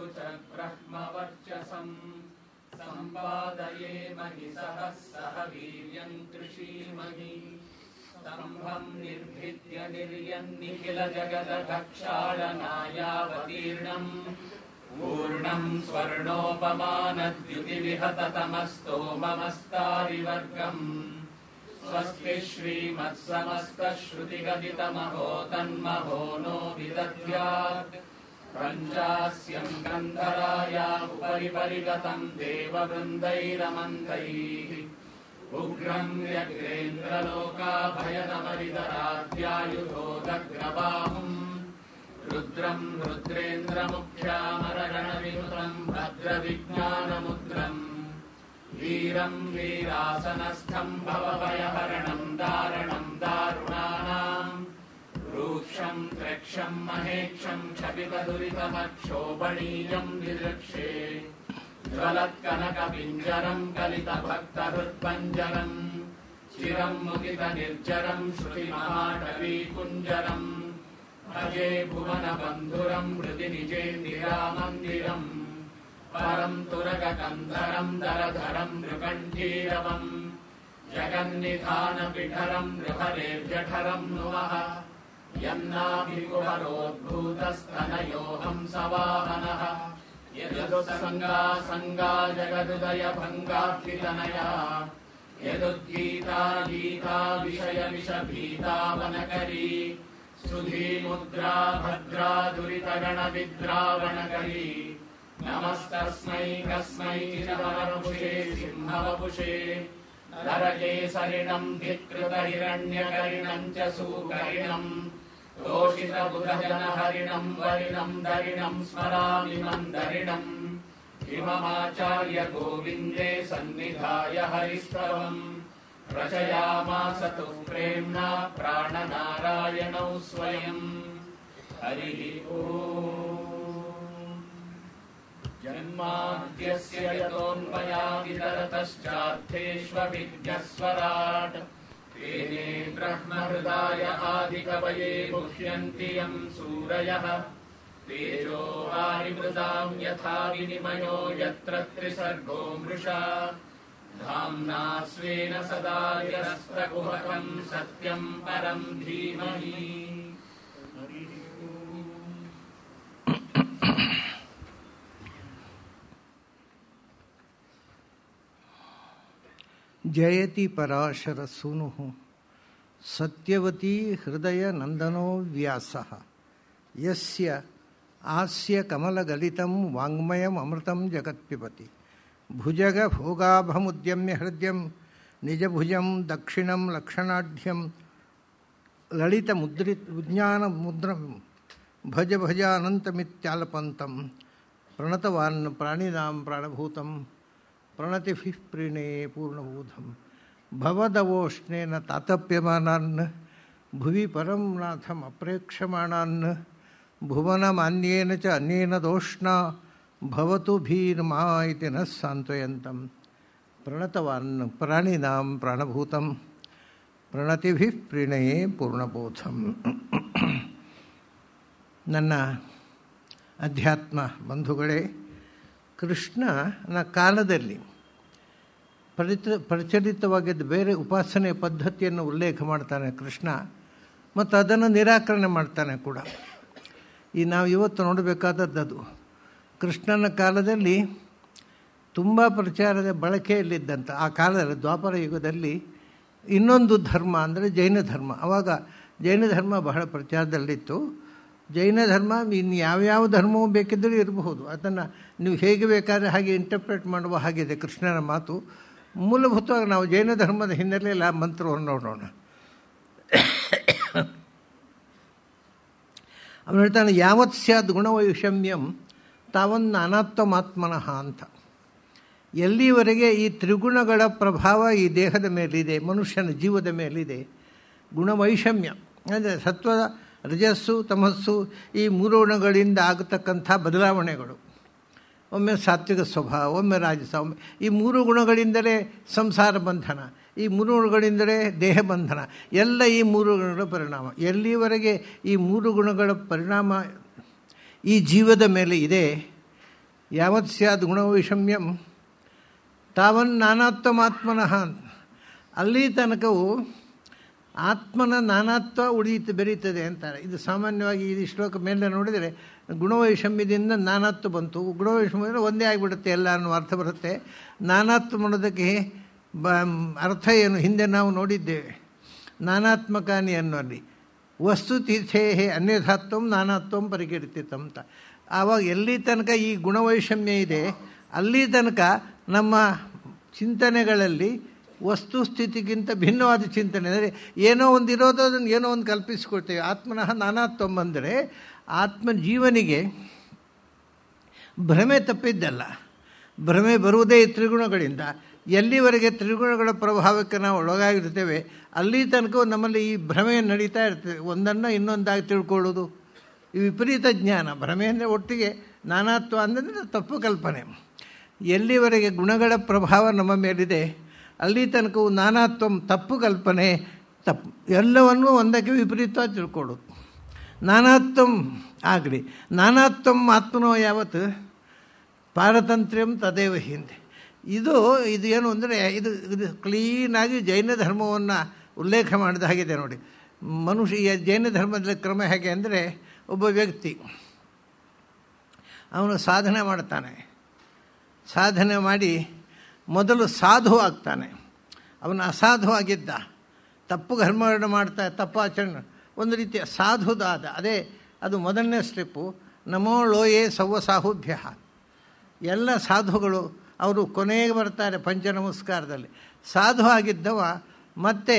ब्रह्म वर्चसम् संवादये सह वीर्यम् कृषीमहितम्भम् निर्भिद्य निर्यन्निखिल जगदक्षालनायावतीर्णम् पूर्णम् स्वर्णोपमानद्युतिविहततमस्तो ममस्तारिवर्गम् स्वस्ति श्रीमत्समस्तश्रुतिगदितमहो तन्महो नो विदध्यात् या उपरि परिगतम् देव उग्रम् यग्रेन्द्रलोकाभयतराध्यायुधोदग्रबाहुम् रुद्रम् रुद्रेन्द्रमुख्यामरणविमुलम् भद्रविज्ञानमुद्रम् वीरम् वीरासनस्थम् भवभयहरणम् दारणम् दारुणाना रूक्षम् तृक्षम् महेक्षम् क्षमित क्षोभणीयम् निलक्ष्ये ज्वलत्कनकपिञ्जरम् कलितभक्तहृत्पञ्जरम् चिरम् मुदितनिर्जरम् श्रुतिमहाटवीकुञ्जरम् भजे भुवनबन्धुरम् हृदि निजे निरामन्दिरम् परम् तुरकन्धरम् दरधरम् नृकण्ठीरवम् जगन्निधानपिठरम् नृपरेभ्यठरम् नुवः यन्नाभिूतस्तनयोभम् सवाहनः यदुः सङ्गा सङ्गा जगदुदय भङ्गाभ्यतनया यदुद्गीता गीता विषय भीता वनकरी सुधीमुद्रा भद्रा दुरितगणविद्रावणकरी नमस्तस्मै कस्मै शरपुषे सिंहवपुषे ररकेसरिणम् धिकृतहिरण्यकरिणम् च सुकरिणम् दोषिन वरिणम् दरिणम् स्मरामिनम् धरिणम् इममाचार्य गोविन्दे सन्निधाय रचयामास तु प्रेम्णा प्राणनारायणौ स्वयम् हरिः ओ जन्माद्यस्य यतोन्वया े ब्रह्महृदाय आदिकवये मुह्यन्ति यम् सूरयः तेजो आविवृताम् यथा विनिमयो यत्र त्रिसर्गो मृषा धाम्ना स्वेन सदा यस्तगुहकम् सत्यम् परम् धीमहि जयति पराशर सूनु सत्यवती हृदय नंदनो व्यास यस्य आस्य कमलगलितं वाङ्मयमृतं जगत्पिबति निजभुज दक्षिण लक्षणाढ़्यम ललित मुद्रि विज्ञान मुद्र भज भजानन्तमित्यालपन्तं प्रणतवान् प्राणीना प्राणभूतं प्रणतिभिः प्रीणे पूर्णबोधम भवदवोष्णेन तातप्यमानान् भुवि परं नाथमप्रेक्षमाणान् भुवनमान्येन च अन्येन दोष्णा भवतु भीर्मा इति नः सान्त्वयन्तं प्रणतवान् प्राणिनां प्राणभूतं प्रणतिभिः प्रीणये पूर्णबोधं ನನ್ನ ಅಧ್ಯಾತ್ಮ ಬಂಧುಗಳೇ ಕೃಷ್ಣನ ಕಾಲದಲ್ಲಿ ಪ್ರಚ ಪ್ರಚಲಿತವಾಗಿದ್ದ ಬೇರೆ ಉಪಾಸನೆ ಪದ್ಧತಿಯನ್ನು ಉಲ್ಲೇಖ ಮಾಡ್ತಾನೆ ಕೃಷ್ಣ ಮತ್ತು ಅದನ್ನು ನಿರಾಕರಣೆ ಮಾಡ್ತಾನೆ ಕೂಡ ಈ ನಾವು ಇವತ್ತು ನೋಡಬೇಕಾದದ್ದು ಕೃಷ್ಣನ ಕಾಲದಲ್ಲಿ ತುಂಬ ಪ್ರಚಾರದ ಬಳಕೆಯಲ್ಲಿದ್ದಂಥ ಆ ಕಾಲದಲ್ಲಿ ದ್ವಾಪರ ಯುಗದಲ್ಲಿ ಇನ್ನೊಂದು ಧರ್ಮ ಅಂದರೆ ಜೈನ ಧರ್ಮ ಆವಾಗ ಜೈನ ಧರ್ಮ ಬಹಳ ಪ್ರಚಾರದಲ್ಲಿತ್ತು ಜೈನ ಧರ್ಮ ಇನ್ನು ಯಾವ್ಯಾವ ಧರ್ಮವೂ ಬೇಕಿದ್ದರೂ ಇರಬಹುದು ಅದನ್ನು ನೀವು ಹೇಗೆ ಬೇಕಾದರೆ ಹಾಗೆ ಇಂಟರ್ಪ್ರೇಟ್ ಮಾಡುವ ಹಾಗಿದೆ ಕೃಷ್ಣನ ಮಾತು ಮೂಲಭೂತವಾಗಿ ನಾವು ಜೈನ ಧರ್ಮದ ಹಿನ್ನೆಲೆಯಲ್ಲಿ ಆ ಮಂತ್ರವನ್ನು ನೋಡೋಣ ಅವನು ಹೇಳ್ತಾನೆ ಯಾವತ್ ಸ್ಯಾದ್ ಗುಣವೈಷಮ್ಯಂ ತಾವನ್ನ ಅನಾತ್ಮಾತ್ಮನಃ ಅಂತ ಎಲ್ಲಿವರೆಗೆ ಈ ತ್ರಿಗುಣಗಳ ಪ್ರಭಾವ ಈ ದೇಹದ ಮೇಲಿದೆ ಮನುಷ್ಯನ ಜೀವದ ಮೇಲಿದೆ ಗುಣವೈಷಮ್ಯ ಅಂದರೆ ಸತ್ವ ರಜಸ್ಸು ತಮಸ್ಸು ಈ ಮೂರು ಗುಣಗಳಿಂದ ಆಗತಕ್ಕಂಥ ಬದಲಾವಣೆಗಳು ಒಮ್ಮೆ ಸಾತ್ವಿಕ ಸ್ವಭಾವ ಒಮ್ಮೆ ರಾಜಸ ಒಮ್ಮೆ ಈ ಮೂರು ಗುಣಗಳಿಂದಲೇ ಸಂಸಾರ ಬಂಧನ ಈ ಮೂರು ಗುಣಗಳಿಂದಲೇ ದೇಹ ಬಂಧನ ಎಲ್ಲ ಈ ಮೂರು ಗುಣಗಳ ಪರಿಣಾಮ ಎಲ್ಲಿವರೆಗೆ ಈ ಮೂರು ಗುಣಗಳ ಪರಿಣಾಮ ಈ ಜೀವದ ಮೇಲೆ ಇದೆ ಯಾವತ್ ಸ್ಯಾದ್ ಗುಣವೈಷಮ್ಯಂ ತಾವನ್ ನಾನಾತ್ವಮಾತ್ಮನಃ ಅಲ್ಲಿ ತನಕವು ಆತ್ಮನ ನಾನಾತ್ವ ಉಳಿಯುತ್ತೆ ಬೆರೀತದೆ ಅಂತಾರೆ ಇದು ಸಾಮಾನ್ಯವಾಗಿ ಈ ಶ್ಲೋಕ ಮೇಲೆ ನೋಡಿದರೆ ಗುಣವೈಷಮ್ಯದಿಂದ ನಾನಾತ್ತು ಬಂತು ಗುಣವೈಷಮ್ಯ ಒಂದೇ ಆಗಿಬಿಡುತ್ತೆ ಎಲ್ಲ ಅನ್ನೋ ಅರ್ಥ ಬರುತ್ತೆ ನಾನಾತ್ವ ಮಾಡೋದಕ್ಕೆ ಬ ಅರ್ಥ ಏನು ಹಿಂದೆ ನಾವು ನೋಡಿದ್ದೇವೆ ನಾನಾತ್ಮಕಾನಿ ಅನ್ನೋಲ್ಲಿ ವಸ್ತು ತೀರ್ಥೇ ನಾನಾತ್ವ ನಾನಾತ್ವಂ ಅಂತ ಆವಾಗ ಎಲ್ಲಿ ತನಕ ಈ ಗುಣವೈಷಮ್ಯ ಇದೆ ಅಲ್ಲಿ ತನಕ ನಮ್ಮ ಚಿಂತನೆಗಳಲ್ಲಿ ವಸ್ತು ಸ್ಥಿತಿಗಿಂತ ಭಿನ್ನವಾದ ಚಿಂತನೆ ಅಂದರೆ ಏನೋ ಒಂದು ಇರೋದು ಅದನ್ನು ಏನೋ ಒಂದು ಕಲ್ಪಿಸಿಕೊಡ್ತೇವೆ ಆತ್ಮನಃ ನಾನಾತ್ವ ಅಂದರೆ ಆತ್ಮಜೀವನಿಗೆ ಭ್ರಮೆ ತಪ್ಪಿದ್ದಲ್ಲ ಭ್ರಮೆ ಬರುವುದೇ ತ್ರಿಗುಣಗಳಿಂದ ಎಲ್ಲಿವರೆಗೆ ತ್ರಿಗುಣಗಳ ಪ್ರಭಾವಕ್ಕೆ ನಾವು ಒಳಗಾಗಿರ್ತೇವೆ ಅಲ್ಲಿ ತನಕ ನಮ್ಮಲ್ಲಿ ಈ ಭ್ರಮೆ ನಡೀತಾ ಇರ್ತದೆ ಒಂದನ್ನು ಇನ್ನೊಂದಾಗಿ ತಿಳ್ಕೊಳ್ಳೋದು ಈ ವಿಪರೀತ ಜ್ಞಾನ ಭ್ರಮೆ ಅಂದರೆ ಒಟ್ಟಿಗೆ ನಾನಾತ್ವ ಅಂದರೆ ತಪ್ಪು ಕಲ್ಪನೆ ಎಲ್ಲಿವರೆಗೆ ಗುಣಗಳ ಪ್ರಭಾವ ನಮ್ಮ ಮೇಲಿದೆ ಅಲ್ಲಿ ತನಕವು ನಾನಾತ್ವ ತಪ್ಪು ಕಲ್ಪನೆ ತಪ್ಪು ಎಲ್ಲವನ್ನೂ ಒಂದಕ್ಕೆ ವಿಪರೀತ ತಿಳ್ಕೊಳ್ಳೋದು ನಾನಾತ್ವಂ ಆಗಲಿ ನಾನಾತ್ವಂ ಆತ್ಮನೋ ಯಾವತ್ತು ಪಾರತಂತ್ರ್ಯಂ ತದೇವ ಹಿಂದೆ ಇದು ಇದು ಏನು ಅಂದರೆ ಇದು ಇದು ಕ್ಲೀನಾಗಿ ಜೈನ ಧರ್ಮವನ್ನು ಉಲ್ಲೇಖ ಮಾಡಿದ ಹಾಗಿದೆ ನೋಡಿ ಮನುಷ್ಯ ಜೈನ ಧರ್ಮದ ಕ್ರಮ ಹೇಗೆ ಅಂದರೆ ಒಬ್ಬ ವ್ಯಕ್ತಿ ಅವನು ಸಾಧನೆ ಮಾಡ್ತಾನೆ ಸಾಧನೆ ಮಾಡಿ ಮೊದಲು ಸಾಧು ಆಗ್ತಾನೆ ಅವನು ಅಸಾಧು ಆಗಿದ್ದ ತಪ್ಪು ಕರ್ಮಗಳನ್ನು ಮಾಡ್ತಾ ಆಚರಣೆ ಒಂದು ರೀತಿಯ ಸಾಧುದಾದ ಅದೇ ಅದು ಮೊದಲನೇ ಸ್ಟೆಪ್ಪು ನಮೋ ಲೋಯೇ ಸವ್ವ ಸಾಹುಭ್ಯ ಎಲ್ಲ ಸಾಧುಗಳು ಅವರು ಕೊನೆಗೆ ಬರ್ತಾರೆ ಪಂಚ ನಮಸ್ಕಾರದಲ್ಲಿ ಸಾಧು ಆಗಿದ್ದವ ಮತ್ತೆ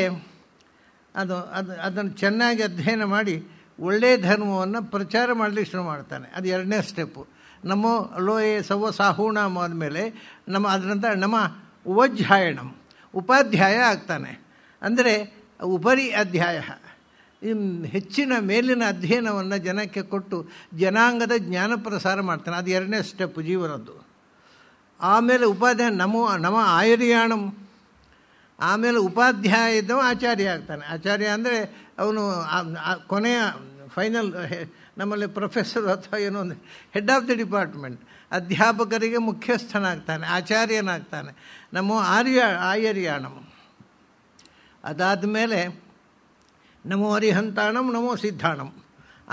ಅದು ಅದು ಅದನ್ನು ಚೆನ್ನಾಗಿ ಅಧ್ಯಯನ ಮಾಡಿ ಒಳ್ಳೆಯ ಧರ್ಮವನ್ನು ಪ್ರಚಾರ ಮಾಡಲಿಕ್ಕೆ ಶುರು ಮಾಡ್ತಾನೆ ಅದು ಎರಡನೇ ಸ್ಟೆಪ್ಪು ನಮ್ಮ ಲೋಯೆ ಸವ್ವ ಸಾಹುಣಾಮ ಆದಮೇಲೆ ನಮ್ಮ ನಂತರ ನಮ್ಮ ಉಪಧ್ಯಾಯಣಂ ಉಪಾಧ್ಯಾಯ ಆಗ್ತಾನೆ ಅಂದರೆ ಉಪರಿ ಅಧ್ಯಾಯ ಹೆಚ್ಚಿನ ಮೇಲಿನ ಅಧ್ಯಯನವನ್ನು ಜನಕ್ಕೆ ಕೊಟ್ಟು ಜನಾಂಗದ ಜ್ಞಾನ ಪ್ರಸಾರ ಮಾಡ್ತಾನೆ ಅದು ಎರಡನೇ ಸ್ಟೆಪ್ ಜೀವನದ್ದು ಆಮೇಲೆ ಉಪಾಧ್ಯಾಯ ನಮ್ಮ ನಮ ಆಯುರ್ಯಾಣಂ ಆಮೇಲೆ ಉಪಾಧ್ಯಾಯ ಆಚಾರ್ಯ ಆಗ್ತಾನೆ ಆಚಾರ್ಯ ಅಂದರೆ ಅವನು ಕೊನೆಯ ಫೈನಲ್ ನಮ್ಮಲ್ಲಿ ಪ್ರೊಫೆಸರ್ ಅಥವಾ ಏನೋ ಒಂದು ಹೆಡ್ ಆಫ್ ದಿ ಡಿಪಾರ್ಟ್ಮೆಂಟ್ ಅಧ್ಯಾಪಕರಿಗೆ ಮುಖ್ಯಸ್ಥನಾಗ್ತಾನೆ ಆಚಾರ್ಯನಾಗ್ತಾನೆ ನಮ್ಮ ಆರ್ಯ ಆಯರ್ಯಾಣಂ ಅದಾದ ಮೇಲೆ ನಮೋ ಅರಿಹಂತಾಣಂ ನಮೋ ಸಿದ್ಧಾಣಂ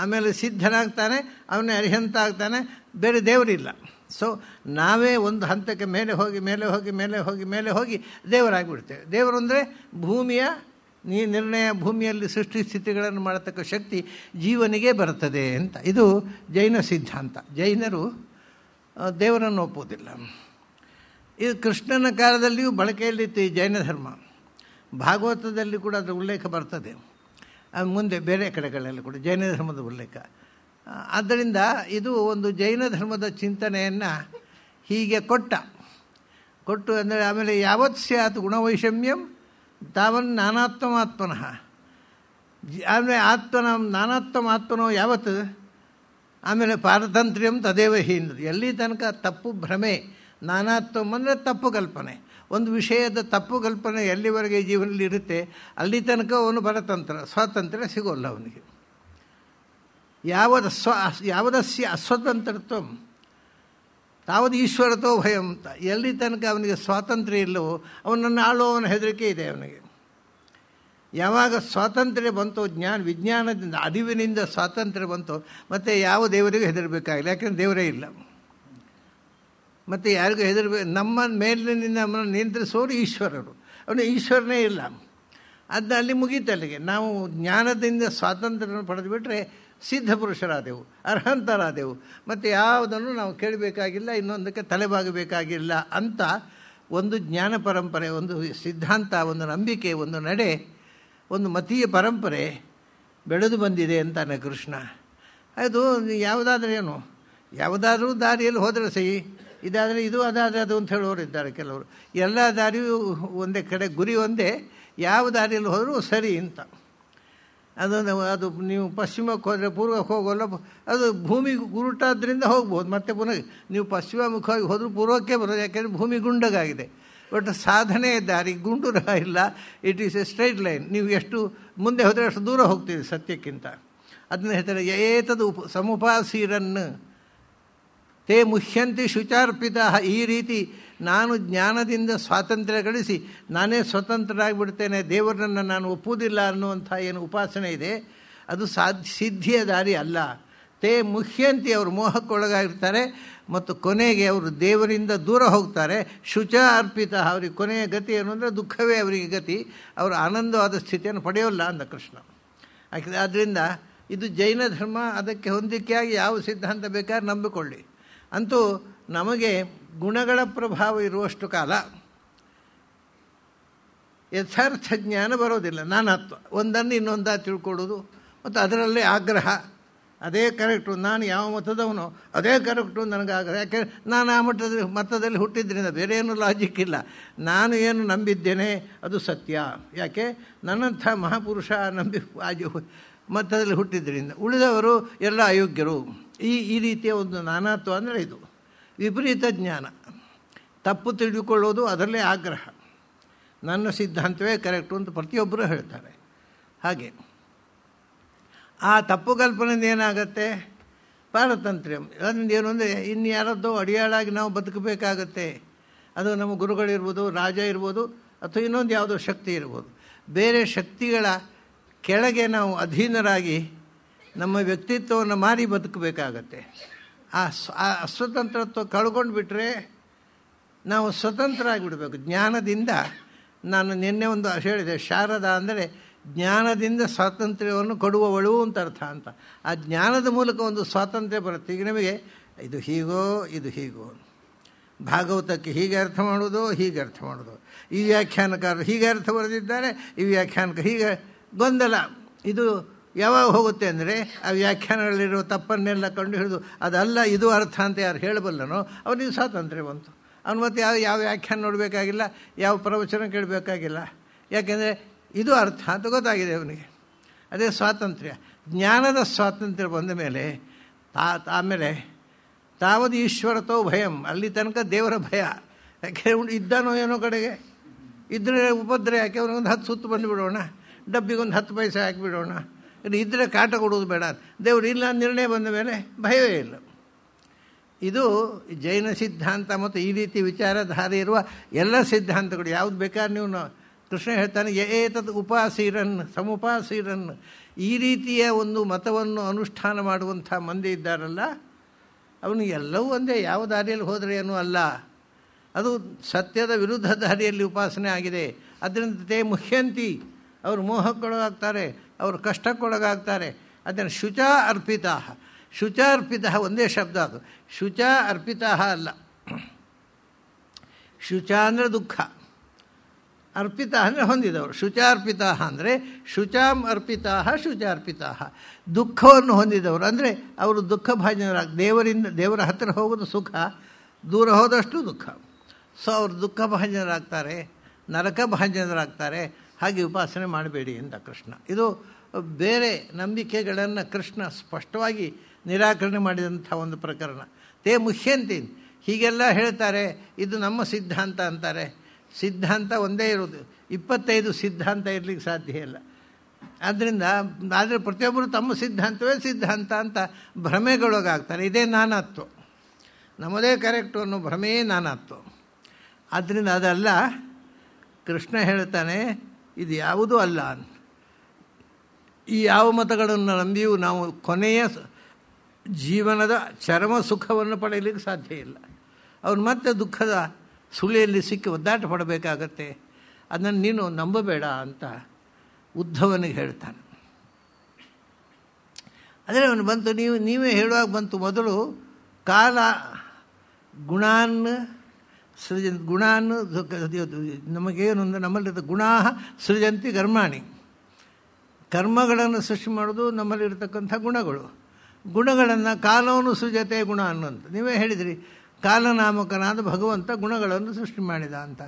ಆಮೇಲೆ ಸಿದ್ಧನಾಗ್ತಾನೆ ಅವನೇ ಅರಿಹಂತ ಆಗ್ತಾನೆ ಬೇರೆ ದೇವರಿಲ್ಲ ಸೊ ನಾವೇ ಒಂದು ಹಂತಕ್ಕೆ ಮೇಲೆ ಹೋಗಿ ಮೇಲೆ ಹೋಗಿ ಮೇಲೆ ಹೋಗಿ ಮೇಲೆ ಹೋಗಿ ದೇವರಾಗಿಬಿಡ್ತೇವೆ ದೇವರು ಅಂದರೆ ಭೂಮಿಯ ನೀ ನಿರ್ಣಯ ಭೂಮಿಯಲ್ಲಿ ಸೃಷ್ಟಿ ಸ್ಥಿತಿಗಳನ್ನು ಮಾಡತಕ್ಕ ಶಕ್ತಿ ಜೀವನಿಗೆ ಬರುತ್ತದೆ ಅಂತ ಇದು ಜೈನ ಸಿದ್ಧಾಂತ ಜೈನರು ದೇವರನ್ನು ಒಪ್ಪುವುದಿಲ್ಲ ಇದು ಕೃಷ್ಣನ ಕಾಲದಲ್ಲಿಯೂ ಬಳಕೆಯಲ್ಲಿತ್ತು ಈ ಜೈನ ಧರ್ಮ ಭಾಗವತದಲ್ಲಿ ಕೂಡ ಅದರ ಉಲ್ಲೇಖ ಬರ್ತದೆ ಮುಂದೆ ಬೇರೆ ಕಡೆಗಳಲ್ಲಿ ಕೂಡ ಜೈನ ಧರ್ಮದ ಉಲ್ಲೇಖ ಆದ್ದರಿಂದ ಇದು ಒಂದು ಜೈನ ಧರ್ಮದ ಚಿಂತನೆಯನ್ನು ಹೀಗೆ ಕೊಟ್ಟ ಕೊಟ್ಟು ಅಂದರೆ ಆಮೇಲೆ ಯಾವತ್ ಸ್ಯಾತ್ ಗುಣವೈಷಮ್ಯಂ ತಾವನ್ ನಾನಾತ್ಮಾತ್ಮನಃ ಆಮೇಲೆ ಆತ್ಮನ ನಾನಾತ್ಮಾತ್ಮನೋ ಯಾವತ್ತು ಆಮೇಲೆ ಪಾರತಂತ್ರ್ಯಂ ತದೇವ ಹಿಂದು ಎಲ್ಲಿ ತನಕ ತಪ್ಪು ಭ್ರಮೆ ನಾನಾತ್ಮ ಅಂದರೆ ತಪ್ಪು ಕಲ್ಪನೆ ಒಂದು ವಿಷಯದ ತಪ್ಪು ಕಲ್ಪನೆ ಎಲ್ಲಿವರೆಗೆ ಜೀವನದಲ್ಲಿ ಇರುತ್ತೆ ಅಲ್ಲಿ ತನಕ ಅವನು ಪರತಂತ್ರ ಸ್ವಾತಂತ್ರ್ಯ ಸಿಗೋಲ್ಲ ಅವನಿಗೆ ಯಾವದ ಸ್ವ ಯಾವದಸ್ಯ ಅಸ್ವತಂತ್ರತ್ವ ತಾವದು ಈಶ್ವರತೋ ಭಯಂ ಅಂತ ಎಲ್ಲಿ ತನಕ ಅವನಿಗೆ ಸ್ವಾತಂತ್ರ್ಯ ಇಲ್ಲವೋ ಅವನನ್ನು ಆಳುವವನ ಹೆದರಿಕೆ ಇದೆ ಅವನಿಗೆ ಯಾವಾಗ ಸ್ವಾತಂತ್ರ್ಯ ಬಂತು ಜ್ಞಾನ ವಿಜ್ಞಾನದಿಂದ ಅರಿವಿನಿಂದ ಸ್ವಾತಂತ್ರ್ಯ ಬಂತು ಮತ್ತು ಯಾವ ದೇವರಿಗೂ ಹೆದರಬೇಕಾಗಿಲ್ಲ ಯಾಕೆಂದರೆ ದೇವರೇ ಇಲ್ಲ ಮತ್ತು ಯಾರಿಗೂ ಹೆದರಬೇಕು ನಮ್ಮ ಮೇಲಿನಿಂದ ನಮ್ಮನ್ನು ನಿಯಂತ್ರಿಸೋರು ಈಶ್ವರರು ಅವನು ಈಶ್ವರನೇ ಇಲ್ಲ ಅದನ್ನ ಅಲ್ಲಿ ಮುಗೀತು ಅಲ್ಲಿಗೆ ನಾವು ಜ್ಞಾನದಿಂದ ಸ್ವಾತಂತ್ರ್ಯವನ್ನು ಪಡೆದುಬಿಟ್ರೆ ಪುರುಷರಾದೆವು ಅರ್ಹಂತರಾದೆವು ಮತ್ತು ಯಾವುದನ್ನು ನಾವು ಕೇಳಬೇಕಾಗಿಲ್ಲ ಇನ್ನೊಂದಕ್ಕೆ ತಲೆಬಾಗಬೇಕಾಗಿಲ್ಲ ಅಂತ ಒಂದು ಜ್ಞಾನ ಪರಂಪರೆ ಒಂದು ಸಿದ್ಧಾಂತ ಒಂದು ನಂಬಿಕೆ ಒಂದು ನಡೆ ಒಂದು ಮತೀಯ ಪರಂಪರೆ ಬೆಳೆದು ಬಂದಿದೆ ಅಂತಾನೆ ಕೃಷ್ಣ ಅದು ಯಾವುದಾದ್ರೂ ಏನು ಯಾವುದಾದ್ರೂ ದಾರಿಯಲ್ಲಿ ಹೋದರೆ ಸಹಿ ಇದಾದರೆ ಇದು ಅದಾದರೆ ಅದು ಅಂತ ಹೇಳೋರು ಇದ್ದಾರೆ ಕೆಲವರು ಎಲ್ಲ ದಾರಿಯೂ ಒಂದೇ ಕಡೆ ಗುರಿ ಒಂದೇ ಯಾವ ದಾರಿಯಲ್ಲಿ ಹೋದರೂ ಸರಿ ಅಂತ ಅದನ್ನು ಅದು ನೀವು ಪಶ್ಚಿಮಕ್ಕೆ ಹೋದರೆ ಪೂರ್ವಕ್ಕೆ ಹೋಗೋಲ್ಲ ಅದು ಭೂಮಿ ಗುರುಟಾದ್ರಿಂದ ಹೋಗ್ಬೋದು ಮತ್ತೆ ಪುನಃ ನೀವು ಪಶ್ಚಿಮ ಮುಖವಾಗಿ ಹೋದರೂ ಪೂರ್ವಕ್ಕೆ ಬರೋದು ಯಾಕೆಂದರೆ ಭೂಮಿ ಗುಂಡಗಾಗಿದೆ ಬಟ್ ಸಾಧನೆ ದಾರಿ ಗುಂಡು ಇಲ್ಲ it is a straight line ನೀವು ಎಷ್ಟು ಮುಂದೆ ಹೋದರೆ ಅಷ್ಟು ದೂರ ಹೋಗ್ತೀವಿ ಸತ್ಯಕ್ಕಿಂತ ಅದನ್ನ ಹೇಳ್ತಾರೆ ಏತದು ಸಮುಪಾಸೀರನ್ನು ಹೇ ಮುಖ್ಯಂತಿ ಶುಚಾರ್ಪಿತ ಈ ರೀತಿ ನಾನು ಜ್ಞಾನದಿಂದ ಸ್ವಾತಂತ್ರ್ಯ ಗಳಿಸಿ ನಾನೇ ಸ್ವತಂತ್ರರಾಗಿಬಿಡ್ತೇನೆ ದೇವರನ್ನು ನಾನು ಒಪ್ಪುವುದಿಲ್ಲ ಅನ್ನುವಂಥ ಏನು ಉಪಾಸನೆ ಇದೆ ಅದು ಸಾಧ್ಯ ಸಿದ್ಧಿಯ ದಾರಿ ಅಲ್ಲ ತೇ ಮುಖ್ಯಂತಿ ಅವರು ಮೋಹಕ್ಕೊಳಗಾಗಿರ್ತಾರೆ ಮತ್ತು ಕೊನೆಗೆ ಅವರು ದೇವರಿಂದ ದೂರ ಹೋಗ್ತಾರೆ ಶುಚ ಅರ್ಪಿತ ಅವರಿಗೆ ಕೊನೆಯ ಗತಿ ಏನು ಅಂದರೆ ದುಃಖವೇ ಅವರಿಗೆ ಗತಿ ಅವರು ಆನಂದವಾದ ಸ್ಥಿತಿಯನ್ನು ಪಡೆಯೋಲ್ಲ ಅಂದ ಕೃಷ್ಣ ಆದ್ದರಿಂದ ಇದು ಜೈನ ಧರ್ಮ ಅದಕ್ಕೆ ಹೊಂದಿಕೆಯಾಗಿ ಯಾವ ಸಿದ್ಧಾಂತ ಬೇಕಾದ್ರೆ ನಂಬಿಕೊಳ್ಳಿ ಅಂತೂ ನಮಗೆ ಗುಣಗಳ ಪ್ರಭಾವ ಇರುವಷ್ಟು ಕಾಲ ಯಥಾರ್ಥ ಜ್ಞಾನ ಬರೋದಿಲ್ಲ ನಾನತ್ವ ಒಂದನ್ನು ಇನ್ನೊಂದ ತಿಳ್ಕೊಳ್ಳೋದು ಮತ್ತು ಅದರಲ್ಲೇ ಆಗ್ರಹ ಅದೇ ಕರೆಕ್ಟು ನಾನು ಯಾವ ಮತದವನು ಅದೇ ಕರೆಕ್ಟು ಆಗ್ರಹ ಯಾಕೆ ನಾನು ಆ ಮಟ್ಟದಲ್ಲಿ ಮತದಲ್ಲಿ ಹುಟ್ಟಿದ್ರಿಂದ ಬೇರೆ ಏನು ಲಾಜಿಕ್ ಇಲ್ಲ ನಾನು ಏನು ನಂಬಿದ್ದೇನೆ ಅದು ಸತ್ಯ ಯಾಕೆ ನನ್ನಂಥ ಮಹಾಪುರುಷ ನಂಬಿ ಆಜು ಮತದಲ್ಲಿ ಹುಟ್ಟಿದ್ರಿಂದ ಉಳಿದವರು ಎಲ್ಲ ಅಯೋಗ್ಯರು ಈ ಈ ರೀತಿಯ ಒಂದು ನಾನಾತ್ವ ಅಂದರೆ ಇದು ವಿಪರೀತ ಜ್ಞಾನ ತಪ್ಪು ತಿಳಿದುಕೊಳ್ಳೋದು ಅದರಲ್ಲೇ ಆಗ್ರಹ ನನ್ನ ಸಿದ್ಧಾಂತವೇ ಕರೆಕ್ಟು ಅಂತ ಪ್ರತಿಯೊಬ್ಬರು ಹೇಳ್ತಾರೆ ಹಾಗೆ ಆ ತಪ್ಪು ಕಲ್ಪನೆಯಿಂದ ಏನಾಗುತ್ತೆ ಪಾರತಂತ್ರ್ಯ ಅದರಿಂದ ಏನು ಅಂದರೆ ಇನ್ನು ಯಾರದ್ದು ಅಡಿಯಾಳಾಗಿ ನಾವು ಬದುಕಬೇಕಾಗತ್ತೆ ಅದು ನಮ್ಮ ಗುರುಗಳಿರ್ಬೋದು ರಾಜ ಇರ್ಬೋದು ಅಥವಾ ಇನ್ನೊಂದು ಯಾವುದೋ ಶಕ್ತಿ ಇರ್ಬೋದು ಬೇರೆ ಶಕ್ತಿಗಳ ಕೆಳಗೆ ನಾವು ಅಧೀನರಾಗಿ ನಮ್ಮ ವ್ಯಕ್ತಿತ್ವವನ್ನು ಮಾರಿ ಬದುಕಬೇಕಾಗತ್ತೆ ಆ ಸ್ವತಂತ್ರತ್ವ ಕಳ್ಕೊಂಡು ಬಿಟ್ಟರೆ ನಾವು ಸ್ವತಂತ್ರ ಆಗಿಬಿಡಬೇಕು ಜ್ಞಾನದಿಂದ ನಾನು ನಿನ್ನೆ ಒಂದು ಹೇಳಿದೆ ಶಾರದ ಅಂದರೆ ಜ್ಞಾನದಿಂದ ಸ್ವಾತಂತ್ರ್ಯವನ್ನು ಕೊಡುವವಳು ಅಂತ ಅರ್ಥ ಅಂತ ಆ ಜ್ಞಾನದ ಮೂಲಕ ಒಂದು ಸ್ವಾತಂತ್ರ್ಯ ಬರುತ್ತೆ ಈಗ ನಮಗೆ ಇದು ಹೀಗೋ ಇದು ಹೀಗೋ ಭಾಗವತಕ್ಕೆ ಹೀಗೆ ಅರ್ಥ ಮಾಡೋದು ಹೀಗೆ ಅರ್ಥ ಮಾಡೋದು ಈ ವ್ಯಾಖ್ಯಾನಕಾರರು ಹೀಗೆ ಅರ್ಥ ಬರೆದಿದ್ದಾರೆ ಈ ವ್ಯಾಖ್ಯಾನಕ ಹೀಗೆ ಗೊಂದಲ ಇದು ಯಾವಾಗ ಹೋಗುತ್ತೆ ಅಂದರೆ ಆ ವ್ಯಾಖ್ಯಾನಗಳಿರೋ ತಪ್ಪನ್ನೆಲ್ಲ ಕಂಡು ಹಿಡಿದು ಅದಲ್ಲ ಇದು ಅರ್ಥ ಅಂತ ಯಾರು ಹೇಳಬಲ್ಲನೋ ಅವನಿಗೆ ಸ್ವಾತಂತ್ರ್ಯ ಬಂತು ಅವ್ನು ಮತ್ತೆ ಯಾವ ಯಾವ ವ್ಯಾಖ್ಯಾನ ನೋಡಬೇಕಾಗಿಲ್ಲ ಯಾವ ಪ್ರವಚನ ಕೇಳಬೇಕಾಗಿಲ್ಲ ಯಾಕೆಂದರೆ ಇದು ಅರ್ಥ ಅಂತ ಗೊತ್ತಾಗಿದೆ ಅವನಿಗೆ ಅದೇ ಸ್ವಾತಂತ್ರ್ಯ ಜ್ಞಾನದ ಸ್ವಾತಂತ್ರ್ಯ ಬಂದ ಮೇಲೆ ತಾ ಆಮೇಲೆ ತಾವದು ಈಶ್ವರತೋ ಭಯಂ ಅಲ್ಲಿ ತನಕ ದೇವರ ಭಯ ಯಾಕೆ ಇದ್ದಾನೋ ಏನೋ ಕಡೆಗೆ ಇದ್ರೆ ಉಪದ್ರೆ ಯಾಕೆ ಅವನಿಗೊಂದು ಹತ್ತು ಸುತ್ತು ಬಂದುಬಿಡೋಣ ಡಬ್ಬಿಗೊಂದು ಹತ್ತು ಪೈಸೆ ಹಾಕಿಬಿಡೋಣ ಇದ್ದರೆ ಕಾಟ ಕೊಡುವುದು ಬೇಡ ದೇವರು ಇಲ್ಲ ನಿರ್ಣಯ ಬಂದ ಮೇಲೆ ಭಯವೇ ಇಲ್ಲ ಇದು ಜೈನ ಸಿದ್ಧಾಂತ ಮತ್ತು ಈ ರೀತಿ ವಿಚಾರಧಾರೆ ಇರುವ ಎಲ್ಲ ಸಿದ್ಧಾಂತಗಳು ಯಾವುದು ಬೇಕಾದ್ರೆ ನೀವು ಕೃಷ್ಣ ಹೇಳ್ತಾನೆ ಏತದ್ ಉಪಾಸೀರನ್ ಸಮುಪಾಸೀರನ್ ಈ ರೀತಿಯ ಒಂದು ಮತವನ್ನು ಅನುಷ್ಠಾನ ಮಾಡುವಂಥ ಮಂದಿ ಇದ್ದಾರಲ್ಲ ಅವನು ಎಲ್ಲವೂ ಒಂದೇ ಯಾವ ದಾರಿಯಲ್ಲಿ ಹೋದರೆ ಏನೂ ಅಲ್ಲ ಅದು ಸತ್ಯದ ವಿರುದ್ಧ ದಾರಿಯಲ್ಲಿ ಉಪಾಸನೆ ಆಗಿದೆ ಅದರಿಂದ ತೇ ಮುಖ್ಯಂತಿ ಅವರು ಮೋಹಕ್ಕೊಳಗಾಗ್ತಾರೆ ಅವರು ಕಷ್ಟಕ್ಕೊಳಗಾಗ್ತಾರೆ ಅದನ್ನು ಶುಚ ಅರ್ಪಿತ ಶುಚ ಅರ್ಪಿತ ಒಂದೇ ಶಬ್ದ ಅದು ಶುಚ ಅರ್ಪಿತ ಅಲ್ಲ ಶುಚ ಅಂದರೆ ದುಃಖ ಅರ್ಪಿತ ಅಂದರೆ ಹೊಂದಿದವರು ಶುಚಾರ್ಪಿತ ಅಂದರೆ ಶುಚಾಂ ಅರ್ಪಿತ ಶುಚಾರ್ಪಿತ ದುಃಖವನ್ನು ಹೊಂದಿದವರು ಅಂದರೆ ಅವರು ದುಃಖ ಭಾಜನರಾಗ ದೇವರಿಂದ ದೇವರ ಹತ್ತಿರ ಹೋಗೋದು ಸುಖ ದೂರ ಹೋದಷ್ಟು ದುಃಖ ಸೊ ಅವರು ದುಃಖ ಭಾಜನರಾಗ್ತಾರೆ ನರಕ ಭಾಜನರಾಗ್ತಾರೆ ಹಾಗೆ ಉಪಾಸನೆ ಮಾಡಬೇಡಿ ಎಂದ ಕೃಷ್ಣ ಇದು ಬೇರೆ ನಂಬಿಕೆಗಳನ್ನು ಕೃಷ್ಣ ಸ್ಪಷ್ಟವಾಗಿ ನಿರಾಕರಣೆ ಮಾಡಿದಂಥ ಒಂದು ಪ್ರಕರಣ ತೇ ಮುಖ್ಯಂತೀನ್ ಹೀಗೆಲ್ಲ ಹೇಳ್ತಾರೆ ಇದು ನಮ್ಮ ಸಿದ್ಧಾಂತ ಅಂತಾರೆ ಸಿದ್ಧಾಂತ ಒಂದೇ ಇರೋದು ಇಪ್ಪತ್ತೈದು ಸಿದ್ಧಾಂತ ಇರಲಿಕ್ಕೆ ಸಾಧ್ಯ ಇಲ್ಲ ಆದ್ದರಿಂದ ಆದರೆ ಪ್ರತಿಯೊಬ್ಬರು ತಮ್ಮ ಸಿದ್ಧಾಂತವೇ ಸಿದ್ಧಾಂತ ಅಂತ ಭ್ರಮೆಗೊಳಗಾಗ್ತಾರೆ ಇದೇ ನಾನತ್ತು ನಮ್ಮದೇ ಕರೆಕ್ಟು ಅನ್ನೋ ಭ್ರಮೆಯೇ ನಾನತ್ತು ಆದ್ದರಿಂದ ಅದಲ್ಲ ಕೃಷ್ಣ ಹೇಳ್ತಾನೆ ಇದು ಯಾವುದೂ ಅಲ್ಲ ಈ ಯಾವ ಮತಗಳನ್ನು ನಂಬಿಯೂ ನಾವು ಕೊನೆಯ ಜೀವನದ ಚರಮ ಸುಖವನ್ನು ಪಡೆಯಲಿಕ್ಕೆ ಸಾಧ್ಯ ಇಲ್ಲ ಅವನು ಮತ್ತೆ ದುಃಖದ ಸುಳಿಯಲ್ಲಿ ಸಿಕ್ಕಿ ಒದ್ದಾಟ ಪಡಬೇಕಾಗತ್ತೆ ಅದನ್ನು ನೀನು ನಂಬಬೇಡ ಅಂತ ಉದ್ಧವನಿಗೆ ಹೇಳ್ತಾನೆ ಆದರೆ ಅವನು ಬಂತು ನೀವು ನೀವೇ ಹೇಳುವಾಗ ಬಂತು ಮೊದಲು ಕಾಲ ಗುಣಾನ್ ಗುಣ ಗುಣಾನು ನಮಗೇನು ಅಂದರೆ ನಮ್ಮಲ್ಲಿರೋ ಗುಣ ಸೃಜಂತಿ ಕರ್ಮಾಣಿ ಕರ್ಮಗಳನ್ನು ಸೃಷ್ಟಿ ಮಾಡೋದು ನಮ್ಮಲ್ಲಿರ್ತಕ್ಕಂಥ ಗುಣಗಳು ಗುಣಗಳನ್ನು ಕಾಲವನ್ನು ಸೃಜತೆ ಗುಣ ಅನ್ನುವಂಥ ನೀವೇ ಹೇಳಿದಿರಿ ಕಾಲನಾಮಕನಾದ ಭಗವಂತ ಗುಣಗಳನ್ನು ಸೃಷ್ಟಿ ಮಾಡಿದ ಅಂತ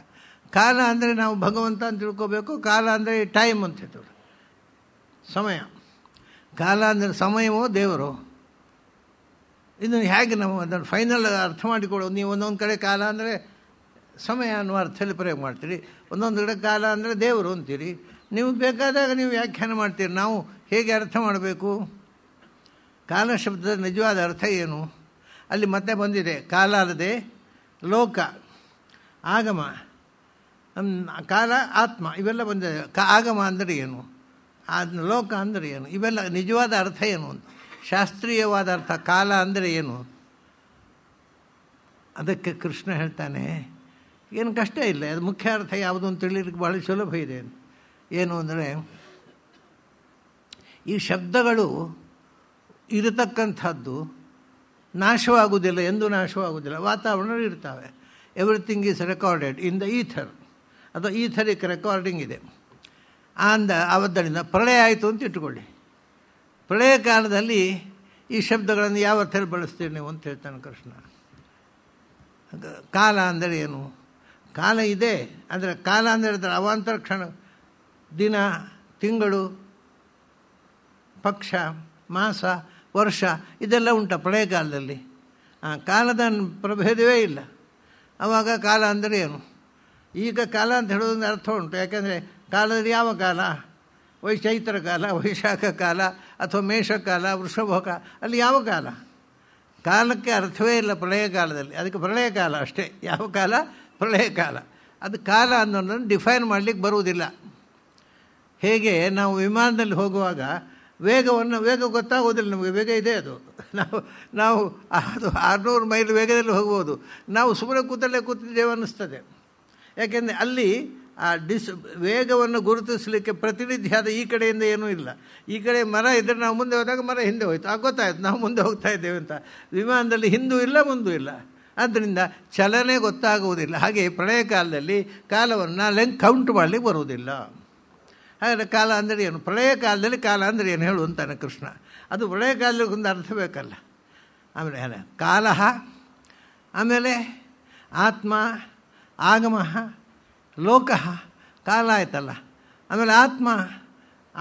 ಕಾಲ ಅಂದರೆ ನಾವು ಭಗವಂತ ಅಂತ ತಿಳ್ಕೋಬೇಕು ಕಾಲ ಅಂದರೆ ಟೈಮ್ ಅಂತ ಹೇಳ್ತಾರೆ ಸಮಯ ಕಾಲ ಅಂದರೆ ಸಮಯವೋ ದೇವರು ಇದನ್ನು ಹೇಗೆ ನಾವು ಅದನ್ನು ಫೈನಲ್ ಅರ್ಥ ಮಾಡಿಕೊಡೋದು ನೀವು ಒಂದೊಂದು ಕಡೆ ಕಾಲ ಅಂದರೆ ಸಮಯ ಅನ್ನುವ ಅರ್ಥದಲ್ಲಿ ಪ್ರಯೋಗ ಮಾಡ್ತೀರಿ ಒಂದೊಂದು ಗಿಡ ಕಾಲ ಅಂದರೆ ದೇವರು ಅಂತೀರಿ ನೀವು ಬೇಕಾದಾಗ ನೀವು ವ್ಯಾಖ್ಯಾನ ಮಾಡ್ತೀರಿ ನಾವು ಹೇಗೆ ಅರ್ಥ ಮಾಡಬೇಕು ಕಾಲ ಶಬ್ದದ ನಿಜವಾದ ಅರ್ಥ ಏನು ಅಲ್ಲಿ ಮತ್ತೆ ಬಂದಿದೆ ಕಾಲ ಅಲ್ಲದೆ ಲೋಕ ಆಗಮ ಕಾಲ ಆತ್ಮ ಇವೆಲ್ಲ ಬಂದಿದೆ ಕ ಆಗಮ ಅಂದರೆ ಏನು ಲೋಕ ಅಂದರೆ ಏನು ಇವೆಲ್ಲ ನಿಜವಾದ ಅರ್ಥ ಏನು ಅಂತ ಶಾಸ್ತ್ರೀಯವಾದ ಅರ್ಥ ಕಾಲ ಅಂದರೆ ಏನು ಅದಕ್ಕೆ ಕೃಷ್ಣ ಹೇಳ್ತಾನೆ ಏನು ಕಷ್ಟ ಇಲ್ಲ ಅದು ಮುಖ್ಯ ಅರ್ಥ ಯಾವುದು ಅಂತ ತಿಳಿಯೋದಕ್ಕೆ ಬಹಳ ಸುಲಭ ಇದೆ ಏನು ಅಂದರೆ ಈ ಶಬ್ದಗಳು ಇರತಕ್ಕಂಥದ್ದು ನಾಶವಾಗುವುದಿಲ್ಲ ಎಂದು ನಾಶವಾಗುವುದಿಲ್ಲ ವಾತಾವರಣ ಇರ್ತವೆ everything is recorded in the ether ಅಥವಾ ಈಥರಿಕ್ ರೆಕಾರ್ಡಿಂಗ್ ಇದೆ ಆಂದ ಆದ್ದರಿಂದ ಪ್ರಳಯ ಆಯಿತು ಅಂತ ಇಟ್ಕೊಳ್ಳಿ ಪ್ರಳಯ ಕಾಲದಲ್ಲಿ ಈ ಶಬ್ದಗಳನ್ನು ಯಾವ ಥರ ಬಳಸ್ತೀರಿ ನೀವು ಅಂತ ಹೇಳ್ತಾನೆ ಕೃಷ್ಣ ಕಾಲ ಅಂದರೆ ಏನು ಕಾಲ ಇದೆ ಅಂದರೆ ಕಾಲ ಅಂದರೆ ಹೇಳಿದ್ರೆ ಅವಾಂತರ ಕ್ಷಣ ದಿನ ತಿಂಗಳು ಪಕ್ಷ ಮಾಸ ವರ್ಷ ಇದೆಲ್ಲ ಉಂಟ ಪ್ರಳಯ ಕಾಲದಲ್ಲಿ ಕಾಲದ ಪ್ರಭೇದವೇ ಇಲ್ಲ ಆವಾಗ ಕಾಲ ಅಂದರೆ ಏನು ಈಗ ಕಾಲ ಅಂತ ಹೇಳೋದೊಂದು ಅರ್ಥ ಉಂಟು ಯಾಕೆಂದರೆ ಕಾಲದಲ್ಲಿ ಯಾವ ಕಾಲ ವೈಶೈತ್ರ ಕಾಲ ವೈಶಾಖ ಕಾಲ ಅಥವಾ ಮೇಷಕಾಲ ವೃಷಭ ಕಾಲ ಅಲ್ಲಿ ಯಾವ ಕಾಲ ಕಾಲಕ್ಕೆ ಅರ್ಥವೇ ಇಲ್ಲ ಪ್ರಳಯ ಕಾಲದಲ್ಲಿ ಅದಕ್ಕೆ ಪ್ರಳಯ ಕಾಲ ಅಷ್ಟೇ ಯಾವ ಕಾಲ ಒಳ್ಳೆಯ ಕಾಲ ಅದು ಕಾಲ ಅನ್ನೋದನ್ನು ಡಿಫೈನ್ ಮಾಡಲಿಕ್ಕೆ ಬರುವುದಿಲ್ಲ ಹೇಗೆ ನಾವು ವಿಮಾನದಲ್ಲಿ ಹೋಗುವಾಗ ವೇಗವನ್ನು ವೇಗ ಗೊತ್ತಾಗೋದಿಲ್ಲ ನಮಗೆ ವೇಗ ಇದೆ ಅದು ನಾವು ನಾವು ಅದು ಆರುನೂರು ಮೈಲ್ ವೇಗದಲ್ಲಿ ಹೋಗ್ಬೋದು ನಾವು ಸುಮ್ಮನೆ ಕೂತಲ್ಲೇ ಕೂತಿದ್ದೇವೆ ಅನ್ನಿಸ್ತದೆ ಯಾಕೆಂದರೆ ಅಲ್ಲಿ ಆ ಡಿಸ್ ವೇಗವನ್ನು ಗುರುತಿಸಲಿಕ್ಕೆ ಪ್ರತಿನಿಧಿ ಆದ ಈ ಕಡೆಯಿಂದ ಏನೂ ಇಲ್ಲ ಈ ಕಡೆ ಮರ ಇದ್ದರೆ ನಾವು ಮುಂದೆ ಹೋದಾಗ ಮರ ಹಿಂದೆ ಹೋಯ್ತು ಆ ಗೊತ್ತಾಯಿತು ನಾವು ಮುಂದೆ ಹೋಗ್ತಾ ಇದ್ದೇವೆ ಅಂತ ವಿಮಾನದಲ್ಲಿ ಹಿಂದೂ ಇಲ್ಲ ಮುಂದೂ ಇಲ್ಲ ಆದ್ದರಿಂದ ಚಲನೆ ಗೊತ್ತಾಗುವುದಿಲ್ಲ ಹಾಗೆ ಪ್ರಳಯ ಕಾಲದಲ್ಲಿ ಕಾಲವನ್ನು ಲೆಂಗ್ ಕೌಂಟ್ ಮಾಡಲಿಕ್ಕೆ ಬರುವುದಿಲ್ಲ ಹಾಗಾದರೆ ಕಾಲ ಅಂದರೆ ಏನು ಪ್ರಳಯ ಕಾಲದಲ್ಲಿ ಕಾಲ ಅಂದರೆ ಏನು ಹೇಳು ಅಂತಾನೆ ಕೃಷ್ಣ ಅದು ಪ್ರಳಯ ಕಾಲದಲ್ಲಿ ಒಂದು ಅರ್ಥ ಬೇಕಲ್ಲ ಆಮೇಲೆ ಕಾಲ ಆಮೇಲೆ ಆತ್ಮ ಆಗಮ ಲೋಕ ಕಾಲ ಆಯ್ತಲ್ಲ ಆಮೇಲೆ ಆತ್ಮ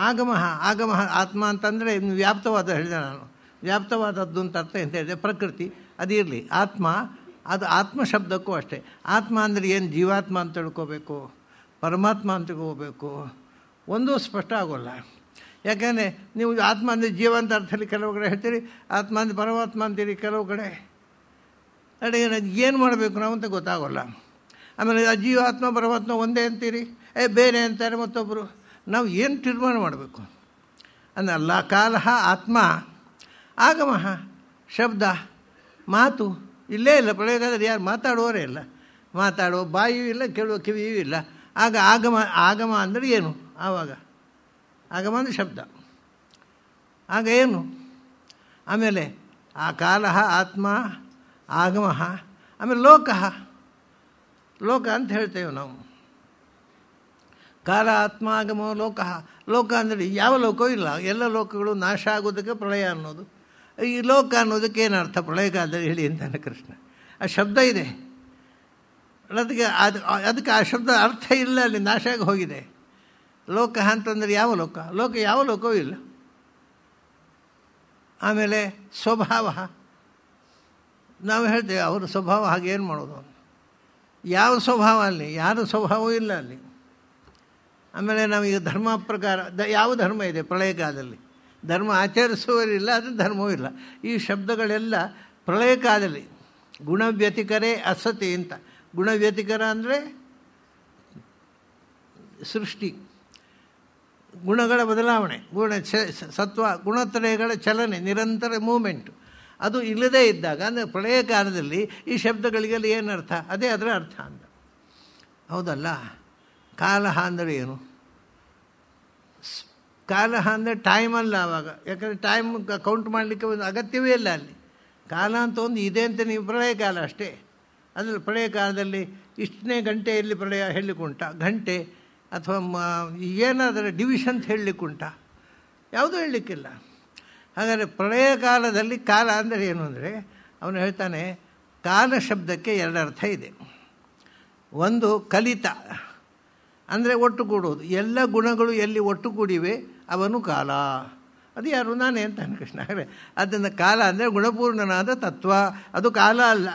ಆಗಮ ಆಗಮ ಆತ್ಮ ಅಂತಂದರೆ ಇನ್ನು ವ್ಯಾಪ್ತವಾದ ಹೇಳಿದೆ ನಾನು ವ್ಯಾಪ್ತವಾದದ್ದು ಅಂತ ಅರ್ಥ ಅಂತ ಹೇಳಿದೆ ಪ್ರಕೃತಿ ಅದಿರಲಿ ಆತ್ಮ ಅದು ಆತ್ಮ ಶಬ್ದಕ್ಕೂ ಅಷ್ಟೇ ಆತ್ಮ ಅಂದರೆ ಏನು ಜೀವಾತ್ಮ ಅಂತ ತಿಳ್ಕೋಬೇಕು ಪರಮಾತ್ಮ ಅಂತ ತಿಳ್ಕೋಬೇಕು ಒಂದೂ ಸ್ಪಷ್ಟ ಆಗೋಲ್ಲ ಯಾಕೆಂದರೆ ನೀವು ಆತ್ಮ ಅಂದರೆ ಜೀವ ಅಂತ ಅರ್ಥದಲ್ಲಿ ಕೆಲವು ಕಡೆ ಹೇಳ್ತೀರಿ ಆತ್ಮ ಅಂದರೆ ಪರಮಾತ್ಮ ಅಂತೀರಿ ಕೆಲವು ಕಡೆ ಅಡುಗೆ ಏನು ಮಾಡಬೇಕು ನಾವು ಅಂತ ಗೊತ್ತಾಗೋಲ್ಲ ಆಮೇಲೆ ಆ ಜೀವಾತ್ಮ ಪರಮಾತ್ಮ ಒಂದೇ ಅಂತೀರಿ ಏ ಬೇರೆ ಅಂತಾರೆ ಮತ್ತೊಬ್ಬರು ನಾವು ಏನು ತೀರ್ಮಾನ ಮಾಡಬೇಕು ಅಂದರೆ ಅಲ್ಲ ಕಾಲ ಆತ್ಮ ಆಗಮಃ ಶಬ್ದ ಮಾತು ಇಲ್ಲೇ ಇಲ್ಲ ಪ್ರಳಯಕಾಲದಲ್ಲಿ ಯಾರು ಮಾತಾಡುವವರೇ ಇಲ್ಲ ಮಾತಾಡುವ ಬಾಯಿಯೂ ಇಲ್ಲ ಕೇಳುವ ಕಿವಿಯೂ ಇಲ್ಲ ಆಗ ಆಗಮ ಆಗಮ ಅಂದರೆ ಏನು ಆವಾಗ ಆಗಮ ಅಂದರೆ ಶಬ್ದ ಆಗ ಏನು ಆಮೇಲೆ ಆ ಕಾಲ ಆತ್ಮ ಆಗಮ ಆಮೇಲೆ ಲೋಕ ಲೋಕ ಅಂತ ಹೇಳ್ತೇವೆ ನಾವು ಕಾಲ ಆತ್ಮ ಆಗಮ ಲೋಕ ಲೋಕ ಅಂದರೆ ಯಾವ ಲೋಕವೂ ಇಲ್ಲ ಎಲ್ಲ ಲೋಕಗಳು ನಾಶ ಆಗೋದಕ್ಕೆ ಪ್ರಳಯ ಅನ್ನೋದು ಈ ಲೋಕ ಅನ್ನೋದಕ್ಕೆ ಅರ್ಥ ಪ್ರಳಯಕಾಲದಲ್ಲಿ ಹೇಳಿ ಅಂತಾನೆ ಕೃಷ್ಣ ಆ ಶಬ್ದ ಇದೆ ಅದಕ್ಕೆ ಅದು ಅದಕ್ಕೆ ಆ ಶಬ್ದ ಅರ್ಥ ಇಲ್ಲ ಅಲ್ಲಿ ನಾಶ ಆಗಿ ಹೋಗಿದೆ ಲೋಕ ಅಂತಂದರೆ ಯಾವ ಲೋಕ ಲೋಕ ಯಾವ ಲೋಕವೂ ಇಲ್ಲ ಆಮೇಲೆ ಸ್ವಭಾವ ನಾವು ಹೇಳ್ತೇವೆ ಅವರ ಸ್ವಭಾವ ಹಾಗೇನು ಮಾಡೋದು ಯಾವ ಸ್ವಭಾವ ಅಲ್ಲಿ ಯಾರ ಸ್ವಭಾವವೂ ಇಲ್ಲ ಅಲ್ಲಿ ಆಮೇಲೆ ನಾವೀಗ ಧರ್ಮ ಪ್ರಕಾರ ದ ಯಾವ ಧರ್ಮ ಇದೆ ಪ್ರಳಯ ಧರ್ಮ ಆಚರಿಸುವರಿಲ್ಲ ಅದು ಧರ್ಮವೂ ಇಲ್ಲ ಈ ಶಬ್ದಗಳೆಲ್ಲ ಪ್ರಳಯ ಕಾಲದಲ್ಲಿ ಗುಣವ್ಯತಿಕರೇ ಅಸತಿ ಅಂತ ಗುಣವ್ಯತಿಕರ ಅಂದರೆ ಸೃಷ್ಟಿ ಗುಣಗಳ ಬದಲಾವಣೆ ಗುಣ ಸತ್ವ ಗುಣತ್ರಯಗಳ ಚಲನೆ ನಿರಂತರ ಮೂಮೆಂಟು ಅದು ಇಲ್ಲದೇ ಇದ್ದಾಗ ಅಂದರೆ ಪ್ರಳಯ ಕಾಲದಲ್ಲಿ ಈ ಶಬ್ದಗಳಿಗೆಲ್ಲ ಏನರ್ಥ ಅದೇ ಅದರ ಅರ್ಥ ಅಂತ ಹೌದಲ್ಲ ಕಾಲ ಅಂದರೆ ಏನು ಕಾಲ ಅಂದರೆ ಟೈಮ್ ಅಲ್ಲ ಆವಾಗ ಯಾಕಂದರೆ ಟೈಮ್ ಕೌಂಟ್ ಮಾಡಲಿಕ್ಕೆ ಒಂದು ಅಗತ್ಯವೇ ಇಲ್ಲ ಅಲ್ಲಿ ಕಾಲ ಅಂತ ಒಂದು ಇದೆ ಅಂತ ನೀವು ಪ್ರಳಯ ಕಾಲ ಅಷ್ಟೇ ಅದರಲ್ಲಿ ಪ್ರಳಯ ಕಾಲದಲ್ಲಿ ಇಷ್ಟನೇ ಗಂಟೆಯಲ್ಲಿ ಪ್ರಳಯ ಹೇಳಲಿಕ್ಕುಂಟ ಗಂಟೆ ಅಥವಾ ಏನಾದರೂ ಡಿವಿಷನ್ಸ್ ಹೇಳಲಿಕ್ಕುಂಟ ಯಾವುದೂ ಹೇಳಲಿಕ್ಕಿಲ್ಲ ಹಾಗಾದರೆ ಪ್ರಳಯ ಕಾಲದಲ್ಲಿ ಕಾಲ ಅಂದರೆ ಏನು ಅಂದರೆ ಅವನು ಹೇಳ್ತಾನೆ ಕಾಲ ಶಬ್ದಕ್ಕೆ ಎರಡು ಅರ್ಥ ಇದೆ ಒಂದು ಕಲಿತ ಅಂದರೆ ಒಟ್ಟುಗೂಡುವುದು ಎಲ್ಲ ಗುಣಗಳು ಎಲ್ಲಿ ಒಟ್ಟುಗೂಡಿವೆ ಅವನು ಕಾಲ ಅದು ಯಾರು ನಾನೇ ಅಂತ ಕೃಷ್ಣ ಆದರೆ ಅದನ್ನು ಕಾಲ ಅಂದರೆ ಗುಣಪೂರ್ಣನಾದ ತತ್ವ ಅದು ಕಾಲ ಅಲ್ಲ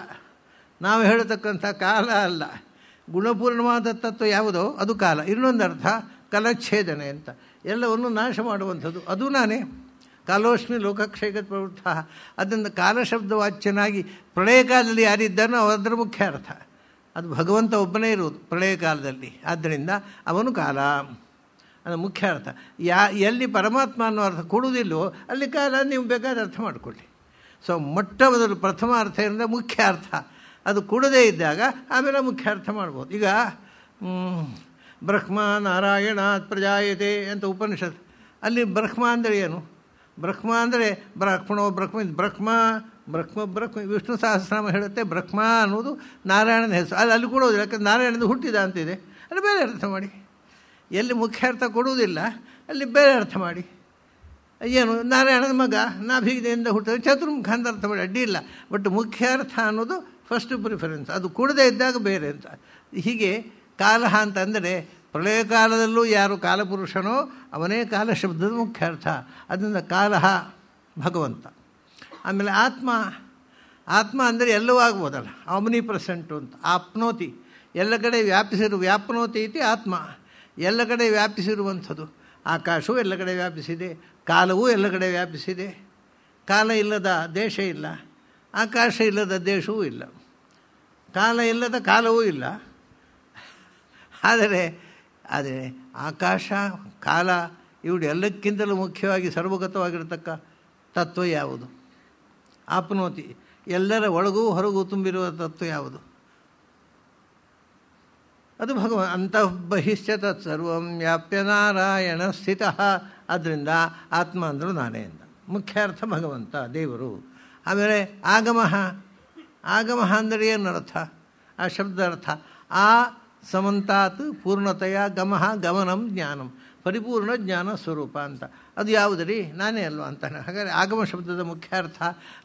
ನಾವು ಹೇಳತಕ್ಕಂಥ ಕಾಲ ಅಲ್ಲ ಗುಣಪೂರ್ಣವಾದ ತತ್ವ ಯಾವುದೋ ಅದು ಕಾಲ ಇನ್ನೊಂದು ಅರ್ಥ ಕಲಚ್ಛೇದನೆ ಅಂತ ಎಲ್ಲವನ್ನು ನಾಶ ಮಾಡುವಂಥದ್ದು ಅದು ನಾನೇ ಕಾಲೋಷ್ಮಿ ಲೋಕಾಕ್ಷಯ ಪ್ರವೃತ್ತ ಅದನ್ನು ಕಾಲಶಬ್ದ ವಾಚ್ಯನಾಗಿ ಪ್ರಳಯ ಕಾಲದಲ್ಲಿ ಯಾರಿದ್ದಾನೋ ಅದರ ಮುಖ್ಯ ಅರ್ಥ ಅದು ಭಗವಂತ ಒಬ್ಬನೇ ಇರುವುದು ಪ್ರಳಯ ಕಾಲದಲ್ಲಿ ಆದ್ದರಿಂದ ಅವನು ಕಾಲ ಅದು ಮುಖ್ಯ ಅರ್ಥ ಯಾ ಎಲ್ಲಿ ಪರಮಾತ್ಮ ಅನ್ನೋ ಅರ್ಥ ಕೊಡುವುದಿಲ್ಲೋ ಅಲ್ಲಿ ಕಾಲ ನೀವು ಬೇಕಾದ ಅರ್ಥ ಮಾಡಿಕೊಳ್ಳಿ ಸೊ ಮೊಟ್ಟ ಮೊದಲು ಪ್ರಥಮ ಅರ್ಥ ಏನಂದರೆ ಮುಖ್ಯ ಅರ್ಥ ಅದು ಕೊಡದೇ ಇದ್ದಾಗ ಆಮೇಲೆ ಮುಖ್ಯ ಅರ್ಥ ಮಾಡ್ಬೋದು ಈಗ ಬ್ರಹ್ಮ ನಾರಾಯಣ ಪ್ರಜಾಯತೆ ಅಂತ ಉಪನಿಷತ್ ಅಲ್ಲಿ ಬ್ರಹ್ಮ ಅಂದರೆ ಏನು ಬ್ರಹ್ಮ ಅಂದರೆ ಬ್ರಾಹ್ಮಣೋ ಬ್ರಹ್ಮ ಬ್ರಹ್ಮ ಬ್ರಹ್ಮ ಬ್ರಹ್ಮ ವಿಷ್ಣು ಸಹಸ್ರಾಮ ಹೇಳುತ್ತೆ ಬ್ರಹ್ಮ ಅನ್ನೋದು ನಾರಾಯಣನ ಹೆಸರು ಅಲ್ಲಿ ಅಲ್ಲಿ ಕೂಡ ಯಾಕಂದರೆ ನಾರಾಯಣದು ಹುಟ್ಟಿದ ಅಂತಿದೆ ಅಲ್ಲಿ ಬೇರೆ ಅರ್ಥ ಮಾಡಿ ಎಲ್ಲಿ ಮುಖ್ಯ ಅರ್ಥ ಕೊಡುವುದಿಲ್ಲ ಅಲ್ಲಿ ಬೇರೆ ಅರ್ಥ ಮಾಡಿ ಏನು ನಾರಾಯಣದ ಮಗ ನಾ ಭೀಗಿದೆಯಿಂದ ಹುಟ್ಟಿದ ಚತುರ್ಮುಖ ಅಂತ ಅರ್ಥ ಮಾಡಿ ಅಡ್ಡಿ ಇಲ್ಲ ಬಟ್ ಮುಖ್ಯ ಅರ್ಥ ಅನ್ನೋದು ಫಸ್ಟ್ ಪ್ರಿಫರೆನ್ಸ್ ಅದು ಕೂಡದೇ ಇದ್ದಾಗ ಬೇರೆ ಅಂತ ಹೀಗೆ ಕಾಲ ಅಂದರೆ ಪ್ರಳಯ ಕಾಲದಲ್ಲೂ ಯಾರು ಕಾಲಪುರುಷನೋ ಅವನೇ ಕಾಲ ಶಬ್ದದ ಮುಖ್ಯ ಅರ್ಥ ಅದರಿಂದ ಕಾಲ ಭಗವಂತ ಆಮೇಲೆ ಆತ್ಮ ಆತ್ಮ ಅಂದರೆ ಎಲ್ಲವೂ ಆಗ್ಬೋದಲ್ಲ ಆಮ್ನಿ ಪ್ರಸೆಂಟು ಅಂತ ಆಪ್ನೋತಿ ಎಲ್ಲ ಕಡೆ ವ್ಯಾಪಿಸಿರು ವ್ಯಾಪ್ನೋತಿ ಇತಿ ಆತ್ಮ ಎಲ್ಲ ಕಡೆ ವ್ಯಾಪಿಸಿರುವಂಥದ್ದು ಆಕಾಶವೂ ಎಲ್ಲ ಕಡೆ ವ್ಯಾಪಿಸಿದೆ ಕಾಲವೂ ಎಲ್ಲ ಕಡೆ ವ್ಯಾಪಿಸಿದೆ ಕಾಲ ಇಲ್ಲದ ದೇಶ ಇಲ್ಲ ಆಕಾಶ ಇಲ್ಲದ ದೇಶವೂ ಇಲ್ಲ ಕಾಲ ಇಲ್ಲದ ಕಾಲವೂ ಇಲ್ಲ ಆದರೆ ಆದರೆ ಆಕಾಶ ಕಾಲ ಇವು ಎಲ್ಲಕ್ಕಿಂತಲೂ ಮುಖ್ಯವಾಗಿ ಸರ್ವಗತವಾಗಿರತಕ್ಕ ತತ್ವ ಯಾವುದು ಆಪ್ನೋತಿ ಎಲ್ಲರ ಒಳಗೂ ಹೊರಗೂ ತುಂಬಿರುವ ತತ್ವ ಯಾವುದು ಅದು ಭಗವ ಅಂತಃ ಬಹಿಶ್ಚ ತತ್ಸರ್ವ ವ್ಯಾಪ್ಯ ನಾರಾಯಣ ಸ್ಥಿತಃ ಅದರಿಂದ ಆತ್ಮ ಅಂದರು ನಾನೇ ಅಂತ ಮುಖ್ಯ ಅರ್ಥ ಭಗವಂತ ದೇವರು ಆಮೇಲೆ ಆಗಮಃ ಆಗಮ ಅಂದರೆ ಏನರ್ಥ ಆ ಶಬ್ದ ಅರ್ಥ ಆ ಸಮಂತಾತ್ ಪೂರ್ಣತೆಯ ಗಮಃ ಗಮನಂ ಜ್ಞಾನಂ ಪರಿಪೂರ್ಣ ಜ್ಞಾನ ಸ್ವರೂಪ ಅಂತ ಅದು ಯಾವುದರಿ ನಾನೇ ಅಲ್ವಾ ಅಂತಾನೆ ಹಾಗಾದರೆ ಆಗಮ ಶಬ್ದದ ಮುಖ್ಯ ಅರ್ಥ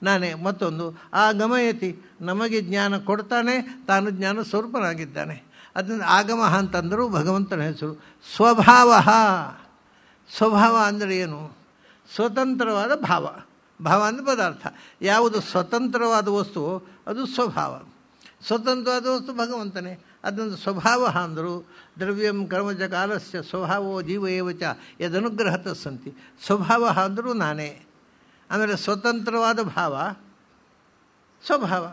ನಾನೇ ಮತ್ತೊಂದು ಆ ಗಮಯತಿ ನಮಗೆ ಜ್ಞಾನ ಕೊಡ್ತಾನೆ ತಾನು ಜ್ಞಾನ ಸ್ವರೂಪನಾಗಿದ್ದಾನೆ ಅದನ್ನು ಆಗಮ ಅಂತಂದರೂ ಭಗವಂತನ ಹೆಸರು ಸ್ವಭಾವ ಸ್ವಭಾವ ಅಂದರೆ ಏನು ಸ್ವತಂತ್ರವಾದ ಭಾವ ಭಾವ ಅಂದರೆ ಪದಾರ್ಥ ಯಾವುದು ಸ್ವತಂತ್ರವಾದ ವಸ್ತು ಅದು ಸ್ವಭಾವ ಸ್ವತಂತ್ರವಾದ ವಸ್ತು ಭಗವಂತನೇ ಅದೊಂದು ಸ್ವಭಾವ ಅಂದರು ದ್ರವ್ಯಂ ಕರ್ಮಜ ಕಾಲಸ್ಯ ಸ್ವಭಾವೋ ಜೀವ ಚ ಯದನುಗ್ರಹತ ಸಂತಿ ಸ್ವಭಾವ ಅಂದರೂ ನಾನೇ ಆಮೇಲೆ ಸ್ವತಂತ್ರವಾದ ಭಾವ ಸ್ವಭಾವ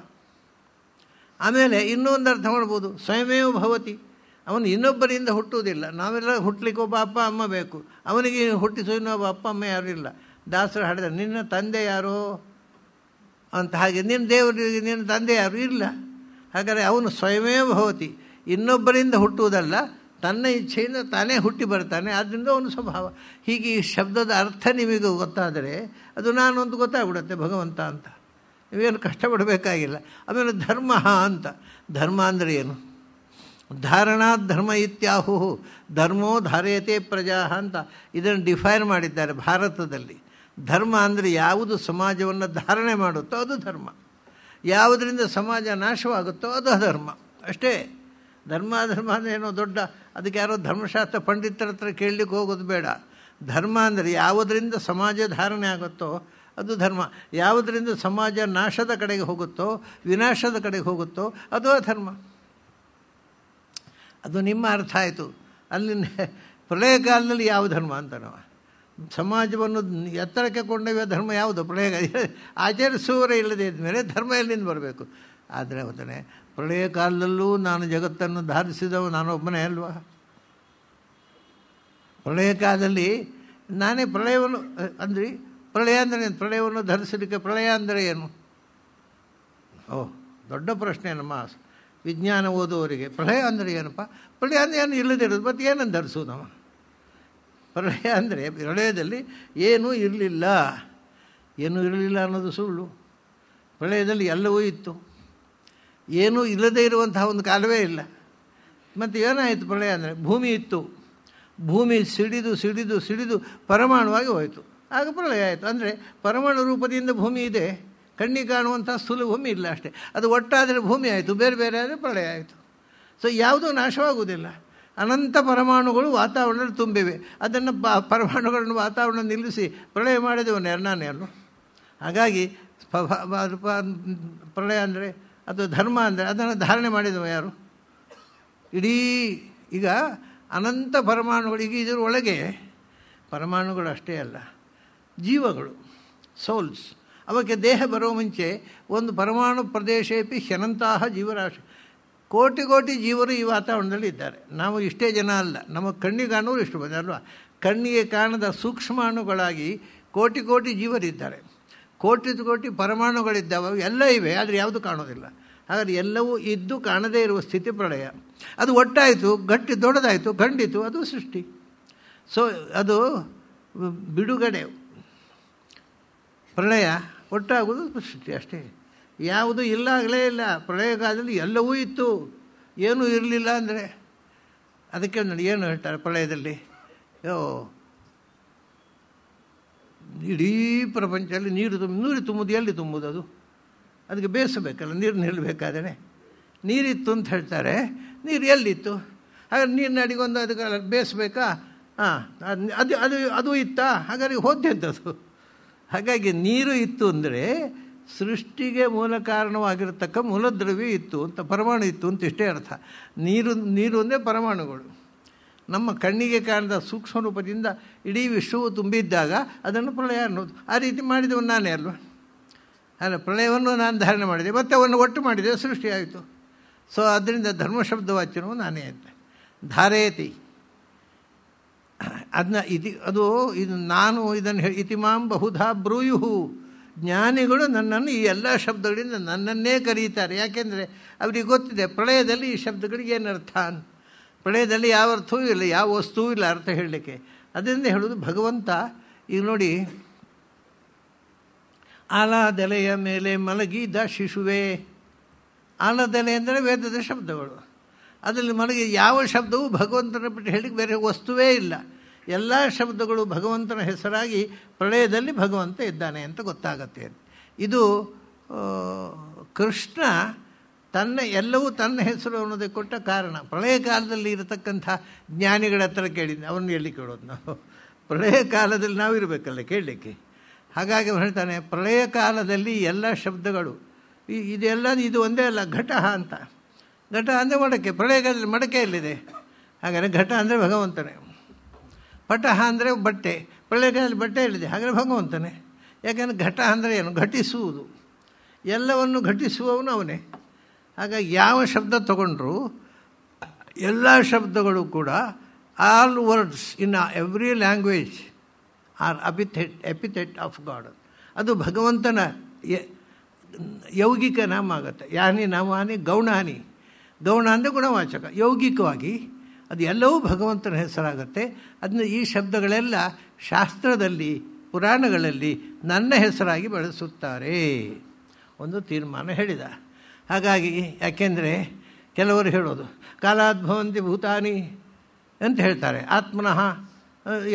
ಆಮೇಲೆ ಇನ್ನೊಂದು ಅರ್ಥ ಮಾಡ್ಬೋದು ಸ್ವಯಮೇವ ಭವತಿ ಅವನು ಇನ್ನೊಬ್ಬರಿಂದ ಹುಟ್ಟುವುದಿಲ್ಲ ನಾವೆಲ್ಲ ಹುಟ್ಟಲಿಕ್ಕೆ ಒಬ್ಬ ಅಪ್ಪ ಅಮ್ಮ ಬೇಕು ಅವನಿಗೆ ಹುಟ್ಟಿಸೋ ಇನ್ನೊಬ್ಬ ಅಪ್ಪ ಅಮ್ಮ ಯಾರು ಇಲ್ಲ ದಾಸರು ಹಾಡಿದ ನಿನ್ನ ತಂದೆ ಯಾರೋ ಅಂತ ಹಾಗೆ ನಿನ್ನ ದೇವರಿಗೆ ನಿನ್ನ ತಂದೆ ಯಾರು ಇಲ್ಲ ಹಾಗಾದರೆ ಅವನು ಸ್ವಯಮೇ ಭವತಿ ಇನ್ನೊಬ್ಬರಿಂದ ಹುಟ್ಟುವುದಲ್ಲ ತನ್ನ ಇಚ್ಛೆಯಿಂದ ತಾನೇ ಹುಟ್ಟಿ ಬರ್ತಾನೆ ಆದ್ದರಿಂದ ಅವನು ಸ್ವಭಾವ ಹೀಗೆ ಈ ಶಬ್ದದ ಅರ್ಥ ನಿಮಗೆ ಗೊತ್ತಾದರೆ ಅದು ನಾನೊಂದು ಗೊತ್ತಾಗ್ಬಿಡುತ್ತೆ ಭಗವಂತ ಅಂತ ಇವೇನು ಕಷ್ಟಪಡಬೇಕಾಗಿಲ್ಲ ಆಮೇಲೆ ಧರ್ಮ ಅಂತ ಧರ್ಮ ಅಂದರೆ ಏನು ಧಾರಣಾ ಧರ್ಮ ಇತ್ಯಾಹು ಧರ್ಮೋ ಧಾರಯತೆ ಪ್ರಜಾ ಅಂತ ಇದನ್ನು ಡಿಫೈನ್ ಮಾಡಿದ್ದಾರೆ ಭಾರತದಲ್ಲಿ ಧರ್ಮ ಅಂದರೆ ಯಾವುದು ಸಮಾಜವನ್ನು ಧಾರಣೆ ಮಾಡುತ್ತೋ ಅದು ಧರ್ಮ ಯಾವುದರಿಂದ ಸಮಾಜ ನಾಶವಾಗುತ್ತೋ ಅದು ಅಧರ್ಮ ಅಷ್ಟೇ ಧರ್ಮ ಧರ್ಮ ಅಂದರೆ ಏನೋ ದೊಡ್ಡ ಅದಕ್ಕೆ ಯಾರೋ ಧರ್ಮಶಾಸ್ತ್ರ ಪಂಡಿತರ ಹತ್ರ ಕೇಳಲಿಕ್ಕೆ ಹೋಗೋದು ಬೇಡ ಧರ್ಮ ಅಂದರೆ ಯಾವುದರಿಂದ ಸಮಾಜ ಧಾರಣೆ ಆಗುತ್ತೋ ಅದು ಧರ್ಮ ಯಾವುದರಿಂದ ಸಮಾಜ ನಾಶದ ಕಡೆಗೆ ಹೋಗುತ್ತೋ ವಿನಾಶದ ಕಡೆಗೆ ಹೋಗುತ್ತೋ ಅದು ಅಧರ್ಮ ಅದು ನಿಮ್ಮ ಅರ್ಥ ಆಯಿತು ಅಲ್ಲಿ ಕಾಲದಲ್ಲಿ ಯಾವ ಧರ್ಮ ಅಂತ ನಾವು ಸಮಾಜವನ್ನು ಎತ್ತರಕ್ಕೆ ಕೊಂಡೊಯ್ಯುವ ಧರ್ಮ ಯಾವುದು ಪ್ರಳಯ ಆಚರಿಸುವರೇ ಇಲ್ಲದೆ ಮೇಲೆ ಧರ್ಮ ಎಲ್ಲಿಂದ ಬರಬೇಕು ಆದರೆ ಅವನೇ ಪ್ರಳಯ ಕಾಲದಲ್ಲೂ ನಾನು ಜಗತ್ತನ್ನು ಧಾರಿಸಿದವ ನಾನೊಬ್ಬನೇ ಅಲ್ವಾ ಪ್ರಳಯ ಕಾಲದಲ್ಲಿ ನಾನೇ ಪ್ರಳಯವನ್ನು ಅಂದ್ರಿ ಪ್ರಳಯ ಅಂದರೆ ಏನು ಪ್ರಳಯವನ್ನು ಧರಿಸಲಿಕ್ಕೆ ಪ್ರಳಯ ಅಂದರೆ ಏನು ಓ ದೊಡ್ಡ ಪ್ರಶ್ನೆ ನಮ್ಮ ವಿಜ್ಞಾನ ಓದುವವರಿಗೆ ಪ್ರಳಯ ಅಂದರೆ ಏನಪ್ಪ ಪ್ರಳಯ ಅಂದರೆ ಏನು ಇಲ್ಲದಿರೋದು ಮತ್ತು ಏನನ್ನು ಧರಿಸೋದು ಪ್ರಳಯ ಅಂದರೆ ಪ್ರಳಯದಲ್ಲಿ ಏನೂ ಇರಲಿಲ್ಲ ಏನೂ ಇರಲಿಲ್ಲ ಅನ್ನೋದು ಸುಳ್ಳು ಪ್ರಳಯದಲ್ಲಿ ಎಲ್ಲವೂ ಇತ್ತು ಏನೂ ಇಲ್ಲದೇ ಇರುವಂತಹ ಒಂದು ಕಾಲವೇ ಇಲ್ಲ ಮತ್ತು ಏನಾಯಿತು ಪ್ರಳಯ ಅಂದರೆ ಭೂಮಿ ಇತ್ತು ಭೂಮಿ ಸಿಡಿದು ಸಿಡಿದು ಸಿಡಿದು ಪರಮಾಣುವಾಗಿ ಹೋಯಿತು ಆಗ ಪ್ರಳಯ ಆಯಿತು ಅಂದರೆ ಪರಮಾಣು ರೂಪದಿಂದ ಭೂಮಿ ಇದೆ ಕಣ್ಣಿಗೆ ಕಾಣುವಂಥ ಸ್ಥೂಲ ಭೂಮಿ ಇಲ್ಲ ಅಷ್ಟೇ ಅದು ಒಟ್ಟಾದರೆ ಭೂಮಿ ಆಯಿತು ಬೇರೆ ಬೇರೆ ಆದರೆ ಪ್ರಳಯ ಆಯಿತು ಸೊ ಯಾವುದೂ ನಾಶವಾಗುವುದಿಲ್ಲ ಅನಂತ ಪರಮಾಣುಗಳು ವಾತಾವರಣದಲ್ಲಿ ತುಂಬಿವೆ ಅದನ್ನು ಬಾ ಪರಮಾಣುಗಳನ್ನು ವಾತಾವರಣ ನಿಲ್ಲಿಸಿ ಪ್ರಳಯ ಮಾಡಿದೆವು ಎರಡನೇ ಅಲ್ಲ ಹಾಗಾಗಿ ಪ್ರಳಯ ಅಂದರೆ ಅದು ಧರ್ಮ ಅಂದರೆ ಅದನ್ನು ಧಾರಣೆ ಮಾಡಿದವ ಯಾರು ಇಡೀ ಈಗ ಅನಂತ ಪರಮಾಣುಗಳು ಈಗ ಒಳಗೆ ಪರಮಾಣುಗಳು ಅಷ್ಟೇ ಅಲ್ಲ ಜೀವಗಳು ಸೋಲ್ಸ್ ಅವಕ್ಕೆ ದೇಹ ಬರೋ ಮುಂಚೆ ಒಂದು ಪರಮಾಣು ಪ್ರದೇಶೇಪಿ ಶನಂತಹ ಜೀವರಾಶಿ ಕೋಟಿ ಕೋಟಿ ಜೀವರು ಈ ವಾತಾವರಣದಲ್ಲಿ ಇದ್ದಾರೆ ನಾವು ಇಷ್ಟೇ ಜನ ಅಲ್ಲ ನಮ್ಮ ಕಾಣುವುದು ಇಷ್ಟು ಬಂದ ಕಣ್ಣಿಗೆ ಕಾಣದ ಸೂಕ್ಷ್ಮಾಣುಗಳಾಗಿ ಕೋಟಿ ಕೋಟಿ ಜೀವರಿದ್ದಾರೆ ಕೋಟಿ ಕೋಟಿ ಪರಮಾಣುಗಳಿದ್ದಾವೆ ಎಲ್ಲ ಇವೆ ಆದರೆ ಯಾವುದು ಕಾಣೋದಿಲ್ಲ ಹಾಗಾದರೆ ಎಲ್ಲವೂ ಇದ್ದು ಕಾಣದೇ ಇರುವ ಸ್ಥಿತಿ ಪ್ರಳಯ ಅದು ಒಟ್ಟಾಯಿತು ಗಟ್ಟಿ ದೊಡ್ಡದಾಯಿತು ಖಂಡಿತು ಅದು ಸೃಷ್ಟಿ ಸೊ ಅದು ಬಿಡುಗಡೆ ಪ್ರಳಯ ಒಟ್ಟಾಗೋದು ಸ್ಥಿತಿ ಅಷ್ಟೇ ಯಾವುದು ಇಲ್ಲಾಗಲೇ ಇಲ್ಲ ಪ್ರಳಯ ಕಾಲದಲ್ಲಿ ಎಲ್ಲವೂ ಇತ್ತು ಏನೂ ಇರಲಿಲ್ಲ ಅಂದರೆ ಅದಕ್ಕೆ ನೋಡಿ ಏನು ಹೇಳ್ತಾರೆ ಪ್ರಳಯದಲ್ಲಿ ಯೋ ಇಡೀ ಪ್ರಪಂಚದಲ್ಲಿ ನೀರು ತುಂಬ ನೀರು ತುಂಬುದು ಎಲ್ಲಿ ತುಂಬೋದು ಅದು ಅದಕ್ಕೆ ಬೇಯಿಸಬೇಕಲ್ಲ ನೀರು ನಿಲ್ಲಬೇಕಾದ್ರೆ ನೀರಿತ್ತು ಅಂತ ಹೇಳ್ತಾರೆ ನೀರು ಎಲ್ಲಿತ್ತು ಹಾಗಾದ್ರೆ ನೀರಿನ ಅಡಿಗೊಂದು ಅದಕ್ಕೆ ಬೇಯಿಸ್ಬೇಕಾ ಹಾಂ ಅದು ಅದು ಅದು ಇತ್ತಾ ಹಾಗಾದ್ರೆ ಅದು ಹಾಗಾಗಿ ನೀರು ಇತ್ತು ಅಂದರೆ ಸೃಷ್ಟಿಗೆ ಮೂಲ ಕಾರಣವಾಗಿರತಕ್ಕ ಮೂಲದ್ರವ್ಯ ಇತ್ತು ಅಂತ ಪರಮಾಣು ಇತ್ತು ಅಂತ ಇಷ್ಟೇ ಅರ್ಥ ನೀರು ನೀರು ಅಂದರೆ ಪರಮಾಣುಗಳು ನಮ್ಮ ಕಣ್ಣಿಗೆ ಕಾಣದ ಸೂಕ್ಷ್ಮ ರೂಪದಿಂದ ಇಡೀ ವಿಶ್ವವು ತುಂಬಿದ್ದಾಗ ಅದನ್ನು ಪ್ರಳಯ ಅನ್ನೋದು ಆ ರೀತಿ ಮಾಡಿದವು ನಾನೇ ಅಲ್ವ ಅಲ್ಲ ಪ್ರಳಯವನ್ನು ನಾನು ಧಾರಣೆ ಮಾಡಿದೆ ಮತ್ತು ಅವನ್ನು ಒಟ್ಟು ಮಾಡಿದೆ ಸೃಷ್ಟಿಯಾಯಿತು ಸೊ ಅದರಿಂದ ಧರ್ಮಶಬ್ದ ವಾಚನವು ನಾನೇ ಅಂತೆ ಧಾರಯತಿ ಅದನ್ನ ಇತಿ ಅದು ಇದು ನಾನು ಇದನ್ನು ಇತಿಮಾಂ ಬಹುಧಾ ಬ್ರೂಯು ಜ್ಞಾನಿಗಳು ನನ್ನನ್ನು ಈ ಎಲ್ಲ ಶಬ್ದಗಳಿಂದ ನನ್ನನ್ನೇ ಕರೀತಾರೆ ಯಾಕೆಂದರೆ ಅವರಿಗೆ ಗೊತ್ತಿದೆ ಪ್ರಳಯದಲ್ಲಿ ಈ ಶಬ್ದಗಳಿಗೆ ಏನು ಅರ್ಥ ಪ್ರಳಯದಲ್ಲಿ ಯಾವ ಅರ್ಥವೂ ಇಲ್ಲ ಯಾವ ವಸ್ತುವೂ ಇಲ್ಲ ಅರ್ಥ ಹೇಳಲಿಕ್ಕೆ ಅದರಿಂದ ಹೇಳೋದು ಭಗವಂತ ಈಗ ನೋಡಿ ಆಲದೆಲೆಯ ಮೇಲೆ ಮಲಗಿದ ಶಿಶುವೆ ಆಲದೆಲೆ ಅಂದರೆ ವೇದದ ಶಬ್ದಗಳು ಅದರಲ್ಲಿ ಮನೆಗೆ ಯಾವ ಶಬ್ದವೂ ಭಗವಂತನ ಬಿಟ್ಟು ಹೇಳಿ ಬೇರೆ ವಸ್ತುವೇ ಇಲ್ಲ ಎಲ್ಲ ಶಬ್ದಗಳು ಭಗವಂತನ ಹೆಸರಾಗಿ ಪ್ರಳಯದಲ್ಲಿ ಭಗವಂತ ಇದ್ದಾನೆ ಅಂತ ಗೊತ್ತಾಗತ್ತೆ ಇದು ಕೃಷ್ಣ ತನ್ನ ಎಲ್ಲವೂ ತನ್ನ ಹೆಸರು ಅನ್ನೋದಕ್ಕೆ ಕೊಟ್ಟ ಕಾರಣ ಪ್ರಳಯ ಕಾಲದಲ್ಲಿ ಇರತಕ್ಕಂಥ ಜ್ಞಾನಿಗಳ ಹತ್ರ ಕೇಳಿದ್ದೆ ಅವ್ರನ್ನ ಎಲ್ಲಿ ಕೇಳೋದು ನಾವು ಪ್ರಳಯ ಕಾಲದಲ್ಲಿ ನಾವು ಇರಬೇಕಲ್ಲ ಕೇಳಲಿಕ್ಕೆ ಹಾಗಾಗಿ ಹೇಳ್ತಾನೆ ಪ್ರಳಯ ಕಾಲದಲ್ಲಿ ಎಲ್ಲ ಶಬ್ದಗಳು ಇದೆಲ್ಲ ಇದು ಒಂದೇ ಅಲ್ಲ ಘಟಃ ಅಂತ ಘಟ ಅಂದರೆ ಮಡಕೆ ಪ್ರಳಯಕಾಲದಲ್ಲಿ ಮಡಕೆ ಎಲ್ಲಿದೆ ಹಾಗಾದರೆ ಘಟ ಅಂದರೆ ಭಗವಂತನೇ ಪಟಹ ಅಂದರೆ ಬಟ್ಟೆ ಪ್ರಳಯಕಾಲದಲ್ಲಿ ಬಟ್ಟೆ ಇಲ್ಲಿದೆ ಹಾಗಾದರೆ ಭಗವಂತನೇ ಯಾಕೆಂದರೆ ಘಟ ಅಂದರೆ ಏನು ಘಟಿಸುವುದು ಎಲ್ಲವನ್ನು ಘಟಿಸುವವನು ಅವನೇ ಹಾಗಾಗಿ ಯಾವ ಶಬ್ದ ತಗೊಂಡ್ರೂ ಎಲ್ಲ ಶಬ್ದಗಳು ಕೂಡ all words in every language are epithet epithet of God ಅದು ಭಗವಂತನ ಯೌಗಿಕ ನಾಮ ಆಗುತ್ತೆ ಯಾನಿ ನಮಾನಿ ಗೌಣಾನಿ ಗೌಣ ಅಂದರೆ ಗುಣವಾಚಕ ಯೌಗಿಕವಾಗಿ ಅದು ಎಲ್ಲವೂ ಭಗವಂತನ ಹೆಸರಾಗುತ್ತೆ ಅದನ್ನ ಈ ಶಬ್ದಗಳೆಲ್ಲ ಶಾಸ್ತ್ರದಲ್ಲಿ ಪುರಾಣಗಳಲ್ಲಿ ನನ್ನ ಹೆಸರಾಗಿ ಬಳಸುತ್ತಾರೆ ಒಂದು ತೀರ್ಮಾನ ಹೇಳಿದ ಹಾಗಾಗಿ ಯಾಕೆಂದರೆ ಕೆಲವರು ಹೇಳೋದು ಕಾಲಾದ್ಭವಂತಿ ಭೂತಾನಿ ಅಂತ ಹೇಳ್ತಾರೆ ಆತ್ಮನಃ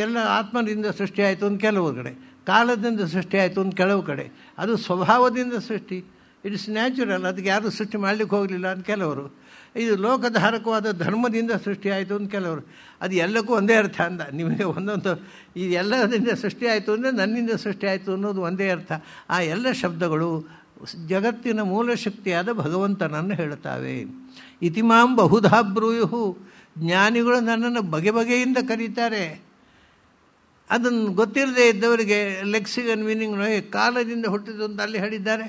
ಎಲ್ಲ ಆತ್ಮನಿಂದ ಸೃಷ್ಟಿಯಾಯಿತು ಅಂತ ಕೆಲವು ಕಡೆ ಕಾಲದಿಂದ ಸೃಷ್ಟಿಯಾಯಿತು ಅಂತ ಕೆಲವು ಕಡೆ ಅದು ಸ್ವಭಾವದಿಂದ ಸೃಷ್ಟಿ ಇಟ್ಸ್ ನ್ಯಾಚುರಲ್ ಅದಕ್ಕೆ ಯಾರು ಸೃಷ್ಟಿ ಮಾಡಲಿಕ್ಕೆ ಹೋಗಲಿಲ್ಲ ಅಂತ ಕೆಲವರು ಇದು ಲೋಕಧಾರಕವಾದ ಧರ್ಮದಿಂದ ಸೃಷ್ಟಿಯಾಯಿತು ಅಂತ ಕೆಲವರು ಅದು ಎಲ್ಲಕ್ಕೂ ಒಂದೇ ಅರ್ಥ ಅಂದ ನಿಮಗೆ ಒಂದೊಂದು ಈ ಎಲ್ಲದಿಂದ ಸೃಷ್ಟಿಯಾಯಿತು ಅಂದರೆ ನನ್ನಿಂದ ಸೃಷ್ಟಿಯಾಯಿತು ಅನ್ನೋದು ಒಂದೇ ಅರ್ಥ ಆ ಎಲ್ಲ ಶಬ್ದಗಳು ಜಗತ್ತಿನ ಮೂಲ ಶಕ್ತಿಯಾದ ಭಗವಂತನನ್ನು ಹೇಳ್ತಾವೆ ಇತಿಮಾಂ ಬಹುಧಾ ಬ್ರೂಯು ಜ್ಞಾನಿಗಳು ನನ್ನನ್ನು ಬಗೆ ಬಗೆಯಿಂದ ಕರೀತಾರೆ ಅದನ್ನು ಗೊತ್ತಿರದೇ ಇದ್ದವರಿಗೆ ಲೆಕ್ಸಿಗನ್ ಮೀನಿಂಗ್ ಕಾಲದಿಂದ ಹುಟ್ಟಿದ್ದು ಅಂತ ಅಲ್ಲಿ ಹೇಳಿದ್ದಾರೆ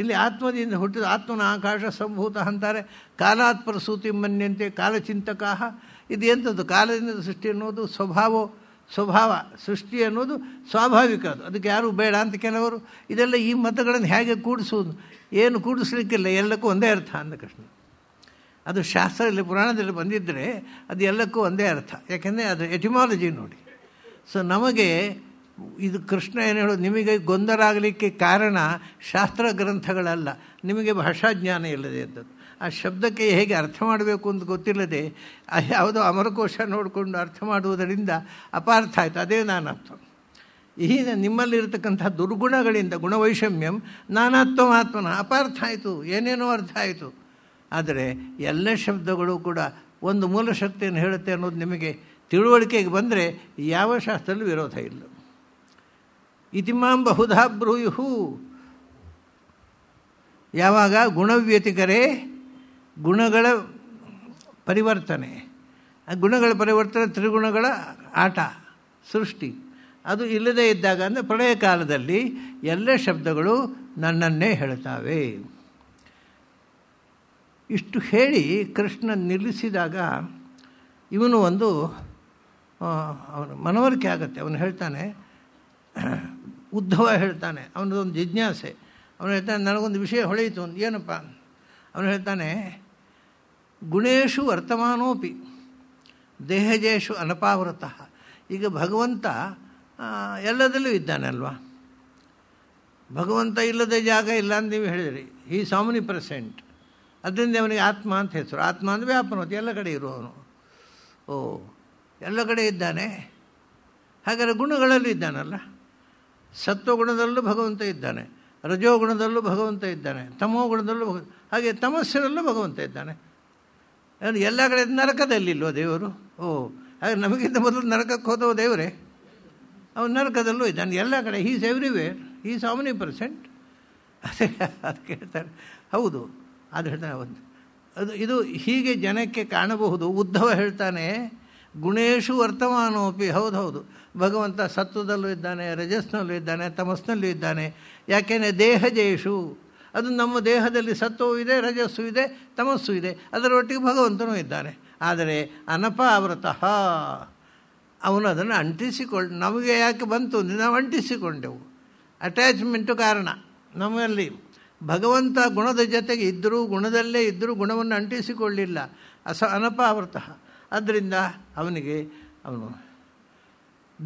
ಇಲ್ಲಿ ಆತ್ಮದಿಂದ ಹುಟ್ಟಿದ ಆತ್ಮನ ಆಕಾಶ ಸಂಭೂತ ಅಂತಾರೆ ಕಾಲಾತ್ಪರ ಸೂತಿ ಮನ್ಯಂತೆ ಕಾಲಚಿಂತಕಾಹ ಇದು ಎಂಥದ್ದು ಕಾಲದಿಂದ ಸೃಷ್ಟಿ ಅನ್ನೋದು ಸ್ವಭಾವ ಸ್ವಭಾವ ಸೃಷ್ಟಿ ಅನ್ನೋದು ಸ್ವಾಭಾವಿಕ ಅದು ಅದಕ್ಕೆ ಯಾರೂ ಬೇಡ ಅಂತ ಕೆಲವರು ಇದೆಲ್ಲ ಈ ಮತಗಳನ್ನು ಹೇಗೆ ಕೂಡಿಸೋದು ಏನು ಕೂಡಿಸ್ಲಿಕ್ಕಿಲ್ಲ ಎಲ್ಲಕ್ಕೂ ಒಂದೇ ಅರ್ಥ ಅಂದ ಕೃಷ್ಣ ಅದು ಶಾಸ್ತ್ರದಲ್ಲಿ ಪುರಾಣದಲ್ಲಿ ಬಂದಿದ್ದರೆ ಅದು ಎಲ್ಲಕ್ಕೂ ಒಂದೇ ಅರ್ಥ ಯಾಕೆಂದರೆ ಅದು ಎಟಿಮಾಲಜಿ ನೋಡಿ ಸೊ ನಮಗೆ ಇದು ಕೃಷ್ಣ ಏನು ಹೇಳೋದು ನಿಮಗೆ ಗೊಂದಲ ಆಗಲಿಕ್ಕೆ ಕಾರಣ ಶಾಸ್ತ್ರ ಗ್ರಂಥಗಳಲ್ಲ ನಿಮಗೆ ಭಾಷಾ ಜ್ಞಾನ ಇಲ್ಲದೆ ಇದ್ದದ್ದು ಆ ಶಬ್ದಕ್ಕೆ ಹೇಗೆ ಅರ್ಥ ಮಾಡಬೇಕು ಅಂತ ಗೊತ್ತಿಲ್ಲದೆ ಯಾವುದೋ ಅಮರಕೋಶ ನೋಡಿಕೊಂಡು ಅರ್ಥ ಮಾಡುವುದರಿಂದ ಅಪಾರ್ಥ ಆಯಿತು ಅದೇ ನಾನು ಅರ್ಥ ಈಗ ನಿಮ್ಮಲ್ಲಿರತಕ್ಕಂಥ ದುರ್ಗುಣಗಳಿಂದ ಗುಣವೈಷಮ್ಯಂ ನಾನಾತ್ಮಾತ್ಮನ ಅಪಾರ್ಥ ಆಯಿತು ಏನೇನೋ ಅರ್ಥ ಆಯಿತು ಆದರೆ ಎಲ್ಲ ಶಬ್ದಗಳು ಕೂಡ ಒಂದು ಮೂಲ ಶಕ್ತಿಯನ್ನು ಹೇಳುತ್ತೆ ಅನ್ನೋದು ನಿಮಗೆ ತಿಳುವಳಿಕೆಗೆ ಬಂದರೆ ಯಾವ ಶಾಸ್ತ್ರದಲ್ಲೂ ವಿರೋಧ ಇಲ್ಲ ಇತಿಮಾಂ ಬಹುಧಾ ಯಾವಾಗ ಗುಣವ್ಯತಿಕರೇ ಗುಣಗಳ ಪರಿವರ್ತನೆ ಆ ಗುಣಗಳ ಪರಿವರ್ತನೆ ತ್ರಿಗುಣಗಳ ಆಟ ಸೃಷ್ಟಿ ಅದು ಇಲ್ಲದೇ ಇದ್ದಾಗ ಅಂದರೆ ಪ್ರಳಯ ಕಾಲದಲ್ಲಿ ಎಲ್ಲ ಶಬ್ದಗಳು ನನ್ನನ್ನೇ ಹೇಳ್ತಾವೆ ಇಷ್ಟು ಹೇಳಿ ಕೃಷ್ಣ ನಿಲ್ಲಿಸಿದಾಗ ಇವನು ಒಂದು ಅವನು ಮನವರಿಕೆ ಆಗುತ್ತೆ ಅವನು ಹೇಳ್ತಾನೆ ಉದ್ಧವ ಹೇಳ್ತಾನೆ ಅವನದೊಂದು ಜಿಜ್ಞಾಸೆ ಅವನು ಹೇಳ್ತಾನೆ ನನಗೊಂದು ವಿಷಯ ಹೊಳೆಯಿತು ಒಂದು ಏನಪ್ಪ ಅವನು ಹೇಳ್ತಾನೆ ಗುಣೇಶು ವರ್ತಮಾನೋಪಿ ದೇಹಜೇಶು ಅನಪಾವೃತಃ ಈಗ ಭಗವಂತ ಎಲ್ಲದಲ್ಲೂ ಇದ್ದಾನಲ್ವಾ ಭಗವಂತ ಇಲ್ಲದ ಜಾಗ ಇಲ್ಲ ಅಂತ ನೀವು ಹೇಳಿದ್ರಿ ಈ ಸಾಮನಿ ಪ್ರೆಸೆಂಟ್ ಅದರಿಂದ ಅವನಿಗೆ ಆತ್ಮ ಅಂತ ಹೆಸರು ಆತ್ಮ ಅಂದರೆ ವ್ಯಾಪನವತಿ ಎಲ್ಲ ಕಡೆ ಇರುವವನು ಓ ಎಲ್ಲ ಕಡೆ ಇದ್ದಾನೆ ಹಾಗಾದರೆ ಗುಣಗಳಲ್ಲೂ ಇದ್ದಾನಲ್ಲ ಸತ್ವಗುಣದಲ್ಲೂ ಭಗವಂತ ಇದ್ದಾನೆ ರಜೋಗುಣದಲ್ಲೂ ಭಗವಂತ ಇದ್ದಾನೆ ತಮೋ ಗುಣದಲ್ಲೂ ಹಾಗೆ ತಮಸ್ಸಿನಲ್ಲೂ ಭಗವಂತ ಇದ್ದಾನೆ ಎಲ್ಲ ಕಡೆ ನರಕದಲ್ಲಿಲ್ವ ದೇವರು ಓ ಹಾಗೆ ನಮಗಿಂತ ಮೊದಲು ನರಕಕ್ಕೆ ಹೋದವು ದೇವರೇ ಅವನು ನರಕದಲ್ಲೂ ಇದ್ದಾನೆ ಎಲ್ಲ ಕಡೆ is everywhere is omnipresent ಅದೇ ಅದು ಕೇಳ್ತಾರೆ ಹೌದು ಅದು ಹೇಳ್ತಾನೆ ಅದು ಇದು ಹೀಗೆ ಜನಕ್ಕೆ ಕಾಣಬಹುದು ಉದ್ಧವ ಹೇಳ್ತಾನೆ ಗುಣೇಶು ವರ್ತಮಾನೋಪಿ ಹೌದು ಹೌದು ಭಗವಂತ ಸತ್ವದಲ್ಲೂ ಇದ್ದಾನೆ ರಜಸ್ನಲ್ಲೂ ಇದ್ದಾನೆ ತಮಸ್ನಲ್ಲೂ ಇದ್ದಾನೆ ಯಾಕೆಂದರೆ ದೇಹಜೇಷು ಅದು ನಮ್ಮ ದೇಹದಲ್ಲಿ ಸತ್ವವೂ ಇದೆ ರಜಸ್ಸು ಇದೆ ತಮಸ್ಸು ಇದೆ ಅದರೊಟ್ಟಿಗೆ ಭಗವಂತನೂ ಇದ್ದಾನೆ ಆದರೆ ಅನಪಾವೃತಃ ಅವನು ಅದನ್ನು ಅಂಟಿಸಿಕೊಂಡು ನಮಗೆ ಯಾಕೆ ಬಂತು ಅಂದರೆ ನಾವು ಅಂಟಿಸಿಕೊಂಡೆವು ಅಟ್ಯಾಚ್ಮೆಂಟು ಕಾರಣ ನಮ್ಮಲ್ಲಿ ಭಗವಂತ ಗುಣದ ಜೊತೆಗೆ ಇದ್ದರೂ ಗುಣದಲ್ಲೇ ಇದ್ದರೂ ಗುಣವನ್ನು ಅಂಟಿಸಿಕೊಳ್ಳಿಲ್ಲ ಅಸ ಅನಪಾವೃತಃ ಆದ್ದರಿಂದ ಅವನಿಗೆ ಅವನು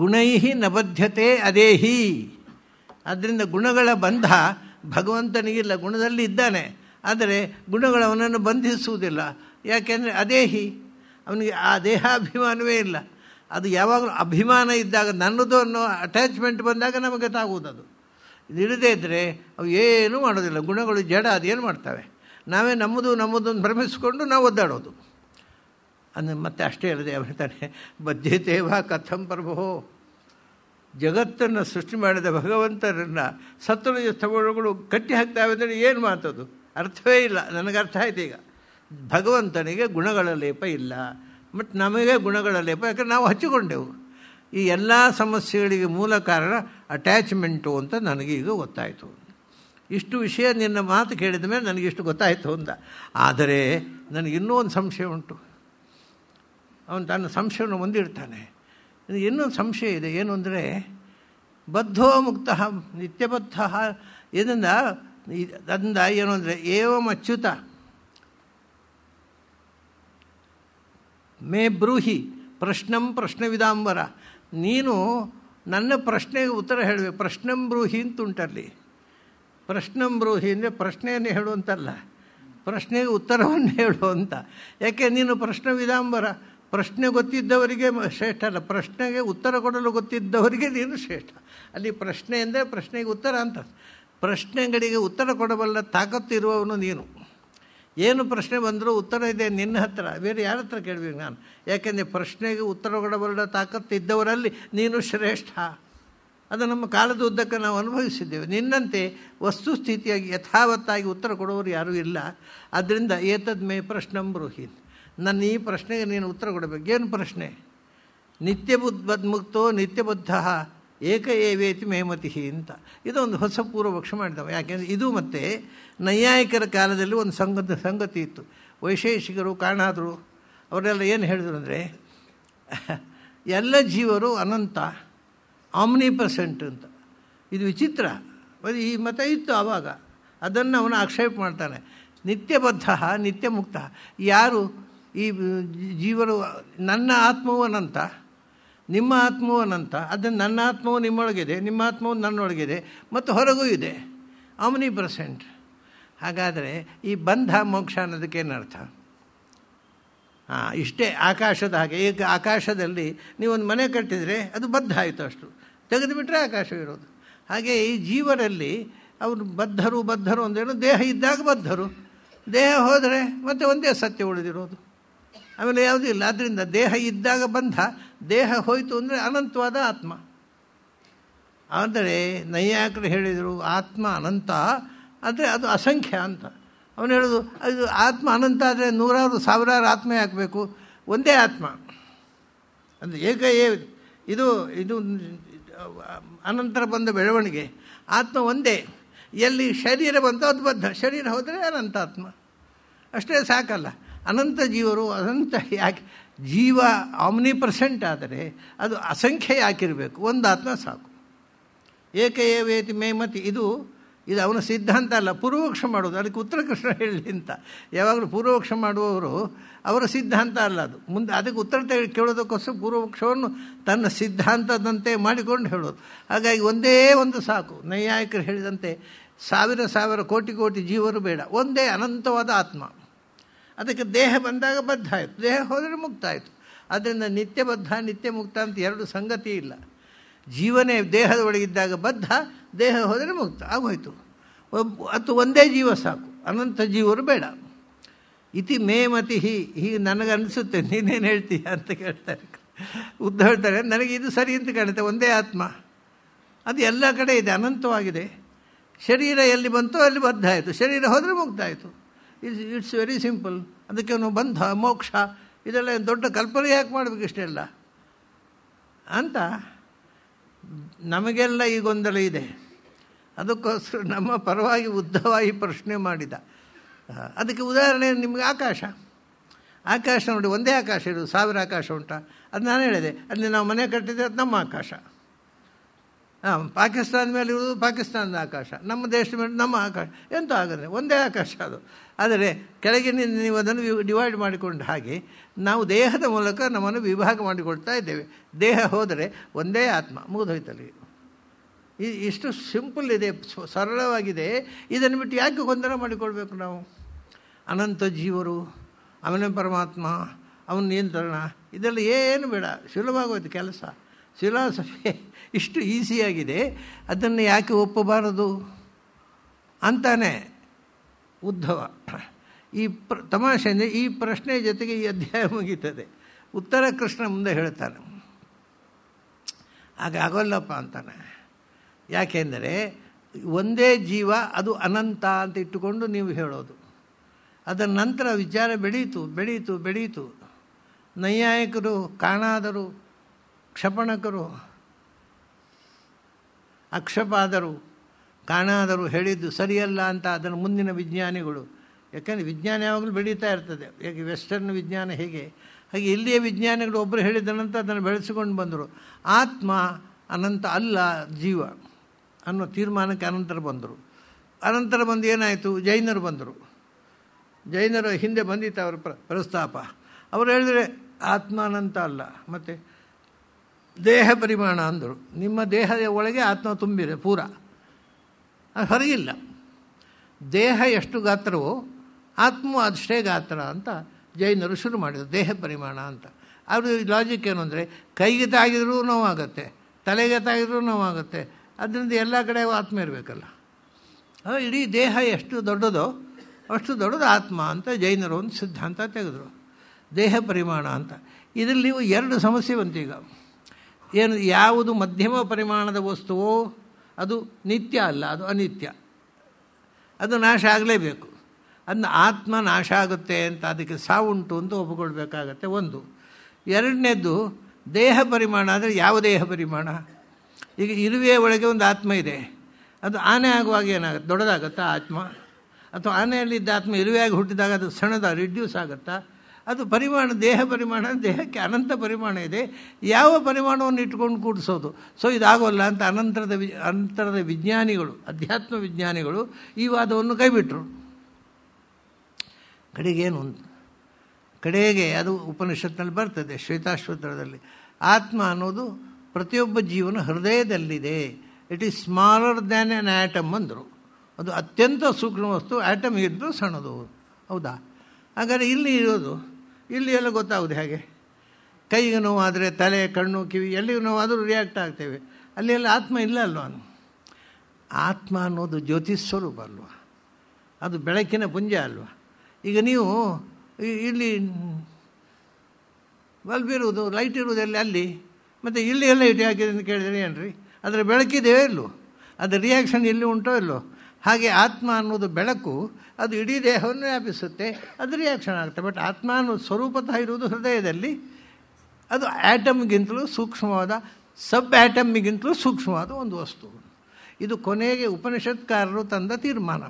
ಗುಣೈಹಿ ನಬದ್ಧತೆ ಅದೇಹಿ ಆದ್ದರಿಂದ ಗುಣಗಳ ಬಂಧ ಭಗವಂತನಿಗಿಲ್ಲ ಗುಣದಲ್ಲಿ ಇದ್ದಾನೆ ಆದರೆ ಗುಣಗಳು ಅವನನ್ನು ಬಂಧಿಸುವುದಿಲ್ಲ ಯಾಕೆಂದರೆ ಅದೇಹಿ ಅವನಿಗೆ ಆ ದೇಹಾಭಿಮಾನವೇ ಇಲ್ಲ ಅದು ಯಾವಾಗಲೂ ಅಭಿಮಾನ ಇದ್ದಾಗ ನನ್ನದು ಅನ್ನೋ ಅಟ್ಯಾಚ್ಮೆಂಟ್ ಬಂದಾಗ ನಮಗೆ ಗೊತ್ತಾಗುವುದು ಇಲ್ಲದೇ ಇದ್ದರೆ ಅವು ಏನೂ ಮಾಡೋದಿಲ್ಲ ಗುಣಗಳು ಜಡ ಅದೇನು ಮಾಡ್ತವೆ ನಾವೇ ನಮ್ಮದು ನಮ್ಮದು ಭ್ರಮಿಸಿಕೊಂಡು ನಾವು ಒದ್ದಾಡೋದು ಅಂದರೆ ಮತ್ತೆ ಅಷ್ಟೇ ಇಲ್ಲದೆ ಅವರು ಹೇಳ್ತಾನೆ ಬದ್ಧತೇವಾ ಕಥಂ ಪ್ರಭೋ ಜಗತ್ತನ್ನು ಸೃಷ್ಟಿ ಮಾಡಿದ ಭಗವಂತರನ್ನು ಸತ್ವನಿಜ ಸ್ಥಳಗಳು ಕಟ್ಟಿ ಹಾಕ್ತಾವೆ ಅಂದರೆ ಏನು ಮಾತದು ಅರ್ಥವೇ ಇಲ್ಲ ನನಗೆ ಅರ್ಥ ಆಯ್ತು ಈಗ ಭಗವಂತನಿಗೆ ಗುಣಗಳ ಲೇಪ ಇಲ್ಲ ಬಟ್ ನಮಗೆ ಗುಣಗಳ ಲೇಪ ಯಾಕಂದ್ರೆ ನಾವು ಹಚ್ಚಿಕೊಂಡೆವು ಈ ಎಲ್ಲ ಸಮಸ್ಯೆಗಳಿಗೆ ಮೂಲ ಕಾರಣ ಅಟ್ಯಾಚ್ಮೆಂಟು ಅಂತ ನನಗೀಗ ಗೊತ್ತಾಯಿತು ಇಷ್ಟು ವಿಷಯ ನಿನ್ನ ಮಾತು ಕೇಳಿದ ಮೇಲೆ ನನಗಿಷ್ಟು ಗೊತ್ತಾಯಿತು ಅಂತ ಆದರೆ ನನಗಿನ್ನೂ ಒಂದು ಸಂಶಯ ಉಂಟು ಅವನು ತನ್ನ ಸಂಶಯವನ್ನು ಹೊಂದಿರ್ತಾನೆ ಇನ್ನೊಂದು ಸಂಶಯ ಇದೆ ಏನು ಅಂದರೆ ಬದ್ಧೋ ಮುಕ್ತ ನಿತ್ಯಬದ್ಧ ಇದರಿಂದ ಅದರಿಂದ ಏನು ಅಂದರೆ ಏವಂ ಅಚ್ಯುತ ಮೇ ಬ್ರೂಹಿ ಪ್ರಶ್ನಂ ವಿದಾಂಬರ ನೀನು ನನ್ನ ಪ್ರಶ್ನೆಗೆ ಉತ್ತರ ಹೇಳುವೆ ಪ್ರಶ್ನಂ ಬ್ರೂಹಿ ಉಂಟಲ್ಲಿ ಪ್ರಶ್ನಂ ಬ್ರೂಹಿ ಅಂದರೆ ಪ್ರಶ್ನೆಯನ್ನು ಹೇಳುವಂತಲ್ಲ ಪ್ರಶ್ನೆಗೆ ಉತ್ತರವನ್ನು ಹೇಳು ಅಂತ ಯಾಕೆ ನೀನು ಪ್ರಶ್ನ ವಿದಾಂಬರ ಪ್ರಶ್ನೆ ಗೊತ್ತಿದ್ದವರಿಗೆ ಶ್ರೇಷ್ಠ ಅಲ್ಲ ಪ್ರಶ್ನೆಗೆ ಉತ್ತರ ಕೊಡಲು ಗೊತ್ತಿದ್ದವರಿಗೆ ನೀನು ಶ್ರೇಷ್ಠ ಅಲ್ಲಿ ಪ್ರಶ್ನೆ ಎಂದರೆ ಪ್ರಶ್ನೆಗೆ ಉತ್ತರ ಅಂತ ಪ್ರಶ್ನೆಗಳಿಗೆ ಉತ್ತರ ಕೊಡಬಲ್ಲ ತಾಕತ್ತು ಇರುವವನು ನೀನು ಏನು ಪ್ರಶ್ನೆ ಬಂದರೂ ಉತ್ತರ ಇದೆ ನಿನ್ನ ಹತ್ರ ಬೇರೆ ಯಾರ ಹತ್ರ ಕೇಳಬೇಕು ನಾನು ಯಾಕೆಂದರೆ ಪ್ರಶ್ನೆಗೆ ಉತ್ತರ ಕೊಡಬಲ್ಲ ತಾಕತ್ತು ಇದ್ದವರಲ್ಲಿ ನೀನು ಶ್ರೇಷ್ಠ ಅದು ನಮ್ಮ ಕಾಲದ ಉದ್ದಕ್ಕೆ ನಾವು ಅನುಭವಿಸಿದ್ದೇವೆ ನಿನ್ನಂತೆ ವಸ್ತುಸ್ಥಿತಿಯಾಗಿ ಯಥಾವತ್ತಾಗಿ ಉತ್ತರ ಕೊಡೋರು ಯಾರೂ ಇಲ್ಲ ಆದ್ದರಿಂದ ಏತದ್ಮೇ ಪ್ರಶ್ನಂ ನನ್ನ ಈ ಪ್ರಶ್ನೆಗೆ ನೀನು ಉತ್ತರ ಕೊಡಬೇಕು ಏನು ಪ್ರಶ್ನೆ ನಿತ್ಯ ಬದ್ಮುಕ್ತೋ ನಿತ್ಯಬದ್ಧ ಏಕ ಏವೇತಿ ಮೇಮತಿ ಅಂತ ಇದೊಂದು ಹೊಸ ಪೂರ್ವಪಕ್ಷ ಮಾಡಿದವ ಯಾಕೆಂದರೆ ಇದು ಮತ್ತೆ ನೈಯಾಯಿಕರ ಕಾಲದಲ್ಲಿ ಒಂದು ಸಂಗತಿ ಸಂಗತಿ ಇತ್ತು ವೈಶೇಷಿಕರು ಕಾಣಾದರು ಅವರೆಲ್ಲ ಏನು ಹೇಳಿದ್ರು ಅಂದರೆ ಎಲ್ಲ ಜೀವರು ಅನಂತ ಆಮ್ನಿ ಪರ್ಸೆಂಟ್ ಅಂತ ಇದು ವಿಚಿತ್ರ ಈ ಮತ ಇತ್ತು ಆವಾಗ ಅದನ್ನು ಅವನು ಆಕ್ಷೇಪ ಮಾಡ್ತಾನೆ ನಿತ್ಯಬದ್ಧ ನಿತ್ಯ ಮುಕ್ತ ಯಾರು ಈ ಜೀವರು ನನ್ನ ಆತ್ಮವು ಅನಂತ ನಿಮ್ಮ ಆತ್ಮವು ಅನಂತ ಅದನ್ನು ನನ್ನ ಆತ್ಮವು ನಿಮ್ಮೊಳಗಿದೆ ನಿಮ್ಮ ಆತ್ಮವು ನನ್ನೊಳಗಿದೆ ಮತ್ತು ಹೊರಗೂ ಇದೆ ಅವನಿ ಪ್ರಸೆಂಟ್ ಹಾಗಾದರೆ ಈ ಬಂಧ ಮೋಕ್ಷ ಅನ್ನೋದಕ್ಕೇನರ್ಥ ಹಾಂ ಇಷ್ಟೇ ಆಕಾಶದ ಹಾಗೆ ಈಗ ಆಕಾಶದಲ್ಲಿ ನೀವೊಂದು ಮನೆ ಕಟ್ಟಿದರೆ ಅದು ಬದ್ಧ ಆಯಿತು ಅಷ್ಟು ತೆಗೆದುಬಿಟ್ರೆ ಆಕಾಶವಿರೋದು ಹಾಗೆ ಈ ಜೀವರಲ್ಲಿ ಅವರು ಬದ್ಧರು ಬದ್ಧರು ಅಂದೇನು ದೇಹ ಇದ್ದಾಗ ಬದ್ಧರು ದೇಹ ಹೋದರೆ ಮತ್ತೆ ಒಂದೇ ಸತ್ಯ ಉಳಿದಿರೋದು ಆಮೇಲೆ ಯಾವುದೂ ಇಲ್ಲ ಆದ್ದರಿಂದ ದೇಹ ಇದ್ದಾಗ ಬಂಧ ದೇಹ ಹೋಯಿತು ಅಂದರೆ ಅನಂತವಾದ ಆತ್ಮ ಆದರೆ ನೈಯಾಕರು ಹೇಳಿದರು ಆತ್ಮ ಅನಂತ ಆದರೆ ಅದು ಅಸಂಖ್ಯ ಅಂತ ಅವನು ಹೇಳೋದು ಅದು ಆತ್ಮ ಅನಂತ ಆದರೆ ನೂರಾರು ಸಾವಿರಾರು ಆತ್ಮ ಹಾಕಬೇಕು ಒಂದೇ ಆತ್ಮ ಅಂದರೆ ಏಕ ಇದು ಇದು ಅನಂತರ ಬಂದ ಬೆಳವಣಿಗೆ ಆತ್ಮ ಒಂದೇ ಎಲ್ಲಿ ಶರೀರ ಬಂತು ಅದು ಬದ್ಧ ಶರೀರ ಹೋದರೆ ಅನಂತ ಆತ್ಮ ಅಷ್ಟೇ ಸಾಕಲ್ಲ ಅನಂತ ಜೀವರು ಅನಂತ ಯಾಕೆ ಜೀವ ಆಮ್ನಿ ಪರ್ಸೆಂಟ್ ಆದರೆ ಅದು ಅಸಂಖ್ಯ ಯಾಕಿರಬೇಕು ಒಂದು ಆತ್ಮ ಸಾಕು ಏಕಏವೇತಿ ಮೇಮತಿ ಇದು ಇದು ಅವನ ಸಿದ್ಧಾಂತ ಅಲ್ಲ ಪೂರ್ವೋಕ್ಷ ಮಾಡೋದು ಅದಕ್ಕೆ ಉತ್ತರ ಕೃಷ್ಣ ಹೇಳಿ ಅಂತ ಯಾವಾಗಲೂ ಪೂರ್ವೋಕ್ಷ ಮಾಡುವವರು ಅವರ ಸಿದ್ಧಾಂತ ಅಲ್ಲ ಅದು ಮುಂದೆ ಅದಕ್ಕೆ ಉತ್ತರ ಕೇಳೋದಕ್ಕೋಸ್ಕರ ಪೂರ್ವಪಕ್ಷವನ್ನು ತನ್ನ ಸಿದ್ಧಾಂತದಂತೆ ಮಾಡಿಕೊಂಡು ಹೇಳೋದು ಹಾಗಾಗಿ ಒಂದೇ ಒಂದು ಸಾಕು ನೈಯಾಯಕರು ಹೇಳಿದಂತೆ ಸಾವಿರ ಸಾವಿರ ಕೋಟಿ ಕೋಟಿ ಜೀವರು ಬೇಡ ಒಂದೇ ಅನಂತವಾದ ಆತ್ಮ ಅದಕ್ಕೆ ದೇಹ ಬಂದಾಗ ಬದ್ಧ ಆಯಿತು ದೇಹ ಹೋದರೆ ಮುಕ್ತ ಆಯಿತು ಆದ್ದರಿಂದ ನಿತ್ಯ ಬದ್ಧ ನಿತ್ಯ ಮುಕ್ತ ಅಂತ ಎರಡು ಸಂಗತಿ ಇಲ್ಲ ಜೀವನೇ ದೇಹದ ಒಳಗಿದ್ದಾಗ ಬದ್ಧ ದೇಹ ಹೋದರೆ ಮುಕ್ತ ಆಗೋಯ್ತು ಒಬ್ಬ ಅದು ಒಂದೇ ಜೀವ ಸಾಕು ಅನಂತ ಜೀವರು ಬೇಡ ಇತಿ ಮೇ ಮತಿ ಹೀಗೆ ನನಗನ್ನಿಸುತ್ತೆ ನೀನೇನು ಹೇಳ್ತೀಯ ಅಂತ ಕೇಳ್ತಾರೆ ಉದ್ದ ಹೇಳ್ತಾರೆ ನನಗೆ ಇದು ಸರಿ ಅಂತ ಕಾಣುತ್ತೆ ಒಂದೇ ಆತ್ಮ ಅದು ಎಲ್ಲ ಕಡೆ ಇದೆ ಅನಂತವಾಗಿದೆ ಶರೀರ ಎಲ್ಲಿ ಬಂತೋ ಅಲ್ಲಿ ಬದ್ಧ ಆಯಿತು ಶರೀರ ಹೋದರೆ ಮುಗ್ದಾಯಿತು ಇಟ್ಸ್ ಇಟ್ಸ್ ವೆರಿ ಸಿಂಪಲ್ ಅದಕ್ಕೆ ಅವನು ಬಂಧ ಮೋಕ್ಷ ಇದೆಲ್ಲ ದೊಡ್ಡ ಕಲ್ಪನೆ ಯಾಕೆ ಮಾಡಬೇಕು ಇಷ್ಟೆಲ್ಲ ಅಂತ ನಮಗೆಲ್ಲ ಈ ಗೊಂದಲ ಇದೆ ಅದಕ್ಕೋಸ್ಕರ ನಮ್ಮ ಪರವಾಗಿ ಉದ್ದವಾಗಿ ಪ್ರಶ್ನೆ ಮಾಡಿದ ಅದಕ್ಕೆ ಉದಾಹರಣೆ ನಿಮಗೆ ಆಕಾಶ ಆಕಾಶ ನೋಡಿ ಒಂದೇ ಆಕಾಶ ಇರೋದು ಸಾವಿರ ಆಕಾಶ ಉಂಟ ಅದು ನಾನು ಹೇಳಿದೆ ಅಲ್ಲಿ ನಾವು ಮನೆ ಕಟ್ಟಿದ್ರೆ ಅದು ನಮ್ಮ ಆಕಾಶ ಹಾಂ ಪಾಕಿಸ್ತಾನದ ಮೇಲೆ ಇರುವುದು ಪಾಕಿಸ್ತಾನದ ಆಕಾಶ ನಮ್ಮ ದೇಶದ ಮೇಲೆ ನಮ್ಮ ಆಕಾಶ ಎಂತೂ ಆಗದೆ ಒಂದೇ ಆಕಾಶ ಅದು ಆದರೆ ಕೆಳಗಿನಿಂದ ನೀವು ಅದನ್ನು ಡಿವೈಡ್ ಮಾಡಿಕೊಂಡ ಹಾಗೆ ನಾವು ದೇಹದ ಮೂಲಕ ನಮ್ಮನ್ನು ವಿಭಾಗ ಮಾಡಿಕೊಳ್ತಾ ಇದ್ದೇವೆ ದೇಹ ಹೋದರೆ ಒಂದೇ ಆತ್ಮ ಮುಗಿದೋಯ್ತಲ್ಲಿ ಇಷ್ಟು ಸಿಂಪಲ್ ಇದೆ ಸರಳವಾಗಿದೆ ಇದನ್ನು ಬಿಟ್ಟು ಯಾಕೆ ಗೊಂದಲ ಮಾಡಿಕೊಳ್ಬೇಕು ನಾವು ಅನಂತ ಜೀವರು ಅವನ ಪರಮಾತ್ಮ ಅವನ ನಿಯಂತ್ರಣ ಇದೆಲ್ಲ ಏನು ಬೇಡ ಸುಲಭವಾಗೋಯ್ತು ಕೆಲಸ ಫಿಲಾಸಫಿ ಇಷ್ಟು ಈಸಿಯಾಗಿದೆ ಅದನ್ನು ಯಾಕೆ ಒಪ್ಪಬಾರದು ಅಂತಾನೆ ಉದ್ಧವ ಈ ಪ್ರ ತಮಾಷೆ ಅಂದರೆ ಈ ಪ್ರಶ್ನೆ ಜೊತೆಗೆ ಈ ಅಧ್ಯಾಯ ಮುಗೀತದೆ ಉತ್ತರ ಕೃಷ್ಣ ಮುಂದೆ ಹೇಳ್ತಾನೆ ಆಗ ಆಗೋಲ್ಲಪ್ಪ ಅಂತಾನೆ ಯಾಕೆಂದರೆ ಒಂದೇ ಜೀವ ಅದು ಅನಂತ ಅಂತ ಇಟ್ಟುಕೊಂಡು ನೀವು ಹೇಳೋದು ಅದರ ನಂತರ ವಿಚಾರ ಬೆಳೀತು ಬೆಳೀತು ಬೆಳೀತು ನೈಯಾಯಕರು ಕಾಣಾದರು ಕ್ಷಪಣಕರು ಅಕ್ಷಪಾದರು ಕಾಣಾದರೂ ಹೇಳಿದ್ದು ಸರಿಯಲ್ಲ ಅಂತ ಅದನ್ನು ಮುಂದಿನ ವಿಜ್ಞಾನಿಗಳು ಯಾಕೆಂದರೆ ವಿಜ್ಞಾನ ಯಾವಾಗಲೂ ಬೆಳೀತಾ ಇರ್ತದೆ ಹೇಗೆ ವೆಸ್ಟರ್ನ್ ವಿಜ್ಞಾನ ಹೇಗೆ ಹಾಗೆ ಇಲ್ಲಿಯ ವಿಜ್ಞಾನಿಗಳು ಒಬ್ಬರು ಹೇಳಿದನಂತ ಅದನ್ನು ಬೆಳೆಸಿಕೊಂಡು ಬಂದರು ಆತ್ಮ ಅನಂತ ಅಲ್ಲ ಜೀವ ಅನ್ನೋ ತೀರ್ಮಾನಕ್ಕೆ ಅನಂತರ ಬಂದರು ಅನಂತರ ಬಂದು ಏನಾಯಿತು ಜೈನರು ಬಂದರು ಜೈನರು ಹಿಂದೆ ಬಂದಿತ್ತು ಅವರ ಪ್ರಸ್ತಾಪ ಅವರು ಹೇಳಿದರೆ ಆತ್ಮ ಅನಂತ ಅಲ್ಲ ಮತ್ತು ದೇಹ ಪರಿಮಾಣ ಅಂದರು ನಿಮ್ಮ ದೇಹದ ಒಳಗೆ ಆತ್ಮ ತುಂಬಿದೆ ಪೂರಾ ಅದು ಹೊರಗಿಲ್ಲ ದೇಹ ಎಷ್ಟು ಗಾತ್ರವೋ ಆತ್ಮ ಅಷ್ಟೇ ಗಾತ್ರ ಅಂತ ಜೈನರು ಶುರು ಮಾಡಿದರು ದೇಹ ಪರಿಮಾಣ ಅಂತ ಅವರು ಲಾಜಿಕ್ ಏನು ಅಂದರೆ ಕೈಗೆ ತಾಗಿದ್ರೂ ನೋವಾಗುತ್ತೆ ತಲೆಗೆ ತಾಗಿದ್ರೂ ನೋವಾಗುತ್ತೆ ಅದರಿಂದ ಎಲ್ಲ ಕಡೆ ಆತ್ಮ ಇರಬೇಕಲ್ಲ ಇಡೀ ದೇಹ ಎಷ್ಟು ದೊಡ್ಡದೋ ಅಷ್ಟು ದೊಡ್ಡದು ಆತ್ಮ ಅಂತ ಜೈನರು ಒಂದು ಸಿದ್ಧಾಂತ ತೆಗೆದರು ದೇಹ ಪರಿಮಾಣ ಅಂತ ಇದರಲ್ಲಿ ನೀವು ಎರಡು ಸಮಸ್ಯೆ ಬಂತು ಈಗ ಏನು ಯಾವುದು ಮಧ್ಯಮ ಪರಿಮಾಣದ ವಸ್ತುವೋ ಅದು ನಿತ್ಯ ಅಲ್ಲ ಅದು ಅನಿತ್ಯ ಅದು ನಾಶ ಆಗಲೇಬೇಕು ಅದನ್ನ ಆತ್ಮ ನಾಶ ಆಗುತ್ತೆ ಅಂತ ಅದಕ್ಕೆ ಸಾವುಂಟು ಅಂತ ಒಪ್ಪಿಕೊಳ್ಬೇಕಾಗತ್ತೆ ಒಂದು ಎರಡನೇದ್ದು ದೇಹ ಪರಿಮಾಣ ಅಂದರೆ ಯಾವ ದೇಹ ಪರಿಮಾಣ ಈಗ ಇರುವೆಯ ಒಳಗೆ ಒಂದು ಆತ್ಮ ಇದೆ ಅದು ಆನೆ ಆಗುವಾಗ ಏನಾಗುತ್ತೆ ದೊಡ್ಡದಾಗುತ್ತಾ ಆತ್ಮ ಅಥವಾ ಆನೆಯಲ್ಲಿದ್ದ ಆತ್ಮ ಇರುವೆಯಾಗಿ ಹುಟ್ಟಿದಾಗ ಅದು ಸಣ್ಣದ ರಿಡ್ಯೂಸ್ ಆಗುತ್ತಾ ಅದು ಪರಿಮಾಣ ದೇಹ ಪರಿಮಾಣ ದೇಹಕ್ಕೆ ಅನಂತ ಪರಿಮಾಣ ಇದೆ ಯಾವ ಪರಿಮಾಣವನ್ನು ಇಟ್ಕೊಂಡು ಕೂಡಿಸೋದು ಸೊ ಇದಾಗೋಲ್ಲ ಅಂತ ಅನಂತರದ ವಿ ಅಂತರದ ವಿಜ್ಞಾನಿಗಳು ಅಧ್ಯಾತ್ಮ ವಿಜ್ಞಾನಿಗಳು ಈ ವಾದವನ್ನು ಕೈಬಿಟ್ರು ಕಡೆಗೇನು ಕಡೆಗೆ ಅದು ಉಪನಿಷತ್ನಲ್ಲಿ ಬರ್ತದೆ ಶ್ವೇತಾಶ್ವತ್ರದಲ್ಲಿ ಆತ್ಮ ಅನ್ನೋದು ಪ್ರತಿಯೊಬ್ಬ ಜೀವನ ಹೃದಯದಲ್ಲಿದೆ it is smaller than an atom ಅಂದರು ಅದು ಅತ್ಯಂತ ಸೂಕ್ಷ್ಮ ವಸ್ತು ಆ್ಯಟಮ್ ಇದ್ದರೂ ಸಣ್ಣದು ಹೌದಾ ಹಾಗಾದರೆ ಇಲ್ಲಿ ಇರೋದು ಇಲ್ಲಿ ಎಲ್ಲ ಗೊತ್ತಾಗೋದು ಹೇಗೆ ಕೈಗೆ ನೋವಾದರೆ ತಲೆ ಕಣ್ಣು ಕಿವಿ ಎಲ್ಲಿಗೆ ನೋವಾದರೂ ರಿಯಾಕ್ಟ್ ಆಗ್ತೇವೆ ಅಲ್ಲಿ ಎಲ್ಲ ಆತ್ಮ ಇಲ್ಲ ಅಲ್ವಾ ಆತ್ಮ ಅನ್ನೋದು ಜ್ಯೋತಿಷ್ ಸ್ವರೂಪ ಅಲ್ವಾ ಅದು ಬೆಳಕಿನ ಪುಂಜ ಅಲ್ವಾ ಈಗ ನೀವು ಇಲ್ಲಿ ಬಲ್ಬ್ ಇರುವುದು ಲೈಟ್ ಇರುವುದೆಲ್ಲ ಅಲ್ಲಿ ಮತ್ತು ಇಲ್ಲಿ ಎಲ್ಲ ಇಟ್ಟು ಹಾಕಿದೆ ಅಂತ ಕೇಳಿದರೆ ಏನ್ರಿ ಅದರ ಬೆಳಕಿದೆಯೋ ಇಲ್ಲೋ ಅದರ ರಿಯಾಕ್ಷನ್ ಇಲ್ಲಿ ಉಂಟೋ ಇಲ್ಲೋ ಹಾಗೆ ಆತ್ಮ ಅನ್ನೋದು ಬೆಳಕು ಅದು ಇಡೀ ದೇಹವನ್ನು ವ್ಯಾಪಿಸುತ್ತೆ ಅದು ರಿಯಾಕ್ಷನ್ ಆಗುತ್ತೆ ಬಟ್ ಆತ್ಮಾನು ಸ್ವರೂಪತಃ ಇರುವುದು ಹೃದಯದಲ್ಲಿ ಅದು ಆ್ಯಟಮ್ಗಿಂತಲೂ ಸೂಕ್ಷ್ಮವಾದ ಸಬ್ ಆ್ಯಟಮ್ಗಿಂತಲೂ ಸೂಕ್ಷ್ಮವಾದ ಒಂದು ವಸ್ತು ಇದು ಕೊನೆಗೆ ಉಪನಿಷತ್ಕಾರರು ತಂದ ತೀರ್ಮಾನ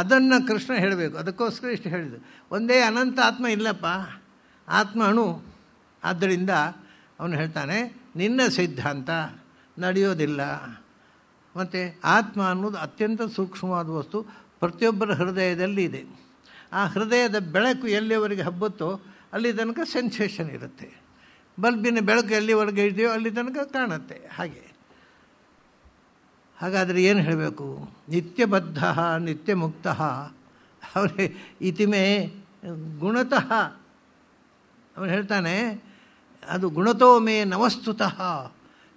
ಅದನ್ನು ಕೃಷ್ಣ ಹೇಳಬೇಕು ಅದಕ್ಕೋಸ್ಕರ ಇಷ್ಟು ಹೇಳಿದರು ಒಂದೇ ಅನಂತ ಆತ್ಮ ಇಲ್ಲಪ್ಪ ಆತ್ಮ ಅಣು ಆದ್ದರಿಂದ ಅವನು ಹೇಳ್ತಾನೆ ನಿನ್ನ ಸಿದ್ಧಾಂತ ನಡೆಯೋದಿಲ್ಲ ಮತ್ತು ಆತ್ಮ ಅನ್ನೋದು ಅತ್ಯಂತ ಸೂಕ್ಷ್ಮವಾದ ವಸ್ತು ಪ್ರತಿಯೊಬ್ಬರ ಹೃದಯದಲ್ಲಿ ಇದೆ ಆ ಹೃದಯದ ಬೆಳಕು ಎಲ್ಲಿಯವರೆಗೆ ಹಬ್ಬುತ್ತೋ ಅಲ್ಲಿ ತನಕ ಸೆನ್ಸೇಷನ್ ಇರುತ್ತೆ ಬಲ್ಬಿನ ಬೆಳಕು ಎಲ್ಲಿವರೆಗೆ ಇದೆಯೋ ಅಲ್ಲಿ ತನಕ ಕಾಣುತ್ತೆ ಹಾಗೆ ಹಾಗಾದರೆ ಏನು ಹೇಳಬೇಕು ನಿತ್ಯಬದ್ಧ ನಿತ್ಯ ಮುಕ್ತ ಅವರೇ ಇತಿಮೆ ಗುಣತಃ ಅವನು ಹೇಳ್ತಾನೆ ಅದು ಗುಣತೋಮೆ ಮೇ ನವಸ್ತುತಃ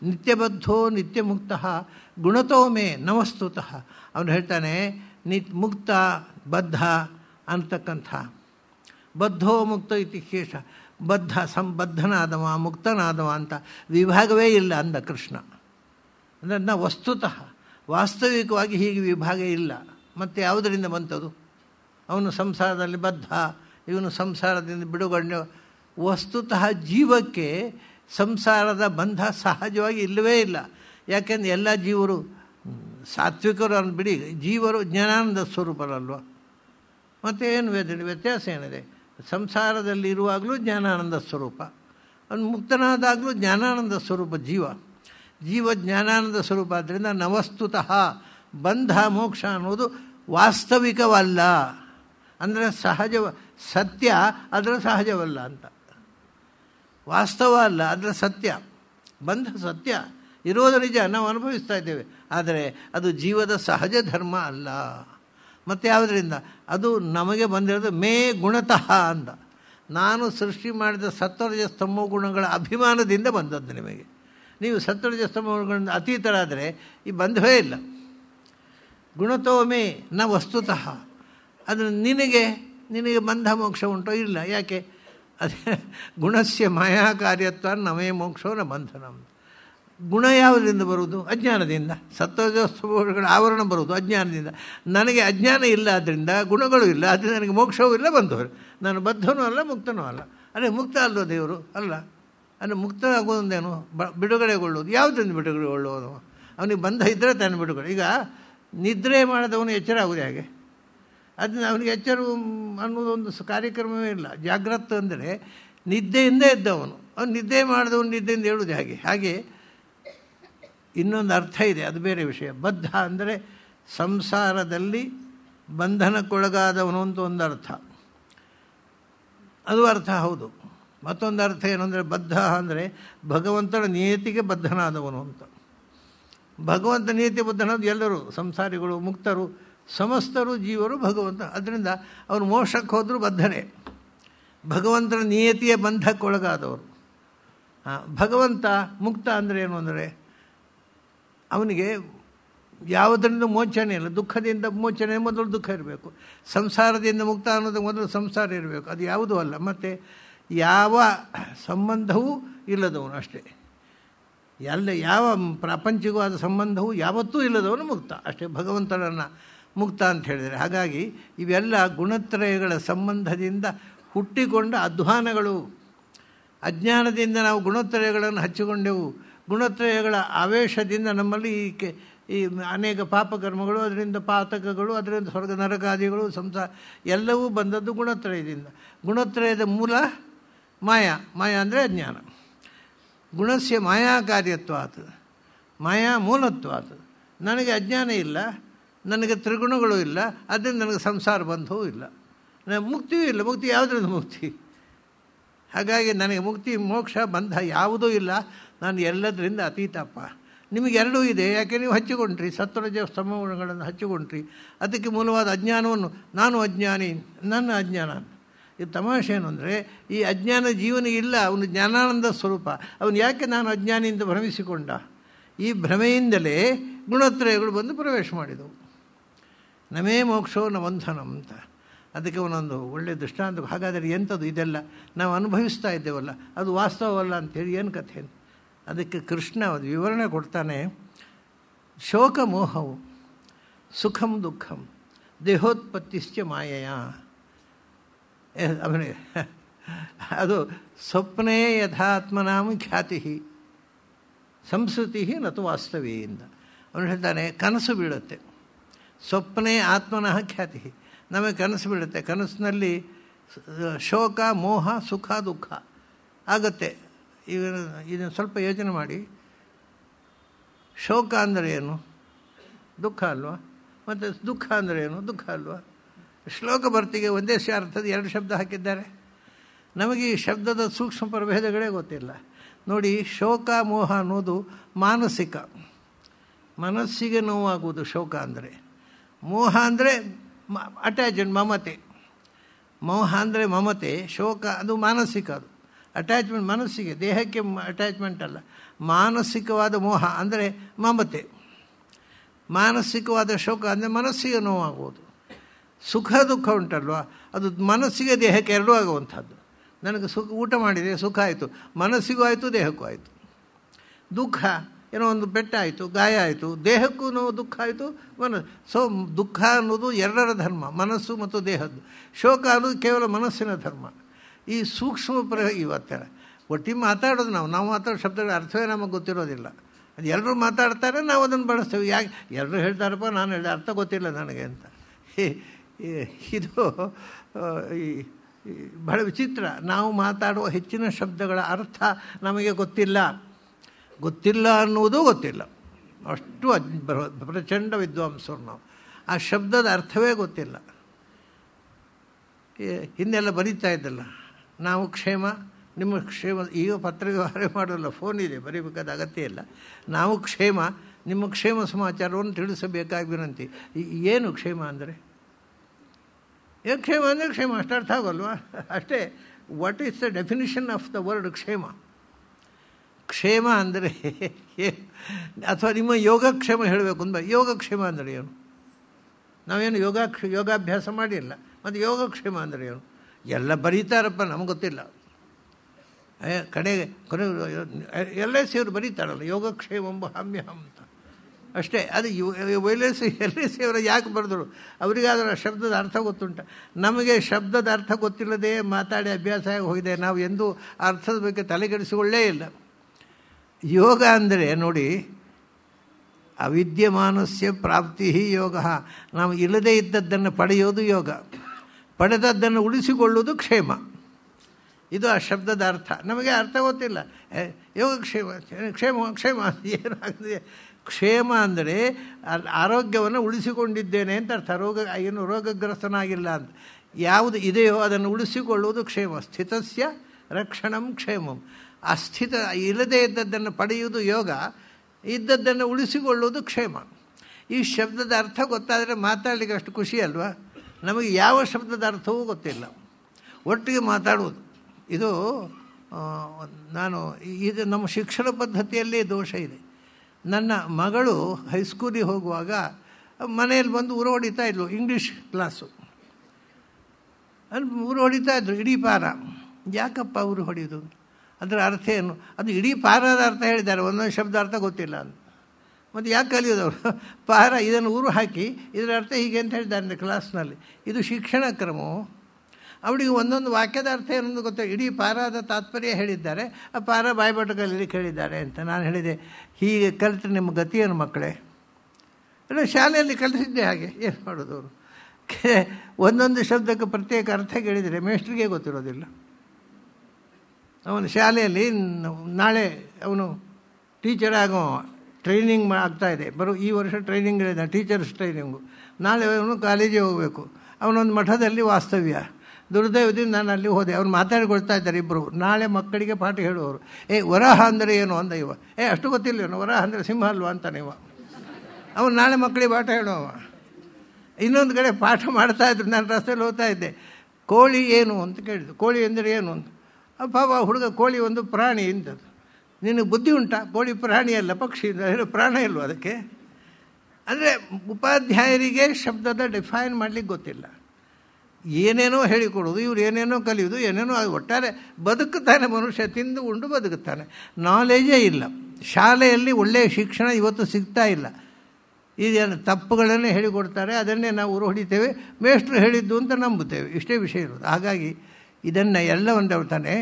ನಿತ್ಯಬದ್ಧೋ ನಿತ್ಯ ಮುಕ್ತ ಗುಣತೋಮೆ ನವಸ್ತುತಃ ಅವನು ಹೇಳ್ತಾನೆ ಮುಕ್ತ ಬದ್ಧ ಅಂತಕ್ಕಂಥ ಬದ್ಧೋ ಮುಕ್ತ ಇತಿ ಶೇಷ ಬದ್ಧ ಸಂಬದ್ಧನಾದವ ಮುಕ್ತನಾದವ ಅಂತ ವಿಭಾಗವೇ ಇಲ್ಲ ಅಂದ ಕೃಷ್ಣ ನಾ ವಸ್ತುತಃ ವಾಸ್ತವಿಕವಾಗಿ ಹೀಗೆ ವಿಭಾಗ ಇಲ್ಲ ಮತ್ತು ಯಾವುದರಿಂದ ಬಂತದು ಅವನು ಸಂಸಾರದಲ್ಲಿ ಬದ್ಧ ಇವನು ಸಂಸಾರದಿಂದ ಬಿಡುಗಡೆ ವಸ್ತುತಃ ಜೀವಕ್ಕೆ ಸಂಸಾರದ ಬಂಧ ಸಹಜವಾಗಿ ಇಲ್ಲವೇ ಇಲ್ಲ ಯಾಕೆಂದರೆ ಎಲ್ಲ ಜೀವರು ಸಾತ್ವಿಕರು ಬಿಡಿ ಜೀವರು ಜ್ಞಾನಾನಂದ ಸ್ವರೂಪರಲ್ವ ಮತ್ತು ಏನು ವ್ಯತ್ಯಾಸ ಏನಿದೆ ಸಂಸಾರದಲ್ಲಿ ಇರುವಾಗಲೂ ಜ್ಞಾನಾನಂದ ಸ್ವರೂಪ ಅವನು ಮುಕ್ತನಾದಾಗಲೂ ಜ್ಞಾನಾನಂದ ಸ್ವರೂಪ ಜೀವ ಜೀವ ಜ್ಞಾನಾನಂದ ಸ್ವರೂಪ ಆದ್ದರಿಂದ ನವಸ್ತುತಃ ಬಂಧ ಮೋಕ್ಷ ಅನ್ನೋದು ವಾಸ್ತವಿಕವಲ್ಲ ಅಂದರೆ ಸಹಜ ಸತ್ಯ ಅದರ ಸಹಜವಲ್ಲ ಅಂತ ವಾಸ್ತವ ಅಲ್ಲ ಅದರ ಸತ್ಯ ಬಂಧ ಸತ್ಯ ಇರೋದು ನಿಜ ನಾವು ಅನುಭವಿಸ್ತಾ ಇದ್ದೇವೆ ಆದರೆ ಅದು ಜೀವದ ಸಹಜ ಧರ್ಮ ಅಲ್ಲ ಮತ್ತು ಯಾವುದರಿಂದ ಅದು ನಮಗೆ ಬಂದಿರೋದು ಮೇ ಗುಣತಃ ಅಂದ ನಾನು ಸೃಷ್ಟಿ ಮಾಡಿದ ಸತ್ವರಜ ಸ್ತಂಭ ಗುಣಗಳ ಅಭಿಮಾನದಿಂದ ಬಂದದ್ದು ನಿಮಗೆ ನೀವು ಸತ್ವರಜ ಅತೀತರ ಅತೀತರಾದರೆ ಈ ಬಂಧವೇ ಇಲ್ಲ ಮೇ ನ ವಸ್ತುತಃ ಅದು ನಿನಗೆ ನಿನಗೆ ಬಂಧ ಮೋಕ್ಷ ಉಂಟೋ ಇಲ್ಲ ಯಾಕೆ ಅದೇ ಗುಣಸ್ಯ ಮಾಯಾ ಕಾರ್ಯತ್ವ ನಮೇ ಮೋಕ್ಷೋ ನ ಬಂಧನ ಗುಣ ಯಾವುದರಿಂದ ಬರುವುದು ಅಜ್ಞಾನದಿಂದ ಸತ್ವಗಳ ಆವರಣ ಬರುವುದು ಅಜ್ಞಾನದಿಂದ ನನಗೆ ಅಜ್ಞಾನ ಇಲ್ಲ ಆದ್ದರಿಂದ ಗುಣಗಳು ಇಲ್ಲ ಅದರಿಂದ ನನಗೆ ಮೋಕ್ಷವೂ ಇಲ್ಲ ಬಂದವರು ನಾನು ಬದ್ಧನೂ ಅಲ್ಲ ಮುಕ್ತನೂ ಅಲ್ಲ ಅದೇ ಮುಕ್ತ ಅಲ್ವ ದೇವರು ಅಲ್ಲ ಅಂದರೆ ಮುಕ್ತ ಆಗುವುದೇನು ಬ ಬಿಡುಗಡೆಗೊಳ್ಳೋದು ಯಾವುದರಿಂದ ಬಿಡುಗಡೆಗೊಳ್ಳೋದು ಅವನಿಗೆ ಬಂಧ ಇದ್ದರೆ ತಾನು ಬಿಡುಗಡೆ ಈಗ ನಿದ್ರೆ ಮಾಡಿದವನು ಎಚ್ಚರ ಆಗೋದು ಹಾಗೆ ಅದನ್ನು ಅವನಿಗೆ ಎಚ್ಚರ ಅನ್ನೋದೊಂದು ಕಾರ್ಯಕ್ರಮವೇ ಇಲ್ಲ ಜಾಗ್ರತೆ ಅಂದರೆ ನಿದ್ದೆಯಿಂದ ಇದ್ದವನು ಅವ್ನು ನಿದ್ದೆ ಮಾಡಿದವನು ನಿದ್ದೆಯಿಂದ ಹೇಳುವುದು ಹಾಗೆ ಹಾಗೆ ಇನ್ನೊಂದು ಅರ್ಥ ಇದೆ ಅದು ಬೇರೆ ವಿಷಯ ಬದ್ಧ ಅಂದರೆ ಸಂಸಾರದಲ್ಲಿ ಬಂಧನಕ್ಕೊಳಗಾದವನು ಅಂತ ಒಂದು ಅರ್ಥ ಅದು ಅರ್ಥ ಹೌದು ಮತ್ತೊಂದು ಅರ್ಥ ಏನು ಅಂದರೆ ಬದ್ಧ ಅಂದರೆ ಭಗವಂತನ ನಿಯತಿಗೆ ಬದ್ಧನಾದವನು ಅಂತ ಭಗವಂತ ನಿಯತಿ ಬದ್ಧನಾದ ಎಲ್ಲರೂ ಸಂಸಾರಿಗಳು ಮುಕ್ತರು ಸಮಸ್ತರು ಜೀವರು ಭಗವಂತ ಅದರಿಂದ ಅವರು ಮೋಕ್ಷಕ್ಕೆ ಹೋದರೂ ಬದ್ಧನೇ ಭಗವಂತನ ನಿಯತಿಯ ಬಂಧಕ್ಕೊಳಗಾದವರು ಭಗವಂತ ಮುಕ್ತ ಅಂದರೆ ಏನು ಅಂದರೆ ಅವನಿಗೆ ಯಾವುದರಿಂದ ಮೋಚನೆ ಇಲ್ಲ ದುಃಖದಿಂದ ಮೋಚನೆ ಮೊದಲು ದುಃಖ ಇರಬೇಕು ಸಂಸಾರದಿಂದ ಮುಕ್ತ ಅನ್ನೋದಕ್ಕೆ ಮೊದಲು ಸಂಸಾರ ಇರಬೇಕು ಅದು ಯಾವುದೂ ಅಲ್ಲ ಮತ್ತು ಯಾವ ಸಂಬಂಧವೂ ಇಲ್ಲದವನು ಅಷ್ಟೇ ಎಲ್ಲ ಯಾವ ಪ್ರಪಂಚಗೂ ಆದ ಸಂಬಂಧವೂ ಯಾವತ್ತೂ ಇಲ್ಲದವನು ಮುಕ್ತ ಅಷ್ಟೇ ಭಗವಂತನನ್ನು ಮುಕ್ತ ಅಂತ ಹೇಳಿದರೆ ಹಾಗಾಗಿ ಇವೆಲ್ಲ ಗುಣತ್ರಯಗಳ ಸಂಬಂಧದಿಂದ ಹುಟ್ಟಿಕೊಂಡ ಅಧ್ವಾನಗಳು ಅಜ್ಞಾನದಿಂದ ನಾವು ಗುಣತ್ರಯಗಳನ್ನು ಹಚ್ಚಿಕೊಂಡೆವು ಗುಣತ್ರಯಗಳ ಆವೇಶದಿಂದ ನಮ್ಮಲ್ಲಿ ಈ ಕೆ ಈ ಅನೇಕ ಪಾಪಕರ್ಮಗಳು ಅದರಿಂದ ಪಾತಕಗಳು ಅದರಿಂದ ಸ್ವರ್ಗ ನರಕಾದಿಗಳು ಸಂಸಾರ ಎಲ್ಲವೂ ಬಂದದ್ದು ಗುಣತ್ರಯದಿಂದ ಗುಣತ್ರಯದ ಮೂಲ ಮಾಯಾ ಮಾಯಾ ಅಂದರೆ ಅಜ್ಞಾನ ಗುಣಸ್ಯ ಮಾಯಾ ಕಾರ್ಯತ್ವ ಆತದ ಮಾಯಾ ಮೂಲತ್ವ ಆತದ ನನಗೆ ಅಜ್ಞಾನ ಇಲ್ಲ ನನಗೆ ತ್ರಿಗುಣಗಳು ಇಲ್ಲ ಅದರಿಂದ ನನಗೆ ಸಂಸಾರ ಬಂಧವೂ ಇಲ್ಲ ನನಗೆ ಮುಕ್ತಿಯೂ ಇಲ್ಲ ಮುಕ್ತಿ ಯಾವುದರಿಂದ ಮುಕ್ತಿ ಹಾಗಾಗಿ ನನಗೆ ಮುಕ್ತಿ ಮೋಕ್ಷ ಬಂಧ ಯಾವುದೂ ಇಲ್ಲ ನಾನು ಎಲ್ಲದರಿಂದ ಅತೀತಪ್ಪ ನಿಮಗೆ ಎರಡೂ ಇದೆ ಯಾಕೆ ನೀವು ಹಚ್ಚಿಕೊಂಡ್ರಿ ಸತ್ವರಜ ಸ್ತಂಭಗಳನ್ನು ಹಚ್ಚಿಕೊಂಡ್ರಿ ಅದಕ್ಕೆ ಮೂಲವಾದ ಅಜ್ಞಾನವನ್ನು ನಾನು ಅಜ್ಞಾನಿ ನನ್ನ ಅಜ್ಞಾನ ಇದು ತಮಾಷೆ ಏನು ಅಂದರೆ ಈ ಅಜ್ಞಾನ ಜೀವನ ಇಲ್ಲ ಅವನು ಜ್ಞಾನಾನಂದ ಸ್ವರೂಪ ಅವನು ಯಾಕೆ ನಾನು ಅಜ್ಞಾನಿಯಿಂದ ಭ್ರಮಿಸಿಕೊಂಡ ಈ ಭ್ರಮೆಯಿಂದಲೇ ಗುಣತ್ರಯಗಳು ಬಂದು ಪ್ರವೇಶ ಮಾಡಿದವು ನಮೇ ಮೋಕ್ಷೋ ನವಂಧನಂ ಅಂತ ಅದಕ್ಕೆ ಅವನೊಂದು ಒಳ್ಳೆಯ ದೃಷ್ಟಾಂತ ಹಾಗಾದರೆ ಎಂಥದ್ದು ಇದೆಲ್ಲ ನಾವು ಅನುಭವಿಸ್ತಾ ಇದ್ದೇವಲ್ಲ ಅದು ವಾಸ್ತವವಲ್ಲ ಅಂತೇಳಿ ಏನು ಕಥೆ ಅದಕ್ಕೆ ಕೃಷ್ಣ ಅದು ವಿವರಣೆ ಕೊಡ್ತಾನೆ ಶೋಕ ಮೋಹವು ಸುಖಂ ದುಃಖಂ ದೇಹೋತ್ಪತ್ತಿಶ್ಚ ಮಾಯೆಯ ಅವನಿಗೆ ಅದು ಸ್ವಪ್ನೇ ಯಥಾತ್ಮನಾಮ ಖ್ಯಾತಿ ಸಂಸ್ಕೃತಿ ನತು ವಾಸ್ತವಿಯಿಂದ ಅವನು ಹೇಳ್ತಾನೆ ಕನಸು ಬೀಳುತ್ತೆ ಸ್ವಪ್ನೇ ಆತ್ಮನಃ ಖ್ಯಾತಿ ನಮಗೆ ಕನಸು ಬೀಳುತ್ತೆ ಕನಸಿನಲ್ಲಿ ಶೋಕ ಮೋಹ ಸುಖ ದುಃಖ ಆಗತ್ತೆ ಈಗ ಇದನ್ನು ಸ್ವಲ್ಪ ಯೋಚನೆ ಮಾಡಿ ಶೋಕ ಅಂದರೆ ಏನು ದುಃಖ ಅಲ್ವಾ ಮತ್ತು ದುಃಖ ಅಂದರೆ ಏನು ದುಃಖ ಅಲ್ವಾ ಶ್ಲೋಕ ಬರ್ತಿಗೆ ಒಂದೇ ಅರ್ಥದ ಎರಡು ಶಬ್ದ ಹಾಕಿದ್ದಾರೆ ನಮಗೆ ಈ ಶಬ್ದದ ಸೂಕ್ಷ್ಮ ಪ್ರಭೇದಗಳೇ ಗೊತ್ತಿಲ್ಲ ನೋಡಿ ಶೋಕ ಮೋಹ ಅನ್ನೋದು ಮಾನಸಿಕ ಮನಸ್ಸಿಗೆ ನೋವಾಗುವುದು ಶೋಕ ಅಂದರೆ ಮೋಹ ಅಂದರೆ ಅಟ್ಯಾಚ್ಮೆಂಟ್ ಮಮತೆ ಮೋಹ ಅಂದರೆ ಮಮತೆ ಶೋಕ ಅದು ಮಾನಸಿಕ ಅದು ಅಟ್ಯಾಚ್ಮೆಂಟ್ ಮನಸ್ಸಿಗೆ ದೇಹಕ್ಕೆ ಅಟ್ಯಾಚ್ಮೆಂಟ್ ಅಲ್ಲ ಮಾನಸಿಕವಾದ ಮೋಹ ಅಂದರೆ ಮಮತೆ ಮಾನಸಿಕವಾದ ಶೋಕ ಅಂದರೆ ಮನಸ್ಸಿಗೆ ನೋವಾಗುವುದು ಸುಖ ದುಃಖ ಉಂಟಲ್ವ ಅದು ಮನಸ್ಸಿಗೆ ದೇಹಕ್ಕೆ ಎರಡೂ ಆಗುವಂಥದ್ದು ನನಗೆ ಸುಖ ಊಟ ಮಾಡಿದೆ ಸುಖ ಆಯಿತು ಮನಸ್ಸಿಗೂ ಆಯಿತು ದೇಹಕ್ಕೂ ಆಯಿತು ದುಃಖ ಏನೋ ಒಂದು ಬೆಟ್ಟ ಆಯಿತು ಗಾಯ ಆಯಿತು ದೇಹಕ್ಕೂ ನೋವು ದುಃಖ ಆಯಿತು ಮನಸ್ಸು ಸೊ ದುಃಖ ಅನ್ನೋದು ಎರಡರ ಧರ್ಮ ಮನಸ್ಸು ಮತ್ತು ದೇಹದ್ದು ಶೋಕ ಅನ್ನೋದು ಕೇವಲ ಮನಸ್ಸಿನ ಧರ್ಮ ಈ ಸೂಕ್ಷ್ಮ ಪ್ರ ಇವತ್ತೇ ಒಟ್ಟಿಗೆ ಮಾತಾಡೋದು ನಾವು ನಾವು ಮಾತಾಡೋ ಶಬ್ದಗಳ ಅರ್ಥವೇ ನಮಗೆ ಗೊತ್ತಿರೋದಿಲ್ಲ ಅದು ಎಲ್ಲರೂ ಮಾತಾಡ್ತಾರೆ ನಾವು ಅದನ್ನು ಬಳಸ್ತೇವೆ ಯಾಕೆ ಎಲ್ಲರೂ ಹೇಳ್ತಾರಪ್ಪ ನಾನು ಹೇಳಿದೆ ಅರ್ಥ ಗೊತ್ತಿಲ್ಲ ನನಗೆ ಅಂತ ಇದು ಈ ಬಹಳ ವಿಚಿತ್ರ ನಾವು ಮಾತಾಡುವ ಹೆಚ್ಚಿನ ಶಬ್ದಗಳ ಅರ್ಥ ನಮಗೆ ಗೊತ್ತಿಲ್ಲ ಗೊತ್ತಿಲ್ಲ ಅನ್ನುವುದು ಗೊತ್ತಿಲ್ಲ ಅಷ್ಟು ಪ್ರಚಂಡ ವಿದ್ವಾಂಸರು ನಾವು ಆ ಶಬ್ದದ ಅರ್ಥವೇ ಗೊತ್ತಿಲ್ಲ ಹಿಂದೆಲ್ಲ ಬರೀತಾ ಇದ್ದಲ್ಲ ನಾವು ಕ್ಷೇಮ ನಿಮ್ಮ ಕ್ಷೇಮ ಈಗ ವ್ಯವಹಾರ ಮಾಡಲ್ಲ ಫೋನ್ ಇದೆ ಬರೀಬೇಕಾದ ಅಗತ್ಯ ಇಲ್ಲ ನಾವು ಕ್ಷೇಮ ನಿಮ್ಮ ಕ್ಷೇಮ ಸಮಾಚಾರವನ್ನು ತಿಳಿಸಬೇಕಾಗಿ ವಿನಂತಿ ಏನು ಕ್ಷೇಮ ಅಂದರೆ ಏ ಕ್ಷೇಮ ಅಂದರೆ ಕ್ಷೇಮ ಅಷ್ಟು ಅರ್ಥ ಆಗೋಲ್ವಾ ಅಷ್ಟೇ what is the definition of the word ಕ್ಷೇಮ ಕ್ಷೇಮ ಅಂದರೆ ಅಥವಾ ನಿಮ್ಮ ಯೋಗಕ್ಷೇಮ ಹೇಳಬೇಕು ಅಂದ ಯೋಗಕ್ಷೇಮ ಅಂದರೆ ಏನು ನಾವೇನು ಯೋಗಾಕ್ಷ ಯೋಗಾಭ್ಯಾಸ ಮಾಡಿಲ್ಲ ಮತ್ತು ಯೋಗಕ್ಷೇಮ ಅಂದರೆ ಏನು ಎಲ್ಲ ಬರೀತಾರಪ್ಪ ನಮ್ಗೆ ಗೊತ್ತಿಲ್ಲ ಕಡೆಗೆ ಕೊನೆ ಎಲ್ಲ ಸೇವರು ಬರೀತಾರಲ್ಲ ಎಂಬ ಹಾಮ್ಯಹಂ ಅಂತ ಅಷ್ಟೇ ಅದು ಯು ಎಲ್ಲ ಎಲ್ಲೇ ಸೇವರ ಯಾಕೆ ಬರೆದರು ಅದರ ಶಬ್ದದ ಅರ್ಥ ಗೊತ್ತುಂಟ ನಮಗೆ ಶಬ್ದದ ಅರ್ಥ ಗೊತ್ತಿಲ್ಲದೆ ಮಾತಾಡಿ ಅಭ್ಯಾಸ ಆಗಿ ಹೋಗಿದೆ ನಾವು ಎಂದೂ ಅರ್ಥದ ಬಗ್ಗೆ ತಲೆಗೆಡಿಸಿಕೊಳ್ಳೇ ಇಲ್ಲ ಯೋಗ ಅಂದರೆ ನೋಡಿ ಅವಿದ್ಯಮಾನಸ್ಯ ಪ್ರಾಪ್ತಿ ಯೋಗ ನಾವು ಇಲ್ಲದೇ ಇದ್ದದ್ದನ್ನು ಪಡೆಯೋದು ಯೋಗ ಪಡೆದದ್ದನ್ನು ಉಳಿಸಿಕೊಳ್ಳುವುದು ಕ್ಷೇಮ ಇದು ಆ ಶಬ್ದದ ಅರ್ಥ ನಮಗೆ ಅರ್ಥ ಗೊತ್ತಿಲ್ಲ ಯೋಗ ಕ್ಷೇಮ ಕ್ಷೇಮ ಕ್ಷೇಮ ಕ್ಷೇಮ ಅಂದರೆ ಆರೋಗ್ಯವನ್ನು ಉಳಿಸಿಕೊಂಡಿದ್ದೇನೆ ಅಂತ ಅರ್ಥ ರೋಗ ಏನು ರೋಗಗ್ರಸ್ತನಾಗಿಲ್ಲ ಅಂತ ಯಾವುದು ಇದೆಯೋ ಅದನ್ನು ಉಳಿಸಿಕೊಳ್ಳುವುದು ಕ್ಷೇಮ ಸ್ಥಿತಸ್ಯ ರಕ್ಷಣಂ ಕ್ಷೇಮಂ ಅಸ್ಥಿತ ಇಲ್ಲದೇ ಇದ್ದದ್ದನ್ನು ಪಡೆಯುವುದು ಯೋಗ ಇದ್ದದ್ದನ್ನು ಉಳಿಸಿಕೊಳ್ಳುವುದು ಕ್ಷೇಮ ಈ ಶಬ್ದದ ಅರ್ಥ ಗೊತ್ತಾದರೆ ಮಾತಾಡಲಿಕ್ಕೆ ಅಷ್ಟು ಖುಷಿ ಅಲ್ವಾ ನಮಗೆ ಯಾವ ಶಬ್ದದ ಅರ್ಥವೂ ಗೊತ್ತಿಲ್ಲ ಒಟ್ಟಿಗೆ ಮಾತಾಡುವುದು ಇದು ನಾನು ಇದು ನಮ್ಮ ಶಿಕ್ಷಣ ಪದ್ಧತಿಯಲ್ಲೇ ದೋಷ ಇದೆ ನನ್ನ ಮಗಳು ಹೈಸ್ಕೂಲಿಗೆ ಹೋಗುವಾಗ ಮನೆಯಲ್ಲಿ ಬಂದು ಊರು ಹೊಡಿತಾ ಇದ್ಲು ಇಂಗ್ಲೀಷ್ ಕ್ಲಾಸು ಅಲ್ಲಿ ಊರು ಹೊಡಿತಾ ಇದ್ರು ಇಡೀ ಪಾರ ಯಾಕಪ್ಪ ಊರು ಹೊಡೆಯೋದು ಅದರ ಅರ್ಥ ಏನು ಅದು ಇಡೀ ಪಾರದ ಅರ್ಥ ಹೇಳಿದ್ದಾರೆ ಒಂದೊಂದು ಶಬ್ದ ಅರ್ಥ ಗೊತ್ತಿಲ್ಲ ಅಂತ ಮತ್ತು ಯಾಕೆ ಕಲಿಯೋದವರು ಪಾರ ಇದನ್ನು ಊರು ಹಾಕಿ ಇದರ ಅರ್ಥ ಹೀಗೆ ಅಂತ ಹೇಳಿದ್ದಾರೆ ಕ್ಲಾಸ್ನಲ್ಲಿ ಇದು ಶಿಕ್ಷಣ ಕ್ರಮವು ಅವಳಿಗೆ ಒಂದೊಂದು ವಾಕ್ಯದ ಅರ್ಥ ಏನೊಂದು ಗೊತ್ತೋ ಇಡೀ ಪಾರಾದ ತಾತ್ಪರ್ಯ ಹೇಳಿದ್ದಾರೆ ಆ ಪಾರ ಬಾಯ್ಬಾಟಗಲ್ಲಿ ಕೇಳಿದ್ದಾರೆ ಅಂತ ನಾನು ಹೇಳಿದೆ ಹೀಗೆ ಕಲಿತ್ರೆ ನಿಮ್ಮ ಗತಿಯನ್ನು ಮಕ್ಕಳೇ ಅಂದರೆ ಶಾಲೆಯಲ್ಲಿ ಕಲಿಸಿದ್ದೆ ಹಾಗೆ ಏನು ಮಾಡೋದು ಅವರು ಒಂದೊಂದು ಶಬ್ದಕ್ಕೆ ಪ್ರತ್ಯೇಕ ಅರ್ಥ ಕೇಳಿದರೆ ಮೇಸ್ಟ್ರಿಗೆ ಗೊತ್ತಿರೋದಿಲ್ಲ ಅವನು ಶಾಲೆಯಲ್ಲಿ ನಾಳೆ ಅವನು ಟೀಚರ್ ಆಗೋ ಟ್ರೈನಿಂಗ್ ಆಗ್ತಾಯಿದೆ ಬರೋ ಈ ವರ್ಷ ಟ್ರೈನಿಂಗ್ ಇದೆ ಟೀಚರ್ಸ್ ಟ್ರೈನಿಂಗು ನಾಳೆ ಅವನು ಕಾಲೇಜಿಗೆ ಹೋಗಬೇಕು ಅವನೊಂದು ಮಠದಲ್ಲಿ ವಾಸ್ತವ್ಯ ದುರ್ದೈವದಿಂದ ನಾನು ಅಲ್ಲಿ ಹೋದೆ ಅವ್ರು ಮಾತಾಡಿಕೊಳ್ತಾ ಇದ್ದಾರೆ ಇಬ್ಬರು ನಾಳೆ ಮಕ್ಕಳಿಗೆ ಪಾಠ ಹೇಳುವವರು ಏ ವರಹ ಅಂದರೆ ಏನು ಅಂದ ಇವ ಏ ಅಷ್ಟು ಗೊತ್ತಿಲ್ಲ ವರಹ ಅಂದರೆ ಸಿಂಹ ಅಲ್ವಾ ಅಂತಾನೆ ಇವ ಅವನು ನಾಳೆ ಮಕ್ಕಳಿಗೆ ಪಾಠ ಹೇಳುವವ ಇನ್ನೊಂದು ಕಡೆ ಪಾಠ ಮಾಡ್ತಾ ಇದ್ರು ನಾನು ರಸ್ತೆಯಲ್ಲಿ ಹೋಗ್ತಾ ಇದ್ದೆ ಕೋಳಿ ಏನು ಅಂತ ಕೇಳಿದ್ದು ಕೋಳಿ ಅಂದರೆ ಏನು ಅಂತ ಪಾಪ ಹುಡುಗ ಕೋಳಿ ಒಂದು ಪ್ರಾಣಿ ಇಂಥದ್ದು ನಿನಗೆ ಬುದ್ಧಿ ಉಂಟಾ ಪ್ರಾಣಿ ಅಲ್ಲ ಪಕ್ಷಿ ಏನು ಪ್ರಾಣ ಇಲ್ವ ಅದಕ್ಕೆ ಅಂದರೆ ಉಪಾಧ್ಯಾಯರಿಗೆ ಶಬ್ದದ ಡಿಫೈನ್ ಮಾಡಲಿಕ್ಕೆ ಗೊತ್ತಿಲ್ಲ ಏನೇನೋ ಹೇಳಿಕೊಡೋದು ಇವ್ರು ಏನೇನೋ ಕಲಿಯೋದು ಏನೇನೋ ಒಟ್ಟಾರೆ ಬದುಕುತ್ತಾನೆ ಮನುಷ್ಯ ತಿಂದು ಉಂಡು ಬದುಕುತ್ತಾನೆ ನಾಲೇಜೇ ಇಲ್ಲ ಶಾಲೆಯಲ್ಲಿ ಒಳ್ಳೆಯ ಶಿಕ್ಷಣ ಇವತ್ತು ಸಿಗ್ತಾ ಇಲ್ಲ ಇದೇನು ತಪ್ಪುಗಳನ್ನೇ ಹೇಳಿಕೊಡ್ತಾರೆ ಅದನ್ನೇ ನಾವು ಊರು ಹೊಡಿತೇವೆ ಮೇಷ್ಟ್ರು ಹೇಳಿದ್ದು ಅಂತ ನಂಬುತ್ತೇವೆ ಇಷ್ಟೇ ವಿಷಯ ಇರೋದು ಹಾಗಾಗಿ ಇದನ್ನು ಎಲ್ಲವನ್ನು ತಾನೆ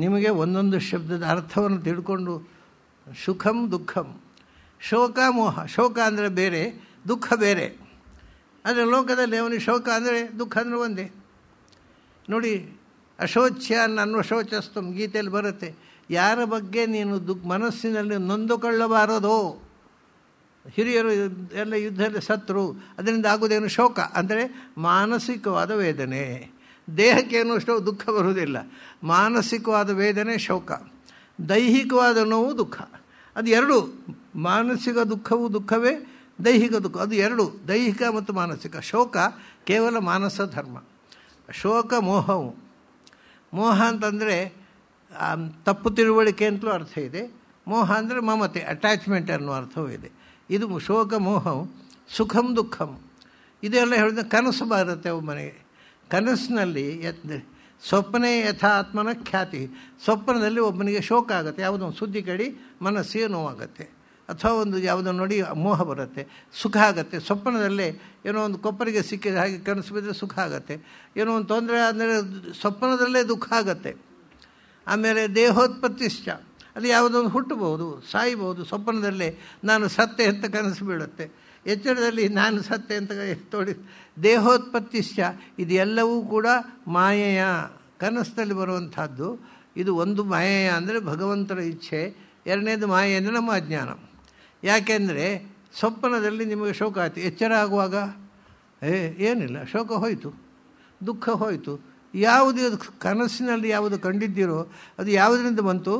ನಿಮಗೆ ಒಂದೊಂದು ಶಬ್ದದ ಅರ್ಥವನ್ನು ತಿಳ್ಕೊಂಡು ಸುಖಂ ದುಃಖಂ ಶೋಕ ಮೋಹ ಶೋಕ ಅಂದರೆ ಬೇರೆ ದುಃಖ ಬೇರೆ ಆದರೆ ಲೋಕದಲ್ಲಿ ಅವನಿಗೆ ಶೋಕ ಅಂದರೆ ದುಃಖ ಅಂದರೆ ಒಂದೇ ನೋಡಿ ಅಶೋಚ್ಯ ನನ್ನ ಶೋಚಸ್ತಂ ಗೀತೆಯಲ್ಲಿ ಬರುತ್ತೆ ಯಾರ ಬಗ್ಗೆ ನೀನು ದುಃಖ ಮನಸ್ಸಿನಲ್ಲಿ ನೊಂದುಕೊಳ್ಳಬಾರದು ಹಿರಿಯರು ಎಲ್ಲ ಯುದ್ಧದಲ್ಲಿ ಸತ್ರು ಅದರಿಂದ ಆಗೋದೇನು ಶೋಕ ಅಂದರೆ ಮಾನಸಿಕವಾದ ವೇದನೆ ದೇಹಕ್ಕೇನು ಅಷ್ಟು ದುಃಖ ಬರುವುದಿಲ್ಲ ಮಾನಸಿಕವಾದ ವೇದನೆ ಶೋಕ ದೈಹಿಕವಾದ ನೋವು ದುಃಖ ಅದು ಎರಡು ಮಾನಸಿಕ ದುಃಖವು ದುಃಖವೇ ದೈಹಿಕ ದುಃಖ ಅದು ಎರಡು ದೈಹಿಕ ಮತ್ತು ಮಾನಸಿಕ ಶೋಕ ಕೇವಲ ಮಾನಸ ಧರ್ಮ ಶೋಕ ಮೋಹವು ಮೋಹ ಅಂತಂದರೆ ತಪ್ಪು ತಿಳುವಳಿಕೆ ಅಂತಲೂ ಅರ್ಥ ಇದೆ ಮೋಹ ಅಂದರೆ ಮಮತೆ ಅಟ್ಯಾಚ್ಮೆಂಟ್ ಅನ್ನೋ ಅರ್ಥವೂ ಇದೆ ಇದು ಶೋಕ ಮೋಹವು ಸುಖಂ ದುಃಖಂ ಇದೆಲ್ಲ ಹೇಳಿದ ಕನಸು ಬರುತ್ತೆ ಮನೆಗೆ ಕನಸಿನಲ್ಲಿ ಸ್ವಪ್ನೆ ಯಥಾತ್ಮನ ಖ್ಯಾತಿ ಸ್ವಪ್ನದಲ್ಲಿ ಒಬ್ಬನಿಗೆ ಶೋಕ ಆಗುತ್ತೆ ಯಾವುದೋ ಒಂದು ಸುದ್ದಿ ಕಡಿ ಮನಸ್ಸಿಗೆ ನೋವಾಗುತ್ತೆ ಅಥವಾ ಒಂದು ಯಾವುದೋ ನೋಡಿ ಮೋಹ ಬರುತ್ತೆ ಸುಖ ಆಗುತ್ತೆ ಸ್ವಪ್ನದಲ್ಲೇ ಏನೋ ಒಂದು ಕೊಪ್ಪರಿಗೆ ಸಿಕ್ಕಿದ ಹಾಗೆ ಕನಸು ಬಿದ್ದರೆ ಸುಖ ಆಗುತ್ತೆ ಏನೋ ಒಂದು ತೊಂದರೆ ಆದರೆ ಸ್ವಪ್ನದಲ್ಲೇ ದುಃಖ ಆಗುತ್ತೆ ಆಮೇಲೆ ಅಲ್ಲಿ ಅದು ಒಂದು ಹುಟ್ಟಬಹುದು ಸಾಯಬಹುದು ಸ್ವಪ್ನದಲ್ಲೇ ನಾನು ಸತ್ತೆ ಅಂತ ಕನಸು ಬೀಳುತ್ತೆ ಎಚ್ಚರದಲ್ಲಿ ನಾನು ಸತ್ತೆ ಅಂತ ತೋಡಿ ದೇಹೋತ್ಪತ್ತಿಶ್ಚ ಇದೆಲ್ಲವೂ ಕೂಡ ಮಾಯೆಯ ಕನಸಲ್ಲಿ ಬರುವಂಥದ್ದು ಇದು ಒಂದು ಮಾಯೆಯ ಅಂದರೆ ಭಗವಂತನ ಇಚ್ಛೆ ಎರಡನೇದು ಮಾಯೆ ಅಂದರೆ ನಮ್ಮ ಅಜ್ಞಾನ ಯಾಕೆಂದರೆ ಸ್ವಪ್ನದಲ್ಲಿ ನಿಮಗೆ ಶೋಕ ಆಯಿತು ಎಚ್ಚರ ಆಗುವಾಗ ಏ ಏನಿಲ್ಲ ಶೋಕ ಹೋಯಿತು ದುಃಖ ಹೋಯಿತು ಯಾವುದು ಕನಸಿನಲ್ಲಿ ಯಾವುದು ಕಂಡಿದ್ದೀರೋ ಅದು ಯಾವುದರಿಂದ ಬಂತು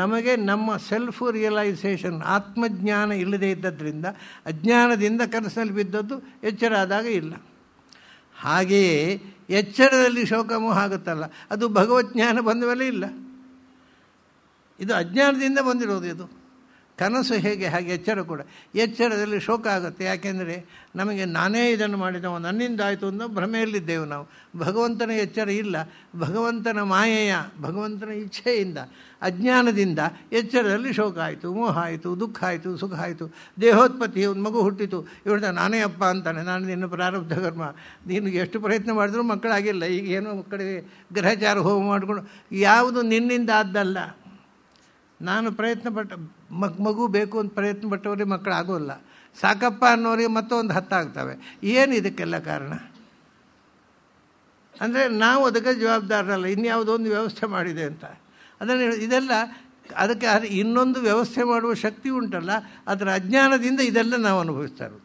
ನಮಗೆ ನಮ್ಮ ಸೆಲ್ಫ್ ರಿಯಲೈಸೇಷನ್ ಆತ್ಮಜ್ಞಾನ ಇಲ್ಲದೇ ಇದ್ದದ್ರಿಂದ ಅಜ್ಞಾನದಿಂದ ಕನಸಲ್ಲಿ ಬಿದ್ದದ್ದು ಎಚ್ಚರ ಆದಾಗ ಇಲ್ಲ ಹಾಗೆಯೇ ಎಚ್ಚರದಲ್ಲಿ ಶೋಕಮೂ ಆಗುತ್ತಲ್ಲ ಅದು ಭಗವಜ್ಞಾನ ಬಂದ ಮೇಲೆ ಇಲ್ಲ ಇದು ಅಜ್ಞಾನದಿಂದ ಬಂದಿರೋದು ಇದು ಕನಸು ಹೇಗೆ ಹಾಗೆ ಎಚ್ಚರ ಕೂಡ ಎಚ್ಚರದಲ್ಲಿ ಶೋಕ ಆಗುತ್ತೆ ಯಾಕೆಂದರೆ ನಮಗೆ ನಾನೇ ಇದನ್ನು ಒಂದು ನನ್ನಿಂದ ಆಯಿತು ಅಂತ ಭ್ರಮೆಯಲ್ಲಿದ್ದೆವು ನಾವು ಭಗವಂತನ ಎಚ್ಚರ ಇಲ್ಲ ಭಗವಂತನ ಮಾಯೆಯ ಭಗವಂತನ ಇಚ್ಛೆಯಿಂದ ಅಜ್ಞಾನದಿಂದ ಎಚ್ಚರದಲ್ಲಿ ಶೋಕ ಆಯಿತು ಮೋಹ ಆಯಿತು ದುಃಖ ಆಯಿತು ಸುಖ ಆಯಿತು ದೇಹೋತ್ಪತ್ತಿ ಒಂದು ಮಗು ಹುಟ್ಟಿತು ಇವಳ್ದ ನಾನೇ ಅಪ್ಪ ಅಂತಾನೆ ನಾನು ನಿನ್ನ ಪ್ರಾರಬ್ಧ ಕರ್ಮ ನೀನು ಎಷ್ಟು ಪ್ರಯತ್ನ ಮಾಡಿದ್ರೂ ಮಕ್ಕಳಾಗಿಲ್ಲ ಈಗ ಏನೋ ಮಕ್ಕಳಿಗೆ ಗ್ರಹಚಾರ ಹೋಮ ಮಾಡಿಕೊಂಡು ಯಾವುದು ನಿನ್ನಿಂದ ಆದ್ದಲ್ಲ ನಾನು ಪ್ರಯತ್ನ ಪಟ್ಟ ಮಗು ಮಗು ಬೇಕು ಅಂತ ಪ್ರಯತ್ನ ಪಟ್ಟವ್ರಿಗೆ ಮಕ್ಕಳು ಆಗೋಲ್ಲ ಸಾಕಪ್ಪ ಅನ್ನೋರಿಗೆ ಮತ್ತೊಂದು ಹತ್ತಾಗ್ತವೆ ಏನು ಇದಕ್ಕೆಲ್ಲ ಕಾರಣ ಅಂದರೆ ನಾವು ಅದಕ್ಕೆ ಜವಾಬ್ದಾರರಲ್ಲ ಒಂದು ವ್ಯವಸ್ಥೆ ಮಾಡಿದೆ ಅಂತ ಅದನ್ನು ಇದೆಲ್ಲ ಅದಕ್ಕೆ ಅದು ಇನ್ನೊಂದು ವ್ಯವಸ್ಥೆ ಮಾಡುವ ಶಕ್ತಿ ಉಂಟಲ್ಲ ಅದರ ಅಜ್ಞಾನದಿಂದ ಇದೆಲ್ಲ ನಾವು ಅನುಭವಿಸ್ತಾರೆ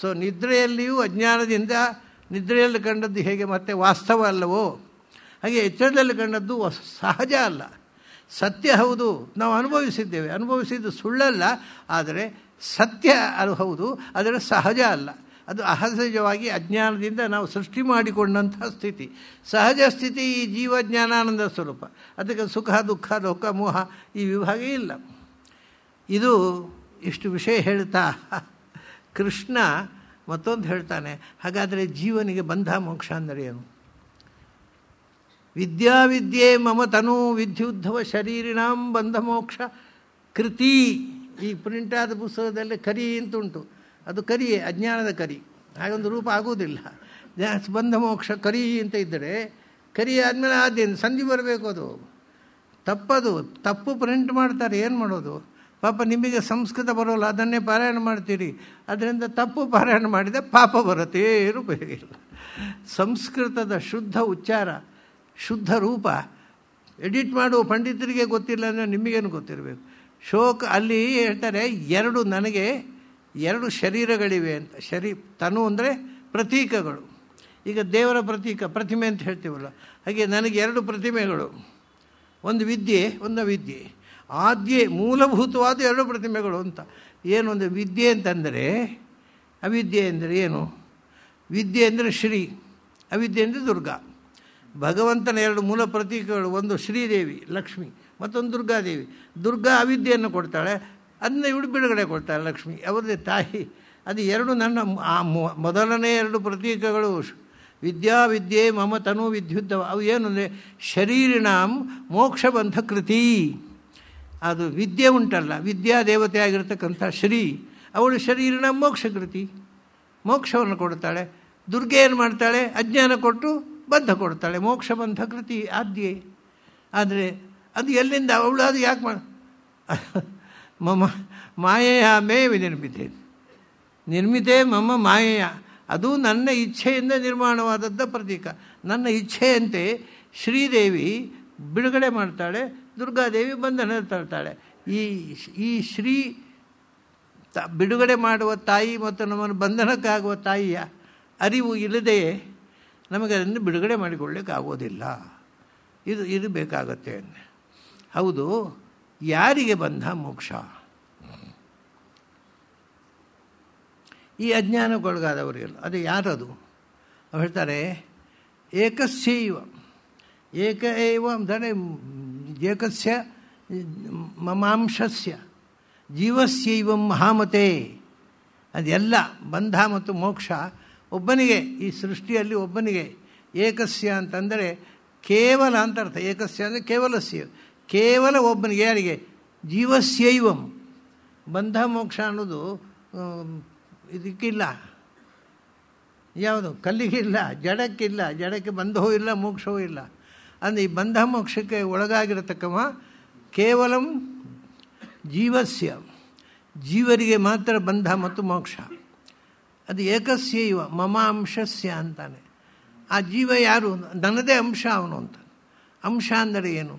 ಸೊ ನಿದ್ರೆಯಲ್ಲಿಯೂ ಅಜ್ಞಾನದಿಂದ ನಿದ್ರೆಯಲ್ಲಿ ಕಂಡದ್ದು ಹೇಗೆ ಮತ್ತೆ ವಾಸ್ತವ ಅಲ್ಲವೋ ಹಾಗೆ ಎಚ್ಚರದಲ್ಲಿ ಕಂಡದ್ದು ಸಹಜ ಅಲ್ಲ ಸತ್ಯ ಹೌದು ನಾವು ಅನುಭವಿಸಿದ್ದೇವೆ ಅನುಭವಿಸಿದ್ದು ಸುಳ್ಳಲ್ಲ ಆದರೆ ಸತ್ಯ ಅದು ಹೌದು ಅದರ ಸಹಜ ಅಲ್ಲ ಅದು ಅಸಹಜವಾಗಿ ಅಜ್ಞಾನದಿಂದ ನಾವು ಸೃಷ್ಟಿ ಮಾಡಿಕೊಂಡಂತಹ ಸ್ಥಿತಿ ಸಹಜ ಸ್ಥಿತಿ ಈ ಜೀವಜ್ಞಾನಾನಂದ ಸ್ವರೂಪ ಅದಕ್ಕೆ ಸುಖ ದುಃಖ ಲೋಕ ಮೋಹ ಈ ವಿಭಾಗ ಇಲ್ಲ ಇದು ಇಷ್ಟು ವಿಷಯ ಹೇಳ್ತಾ ಕೃಷ್ಣ ಮತ್ತೊಂದು ಹೇಳ್ತಾನೆ ಹಾಗಾದರೆ ಜೀವನಿಗೆ ಬಂಧ ಮೋಕ್ಷ ಅಂದರೆ ಏನು ವಿದ್ಯಾವಿದ್ಯೆ ಮಮ ತನು ವಿದ್ಯುದ್ಧವ ಶರೀರಿಣಾಂ ಬಂಧಮೋಕ್ಷ ಕೃತಿ ಈ ಪ್ರಿಂಟಾದ ಪುಸ್ತಕದಲ್ಲಿ ಕರಿ ಅಂತ ಉಂಟು ಅದು ಕರಿಯೇ ಅಜ್ಞಾನದ ಕರಿ ಹಾಗೊಂದು ರೂಪ ಆಗುವುದಿಲ್ಲ ಬಂಧ ಮೋಕ್ಷ ಕರಿ ಅಂತ ಇದ್ದರೆ ಕರಿ ಆದಮೇಲೆ ಆದೇನು ಸಂಧಿ ಬರಬೇಕು ಅದು ತಪ್ಪದು ತಪ್ಪು ಪ್ರಿಂಟ್ ಮಾಡ್ತಾರೆ ಏನು ಮಾಡೋದು ಪಾಪ ನಿಮಗೆ ಸಂಸ್ಕೃತ ಬರೋಲ್ಲ ಅದನ್ನೇ ಪಾರಾಯಣ ಮಾಡ್ತೀರಿ ಅದರಿಂದ ತಪ್ಪು ಪಾರಾಯಣ ಮಾಡಿದರೆ ಪಾಪ ಬರುತ್ತೆ ಏನು ಸಂಸ್ಕೃತದ ಶುದ್ಧ ಉಚ್ಚಾರ ಶುದ್ಧ ರೂಪ ಎಡಿಟ್ ಮಾಡುವ ಪಂಡಿತರಿಗೆ ಗೊತ್ತಿಲ್ಲ ಅಂದರೆ ನಿಮಗೇನು ಗೊತ್ತಿರಬೇಕು ಶೋಕ ಅಲ್ಲಿ ಹೇಳ್ತಾರೆ ಎರಡು ನನಗೆ ಎರಡು ಶರೀರಗಳಿವೆ ಅಂತ ಶರೀ ತನು ಅಂದರೆ ಪ್ರತೀಕಗಳು ಈಗ ದೇವರ ಪ್ರತೀಕ ಪ್ರತಿಮೆ ಅಂತ ಹೇಳ್ತೀವಲ್ಲ ಹಾಗೆ ನನಗೆ ಎರಡು ಪ್ರತಿಮೆಗಳು ಒಂದು ವಿದ್ಯೆ ಒಂದು ವಿದ್ಯೆ ಆದ್ಯೆ ಮೂಲಭೂತವಾದ ಎರಡು ಪ್ರತಿಮೆಗಳು ಅಂತ ಏನು ಒಂದು ವಿದ್ಯೆ ಅಂತಂದರೆ ಅವಿದ್ಯೆ ಅಂದರೆ ಏನು ವಿದ್ಯೆ ಅಂದರೆ ಶ್ರೀ ಅವಿದ್ಯೆ ಅಂದರೆ ದುರ್ಗಾ ಭಗವಂತನ ಎರಡು ಮೂಲ ಪ್ರತೀಕಗಳು ಒಂದು ಶ್ರೀದೇವಿ ಲಕ್ಷ್ಮಿ ಮತ್ತೊಂದು ದುರ್ಗಾದೇವಿ ದುರ್ಗಾ ಅವಿದ್ಯೆಯನ್ನು ಕೊಡ್ತಾಳೆ ಅದನ್ನ ಇವಳು ಬಿಡುಗಡೆ ಕೊಡ್ತಾಳೆ ಲಕ್ಷ್ಮಿ ಅವರದೇ ತಾಯಿ ಅದು ಎರಡು ನನ್ನ ಆ ಮೊದಲನೇ ಎರಡು ಪ್ರತೀಕಗಳು ವಿದ್ಯಾ ವಿದ್ಯೆ ಮಮ ತನು ವಿದ್ಯುತ್ ಅವು ಏನು ಅಂದರೆ ಶರೀರಿಣಾಂ ಮೋಕ್ಷಬಂಧ ಕೃತಿ ಅದು ವಿದ್ಯೆ ಉಂಟಲ್ಲ ವಿದ್ಯಾ ದೇವತೆ ಆಗಿರ್ತಕ್ಕಂಥ ಶ್ರೀ ಅವಳು ಶರೀರಿನ ಮೋಕ್ಷ ಕೃತಿ ಮೋಕ್ಷವನ್ನು ಕೊಡ್ತಾಳೆ ದುರ್ಗೆ ಏನು ಮಾಡ್ತಾಳೆ ಅಜ್ಞಾನ ಕೊಟ್ಟು ಬಂಧ ಕೊಡ್ತಾಳೆ ಮೋಕ್ಷ ಬಂಧ ಕೃತಿ ಆದ್ಯೆ ಆದರೆ ಅದು ಎಲ್ಲಿಂದ ಅವಳು ಅದು ಯಾಕೆ ಮಾಡ ಮಮ ಮಾಯೆಯ ಮೇವಿ ನಿರ್ಮಿತೆ ನಿರ್ಮಿತೇ ಮಮ್ಮ ಮಾಯೆಯ ಅದು ನನ್ನ ಇಚ್ಛೆಯಿಂದ ನಿರ್ಮಾಣವಾದದ್ದ ಪ್ರತೀಕ ನನ್ನ ಇಚ್ಛೆಯಂತೆ ಶ್ರೀದೇವಿ ಬಿಡುಗಡೆ ಮಾಡ್ತಾಳೆ ದುರ್ಗಾದೇವಿ ಬಂಧನ ತಳ್ತಾಳೆ ಈ ಈ ಶ್ರೀ ತ ಬಿಡುಗಡೆ ಮಾಡುವ ತಾಯಿ ಮತ್ತು ನಮ್ಮನ್ನು ಬಂಧನಕ್ಕಾಗುವ ತಾಯಿಯ ಅರಿವು ಇಲ್ಲದೆಯೇ ನಮಗೆ ಅದನ್ನು ಬಿಡುಗಡೆ ಮಾಡಿಕೊಳ್ಳಿಕ್ಕೆ ಆಗೋದಿಲ್ಲ ಇದು ಇದು ಬೇಕಾಗತ್ತೆ ಹೌದು ಯಾರಿಗೆ ಬಂದ ಮೋಕ್ಷ ಈ ಅಜ್ಞಾನಕ್ಕೊಳಗಾದವರಿಗೆಲ್ಲ ಅದು ಯಾರದು ಅವ್ರು ಹೇಳ್ತಾರೆ ಏಕಸ್ಯವ ಏಕ ಏವ ಅಂದರೆ ಏಕಸ್ಯ ಮಮಾಂಶಸ್ಯ ಜೀವಸ್ಯೈವ ಮಹಾಮತೆ ಅದೆಲ್ಲ ಬಂಧ ಮತ್ತು ಮೋಕ್ಷ ಒಬ್ಬನಿಗೆ ಈ ಸೃಷ್ಟಿಯಲ್ಲಿ ಒಬ್ಬನಿಗೆ ಏಕಸ್ಯ ಅಂತಂದರೆ ಕೇವಲ ಅಂತ ಅರ್ಥ ಏಕಸ್ಯ ಅಂದರೆ ಕೇವಲಸ್ಯ ಕೇವಲ ಒಬ್ಬನಿಗೆ ಯಾರಿಗೆ ಜೀವಸ್ಯೈವಂ ಬಂಧ ಮೋಕ್ಷ ಅನ್ನೋದು ಇದಕ್ಕಿಲ್ಲ ಯಾವುದು ಕಲ್ಲಿಗಿಲ್ಲ ಜಡಕ್ಕಿಲ್ಲ ಜಡಕ್ಕೆ ಬಂಧವೂ ಇಲ್ಲ ಮೋಕ್ಷವೂ ಇಲ್ಲ ಅಂದರೆ ಈ ಬಂಧ ಮೋಕ್ಷಕ್ಕೆ ಒಳಗಾಗಿರತಕ್ಕವ ಕೇವಲ ಜೀವಸ್ಯ ಜೀವರಿಗೆ ಮಾತ್ರ ಬಂಧ ಮತ್ತು ಮೋಕ್ಷ ಅದು ಏಕಸ್ಯ ಇವ ಮಮ ಅಂಶಸ್ಯ ಅಂತಾನೆ ಆ ಜೀವ ಯಾರು ನನ್ನದೇ ಅಂಶ ಅವನು ಅಂತ ಅಂಶ ಅಂದರೆ ಏನು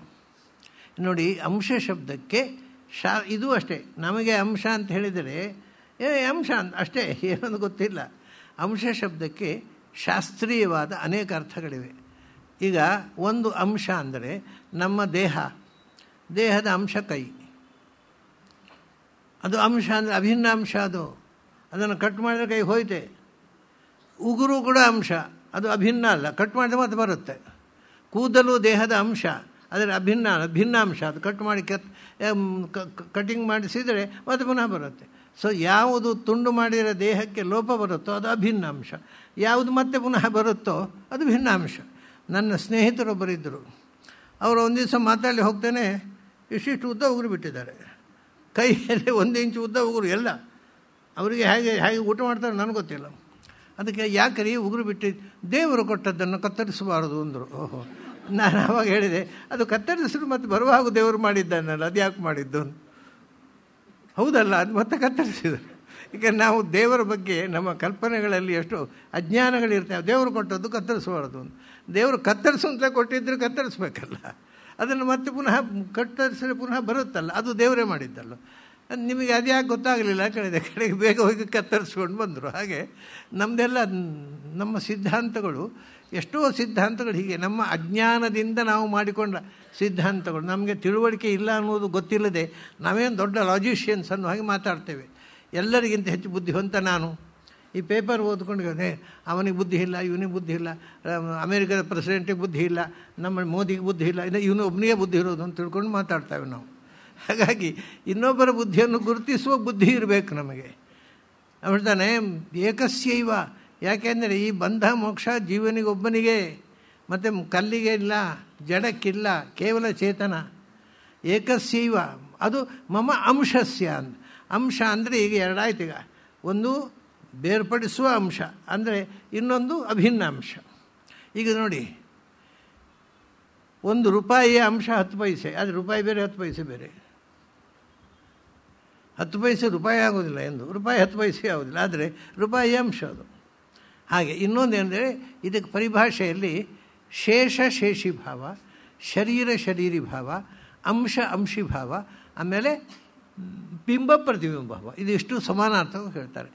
ನೋಡಿ ಅಂಶ ಶಬ್ದಕ್ಕೆ ಶಾ ಇದು ಅಷ್ಟೇ ನಮಗೆ ಅಂಶ ಅಂತ ಹೇಳಿದರೆ ಏ ಅಂಶ ಅಂತ ಅಷ್ಟೇ ಏನೊಂದು ಗೊತ್ತಿಲ್ಲ ಅಂಶ ಶಬ್ದಕ್ಕೆ ಶಾಸ್ತ್ರೀಯವಾದ ಅನೇಕ ಅರ್ಥಗಳಿವೆ ಈಗ ಒಂದು ಅಂಶ ಅಂದರೆ ನಮ್ಮ ದೇಹ ದೇಹದ ಅಂಶ ಕೈ ಅದು ಅಂಶ ಅಂದರೆ ಅಭಿನ್ನ ಅಂಶ ಅದು ಅದನ್ನು ಕಟ್ ಮಾಡಿದರೆ ಕೈ ಹೋಯ್ತೆ ಉಗುರು ಕೂಡ ಅಂಶ ಅದು ಅಭಿನ್ನ ಅಲ್ಲ ಕಟ್ ಮಾಡಿದ್ರೆ ಮತ್ತೆ ಬರುತ್ತೆ ಕೂದಲು ದೇಹದ ಅಂಶ ಅದರ ಅಭಿನ್ನ ಭಿನ್ನಾಂಶ ಅದು ಕಟ್ ಮಾಡಿ ಕೆತ್ ಕಟಿಂಗ್ ಮಾಡಿಸಿದರೆ ಮತ್ತೆ ಪುನಃ ಬರುತ್ತೆ ಸೊ ಯಾವುದು ತುಂಡು ಮಾಡಿದರೆ ದೇಹಕ್ಕೆ ಲೋಪ ಬರುತ್ತೋ ಅದು ಅಭಿನ್ನಾಂಶ ಯಾವುದು ಮತ್ತೆ ಪುನಃ ಬರುತ್ತೋ ಅದು ಭಿನ್ನಾಂಶ ನನ್ನ ಸ್ನೇಹಿತರೊಬ್ಬರಿದ್ದರು ಅವರು ಒಂದು ದಿವಸ ಮಾತಾಡಿ ಹೋಗ್ತೇನೆ ಇಷ್ಟಿಷ್ಟು ಉದ್ದ ಉಗುರು ಬಿಟ್ಟಿದ್ದಾರೆ ಕೈಯಲ್ಲಿ ಒಂದು ಇಂಚು ಉದ್ದ ಉಗುರು ಎಲ್ಲ ಅವರಿಗೆ ಹೇಗೆ ಹೇಗೆ ಊಟ ಮಾಡ್ತಾರೆ ನನಗೆ ಗೊತ್ತಿಲ್ಲ ಅದಕ್ಕೆ ಯಾಕ್ರಿ ಉಗುರು ಬಿಟ್ಟು ದೇವರು ಕೊಟ್ಟದ್ದನ್ನು ಕತ್ತರಿಸಬಾರದು ಅಂದರು ಓಹೋ ನಾನು ಆವಾಗ ಹೇಳಿದೆ ಅದು ಕತ್ತರಿಸಿದ್ರು ಮತ್ತು ಬರುವಾಗ ದೇವರು ಮಾಡಿದ್ದಾನಲ್ಲ ಅದು ಯಾಕೆ ಮಾಡಿದ್ದು ಹೌದಲ್ಲ ಅದು ಮತ್ತೆ ಕತ್ತರಿಸಿದರು ಈಗ ನಾವು ದೇವರ ಬಗ್ಗೆ ನಮ್ಮ ಕಲ್ಪನೆಗಳಲ್ಲಿ ಎಷ್ಟು ಅಜ್ಞಾನಗಳಿರ್ತವೆ ದೇವರು ಕೊಟ್ಟದ್ದು ಕತ್ತರಿಸಬಾರದು ದೇವರು ಕತ್ತರಿಸು ಕೊಟ್ಟಿದ್ದರೆ ಕತ್ತರಿಸ್ಬೇಕಲ್ಲ ಕತ್ತರಿಸಬೇಕಲ್ಲ ಅದನ್ನು ಮತ್ತೆ ಪುನಃ ಕತ್ತರಿಸಿದ್ರೆ ಪುನಃ ಬರುತ್ತಲ್ಲ ಅದು ದೇವರೇ ಮಾಡಿದ್ದಲ್ಲ ಅದು ನಿಮಗೆ ಅದ್ಯಾಕೆ ಗೊತ್ತಾಗಲಿಲ್ಲ ಕಳೆದ ಕಡೆಗೆ ಬೇಗ ಹೋಗಿ ಕತ್ತರಿಸ್ಕೊಂಡು ಬಂದರು ಹಾಗೆ ನಮ್ಮದೆಲ್ಲ ನಮ್ಮ ಸಿದ್ಧಾಂತಗಳು ಎಷ್ಟೋ ಸಿದ್ಧಾಂತಗಳು ಹೀಗೆ ನಮ್ಮ ಅಜ್ಞಾನದಿಂದ ನಾವು ಮಾಡಿಕೊಂಡ ಸಿದ್ಧಾಂತಗಳು ನಮಗೆ ತಿಳುವಳಿಕೆ ಇಲ್ಲ ಅನ್ನೋದು ಗೊತ್ತಿಲ್ಲದೆ ನಾವೇನು ದೊಡ್ಡ ಲಾಜಿಷಿಯನ್ಸ್ ಅನ್ನೋ ಹಾಗೆ ಮಾತಾಡ್ತೇವೆ ಎಲ್ಲರಿಗಿಂತ ಹೆಚ್ಚು ಬುದ್ಧಿ ಹೊಂತ ನಾನು ಈ ಪೇಪರ್ ಓದ್ಕೊಂಡು ಓದ್ಕೊಂಡಿದ್ದಾನೆ ಅವನಿಗೆ ಬುದ್ಧಿ ಇಲ್ಲ ಇವನಿಗೆ ಬುದ್ಧಿ ಇಲ್ಲ ಅಮೇರಿಕದ ಪ್ರೆಸಿಡೆಂಟಿಗೆ ಬುದ್ಧಿ ಇಲ್ಲ ನಮ್ಮ ಮೋದಿಗೆ ಬುದ್ಧಿ ಇಲ್ಲ ಇಲ್ಲ ಇವನು ಒಬ್ಬನಿಗೆ ಬುದ್ಧಿ ಇರೋದು ಅಂತ ತಿಳ್ಕೊಂಡು ಮಾತಾಡ್ತೇವೆ ನಾವು ಹಾಗಾಗಿ ಇನ್ನೊಬ್ಬರ ಬುದ್ಧಿಯನ್ನು ಗುರುತಿಸುವ ಬುದ್ಧಿ ಇರಬೇಕು ನಮಗೆ ಹೇಳ್ತಾನೆ ಏಕಸ್ಯೈವ ಯಾಕೆಂದರೆ ಈ ಬಂಧ ಮೋಕ್ಷ ಜೀವನಿಗೊಬ್ಬನಿಗೆ ಮತ್ತು ಕಲ್ಲಿಗೆ ಇಲ್ಲ ಜಡಕ್ಕಿಲ್ಲ ಕೇವಲ ಚೇತನ ಏಕಸ್ಯೈವ ಅದು ಮಮ ಅಂಶಸ್ಯ ಅಂದ ಅಂಶ ಅಂದರೆ ಈಗ ಎರಡಾಯ್ತು ಈಗ ಒಂದು ಬೇರ್ಪಡಿಸುವ ಅಂಶ ಅಂದರೆ ಇನ್ನೊಂದು ಅಭಿನ್ನ ಅಂಶ ಈಗ ನೋಡಿ ಒಂದು ರೂಪಾಯಿಯ ಅಂಶ ಹತ್ತು ಪೈಸೆ ಅದು ರೂಪಾಯಿ ಬೇರೆ ಹತ್ತು ಪೈಸೆ ಬೇರೆ ಹತ್ತು ಪೈಸೆ ರೂಪಾಯಿ ಆಗೋದಿಲ್ಲ ಎಂದು ರೂಪಾಯಿ ಹತ್ತು ಪೈಸೆ ಆಗೋದಿಲ್ಲ ಆದರೆ ರೂಪಾಯಿ ಅಂಶ ಅದು ಹಾಗೆ ಇನ್ನೊಂದು ಏನಂದರೆ ಇದಕ್ಕೆ ಪರಿಭಾಷೆಯಲ್ಲಿ ಶೇಷ ಶೇಷಿ ಭಾವ ಶರೀರ ಶರೀರಿ ಭಾವ ಅಂಶ ಅಂಶಿ ಭಾವ ಆಮೇಲೆ ಬಿಂಬ ಪ್ರತಿಬಿಂಬ ಭಾವ ಇದಿಷ್ಟು ಸಮಾನಾರ್ಥ ಹೇಳ್ತಾರೆ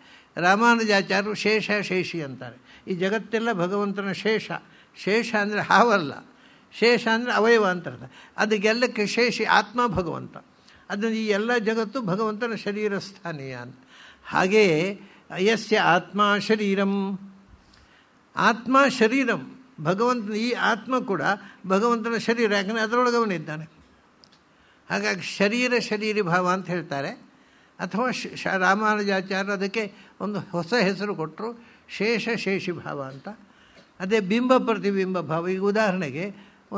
ರಾಮಾನುಜಾಚಾರ್ಯರು ಶೇಷ ಶೇಷಿ ಅಂತಾರೆ ಈ ಜಗತ್ತೆಲ್ಲ ಭಗವಂತನ ಶೇಷ ಶೇಷ ಅಂದರೆ ಹಾವಲ್ಲ ಶೇಷ ಅಂದರೆ ಅವಯವ ಅಂತ ಅರ್ಥ ಅದಕ್ಕೆಲ್ಲಕ್ಕೆ ಶೇಷಿ ಆತ್ಮ ಭಗವಂತ ಅದನ್ನು ಈ ಎಲ್ಲ ಜಗತ್ತು ಭಗವಂತನ ಶರೀರ ಸ್ಥಾನೀಯ ಅಂತ ಹಾಗೆಯೇ ಯಸ್ಯ ಆತ್ಮ ಶರೀರಂ ಆತ್ಮ ಶರೀರಂ ಭಗವಂತನ ಈ ಆತ್ಮ ಕೂಡ ಭಗವಂತನ ಶರೀರ ಯಾಕಂದರೆ ಅದರೊಳಗೆ ಅವನಿದ್ದಾನೆ ಹಾಗಾಗಿ ಶರೀರ ಶರೀರಿ ಭಾವ ಅಂತ ಹೇಳ್ತಾರೆ ಅಥವಾ ಶ ರಾಮಾನುಜಾಚಾರ್ಯ ಅದಕ್ಕೆ ಒಂದು ಹೊಸ ಹೆಸರು ಕೊಟ್ಟರು ಶೇಷ ಶೇಷಿ ಭಾವ ಅಂತ ಅದೇ ಬಿಂಬ ಪ್ರತಿಬಿಂಬ ಭಾವ ಈಗ ಉದಾಹರಣೆಗೆ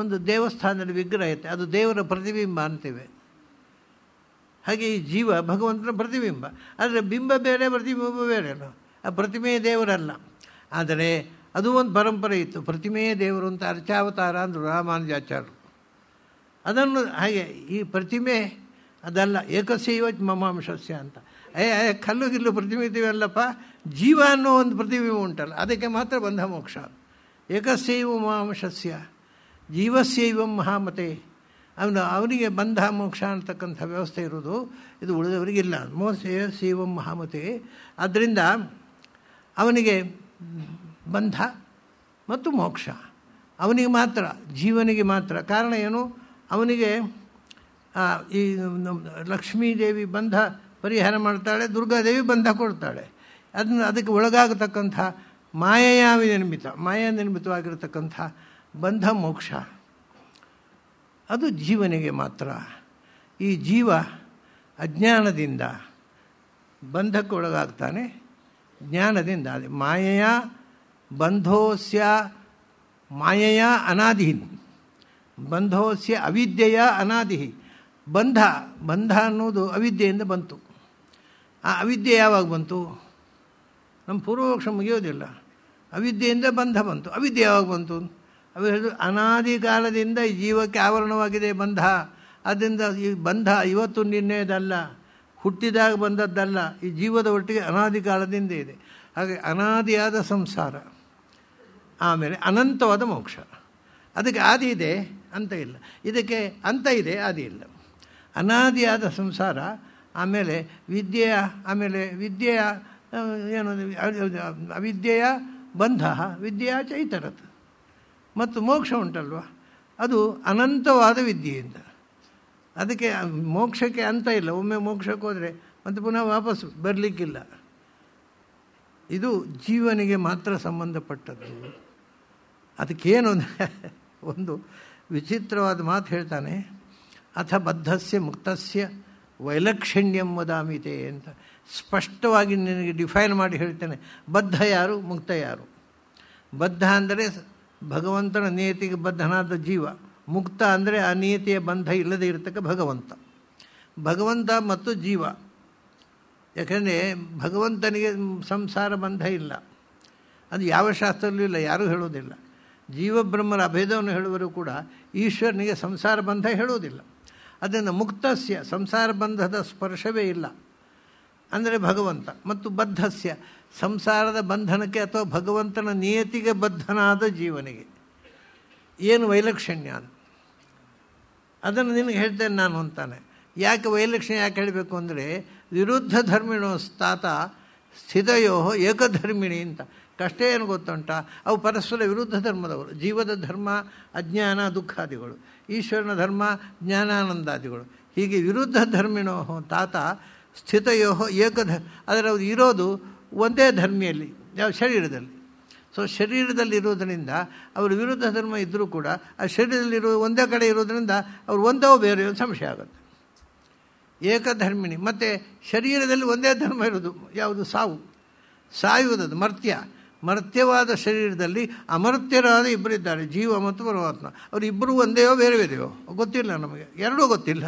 ಒಂದು ದೇವಸ್ಥಾನದಲ್ಲಿ ವಿಗ್ರಹ ಇತ್ತು ಅದು ದೇವರ ಪ್ರತಿಬಿಂಬ ಅಂತಿವೆ ಹಾಗೆ ಈ ಜೀವ ಭಗವಂತನ ಪ್ರತಿಬಿಂಬ ಆದರೆ ಬಿಂಬ ಬೇರೆ ಪ್ರತಿಬಿಂಬ ಬೇರೆ ಆ ಪ್ರತಿಮೆಯ ದೇವರಲ್ಲ ಆದರೆ ಅದು ಒಂದು ಪರಂಪರೆ ಇತ್ತು ಪ್ರತಿಮೆಯೇ ದೇವರು ಅಂತ ಅರ್ಚಾವತಾರ ಅಂದರು ರಾಮಾನುಜಾಚಾರ್ಯರು ಅದನ್ನು ಹಾಗೆ ಈ ಪ್ರತಿಮೆ ಅದಲ್ಲ ಏಕಸೈವ ಮಮಾಂಶಸ್ಯ ಅಂತ ಏ ಕಲ್ಲು ಗಿಲ್ಲು ಪ್ರತಿಮೆ ಇದೆಯಲ್ಲಪ್ಪ ಜೀವ ಅನ್ನೋ ಒಂದು ಪ್ರತಿಬಿಂಬ ಉಂಟಲ್ಲ ಅದಕ್ಕೆ ಮಾತ್ರ ಬಂಧ ಮೋಕ್ಷ ಏಕಸೈವ ಮಹಾಂಶಸ್ಯ ಜೀವಸೈವಂ ಮಹಾಮತೆ ಅವನು ಅವನಿಗೆ ಬಂಧ ಮೋಕ್ಷ ಅಂತಕ್ಕಂಥ ವ್ಯವಸ್ಥೆ ಇರೋದು ಇದು ಉಳಿದವರಿಗಿಲ್ಲ ಮೋಸೆ ಸೀವಂ ಮಹಾಮತಿ ಆದ್ದರಿಂದ ಅವನಿಗೆ ಬಂಧ ಮತ್ತು ಮೋಕ್ಷ ಅವನಿಗೆ ಮಾತ್ರ ಜೀವನಿಗೆ ಮಾತ್ರ ಕಾರಣ ಏನು ಅವನಿಗೆ ಈ ಲಕ್ಷ್ಮೀದೇವಿ ಬಂಧ ಪರಿಹಾರ ಮಾಡ್ತಾಳೆ ದುರ್ಗಾದೇವಿ ಬಂಧ ಕೊಡ್ತಾಳೆ ಅದನ್ನ ಅದಕ್ಕೆ ಒಳಗಾಗತಕ್ಕಂಥ ಮಾಯಾವಿ ನಿರ್ಮಿತ ಮಾಯಾ ನಿರ್ಮಿತವಾಗಿರತಕ್ಕಂಥ ಬಂಧ ಮೋಕ್ಷ ಅದು ಜೀವನಿಗೆ ಮಾತ್ರ ಈ ಜೀವ ಅಜ್ಞಾನದಿಂದ ಬಂಧಕ್ಕೊಳಗಾಗ್ತಾನೆ ಜ್ಞಾನದಿಂದ ಅದೇ ಮಾಯೆಯ ಬಂಧೋಸ್ಯ ಮಾಯೆಯ ಅನಾದಿ ಬಂಧೋಸ್ಯ ಅವಿದ್ಯೆಯ ಅನಾದಿಹಿ ಬಂಧ ಬಂಧ ಅನ್ನೋದು ಅವಿದ್ಯೆಯಿಂದ ಬಂತು ಆ ಅವಿದ್ಯೆ ಯಾವಾಗ ಬಂತು ನಮ್ಮ ಪೂರ್ವಪಕ್ಷ ಮುಗಿಯೋದಿಲ್ಲ ಅವಿದ್ಯೆಯಿಂದ ಬಂಧ ಬಂತು ಅವಿದ್ಯೆ ಯಾವಾಗ ಬಂತು ಅವರು ಹೇಳಿದ್ರು ಅನಾದಿ ಕಾಲದಿಂದ ಜೀವಕ್ಕೆ ಆವರಣವಾಗಿದೆ ಬಂಧ ಆದ್ದರಿಂದ ಈ ಬಂಧ ಇವತ್ತು ನಿನ್ನೆಯದಲ್ಲ ಹುಟ್ಟಿದಾಗ ಬಂದದ್ದಲ್ಲ ಈ ಜೀವದ ಒಟ್ಟಿಗೆ ಅನಾದಿ ಕಾಲದಿಂದ ಇದೆ ಹಾಗೆ ಅನಾದಿಯಾದ ಸಂಸಾರ ಆಮೇಲೆ ಅನಂತವಾದ ಮೋಕ್ಷ ಅದಕ್ಕೆ ಆದಿ ಇದೆ ಅಂತ ಇಲ್ಲ ಇದಕ್ಕೆ ಅಂತ ಇದೆ ಆದಿ ಇಲ್ಲ ಅನಾದಿಯಾದ ಸಂಸಾರ ಆಮೇಲೆ ವಿದ್ಯೆಯ ಆಮೇಲೆ ವಿದ್ಯೆಯ ಏನು ಅವಿದ್ಯೆಯ ಬಂಧ ವಿದ್ಯೆಯ ಚೈತರತ್ ಮತ್ತು ಮೋಕ್ಷ ಉಂಟಲ್ವ ಅದು ಅನಂತವಾದ ವಿದ್ಯೆಯಿಂದ ಅದಕ್ಕೆ ಮೋಕ್ಷಕ್ಕೆ ಅಂತ ಇಲ್ಲ ಒಮ್ಮೆ ಮೋಕ್ಷಕ್ಕೆ ಹೋದರೆ ಮತ್ತು ಪುನಃ ವಾಪಸ್ ಬರಲಿಕ್ಕಿಲ್ಲ ಇದು ಜೀವನಿಗೆ ಮಾತ್ರ ಸಂಬಂಧಪಟ್ಟದ್ದು ಅದಕ್ಕೇನು ಒಂದು ವಿಚಿತ್ರವಾದ ಮಾತು ಹೇಳ್ತಾನೆ ಅಥ ಬದ್ಧಸ್ಯ ಮುಕ್ತಸ್ಯ ವೈಲಕ್ಷಣ್ಯಂ ವದಾಮಿತೆ ಅಂತ ಸ್ಪಷ್ಟವಾಗಿ ನಿನಗೆ ಡಿಫೈನ್ ಮಾಡಿ ಹೇಳ್ತೇನೆ ಬದ್ಧ ಯಾರು ಮುಕ್ತ ಯಾರು ಬದ್ಧ ಅಂದರೆ ಭಗವಂತನ ನಿಯತಿಗೆ ಬದ್ಧನಾದ ಜೀವ ಮುಕ್ತ ಅಂದರೆ ಆ ನಿಯತಿಯ ಬಂಧ ಇಲ್ಲದೆ ಇರತಕ್ಕ ಭಗವಂತ ಭಗವಂತ ಮತ್ತು ಜೀವ ಯಾಕೆಂದರೆ ಭಗವಂತನಿಗೆ ಸಂಸಾರ ಬಂಧ ಇಲ್ಲ ಅದು ಯಾವ ಶಾಸ್ತ್ರದಲ್ಲೂ ಇಲ್ಲ ಯಾರೂ ಹೇಳೋದಿಲ್ಲ ಜೀವಬ್ರಹ್ಮರ ಅಭೇದವನ್ನು ಹೇಳುವರು ಕೂಡ ಈಶ್ವರನಿಗೆ ಸಂಸಾರ ಬಂಧ ಹೇಳುವುದಿಲ್ಲ ಅದನ್ನು ಮುಕ್ತಸ್ಯ ಸಂಸಾರ ಬಂಧದ ಸ್ಪರ್ಶವೇ ಇಲ್ಲ ಅಂದರೆ ಭಗವಂತ ಮತ್ತು ಬದ್ಧಸ್ಯ ಸಂಸಾರದ ಬಂಧನಕ್ಕೆ ಅಥವಾ ಭಗವಂತನ ನಿಯತಿಗೆ ಬದ್ಧನಾದ ಜೀವನಿಗೆ ಏನು ವೈಲಕ್ಷಣ್ಯ ಅದು ಅದನ್ನು ನಿನಗೆ ಹೇಳ್ತೇನೆ ನಾನು ಅಂತಾನೆ ಯಾಕೆ ವೈಲಕ್ಷಣ್ಯ ಯಾಕೆ ಹೇಳಬೇಕು ಅಂದರೆ ವಿರುದ್ಧ ಧರ್ಮಿಣೋ ಸ್ಥಾತ ಸ್ಥಿತಯೋ ಏಕಧರ್ಮಿಣಿ ಅಂತ ಕಷ್ಟ ಏನು ಗೊತ್ತುಂಟ ಅವು ಪರಸ್ಪರ ವಿರುದ್ಧ ಧರ್ಮದವರು ಜೀವದ ಧರ್ಮ ಅಜ್ಞಾನ ದುಃಖಾದಿಗಳು ಈಶ್ವರನ ಧರ್ಮ ಜ್ಞಾನಾನಂದಾದಿಗಳು ಹೀಗೆ ವಿರುದ್ಧ ಧರ್ಮಿಣೋ ತಾತ ಸ್ಥಿತಯೋ ಏಕಧ ಆದರೆ ಅವ್ರು ಇರೋದು ಒಂದೇ ಧರ್ಮಿಯಲ್ಲಿ ಯಾವ ಶರೀರದಲ್ಲಿ ಸೊ ಶರೀರದಲ್ಲಿ ಇರೋದರಿಂದ ಅವರ ವಿರುದ್ಧ ಧರ್ಮ ಇದ್ದರೂ ಕೂಡ ಆ ಶರೀರದಲ್ಲಿರೋ ಒಂದೇ ಕಡೆ ಇರೋದರಿಂದ ಅವರು ಒಂದೋ ಬೇರೆಯೋ ಸಂಶಯ ಆಗುತ್ತೆ ಏಕಧರ್ಮಿಣಿ ಮತ್ತು ಶರೀರದಲ್ಲಿ ಒಂದೇ ಧರ್ಮ ಇರೋದು ಯಾವುದು ಸಾವು ಸಾಯುವುದದು ಮರ್ತ್ಯ ಮರ್ತ್ಯವಾದ ಶರೀರದಲ್ಲಿ ಅಮರ್ತ್ಯರಾದ ಇಬ್ಬರಿದ್ದಾರೆ ಜೀವ ಮತ್ತು ಪರಮಾತ್ಮ ಅವರಿಬ್ಬರು ಒಂದೆಯೋ ಬೇರೆ ಬೇರೆಯೋ ಗೊತ್ತಿಲ್ಲ ನಮಗೆ ಎರಡೂ ಗೊತ್ತಿಲ್ಲ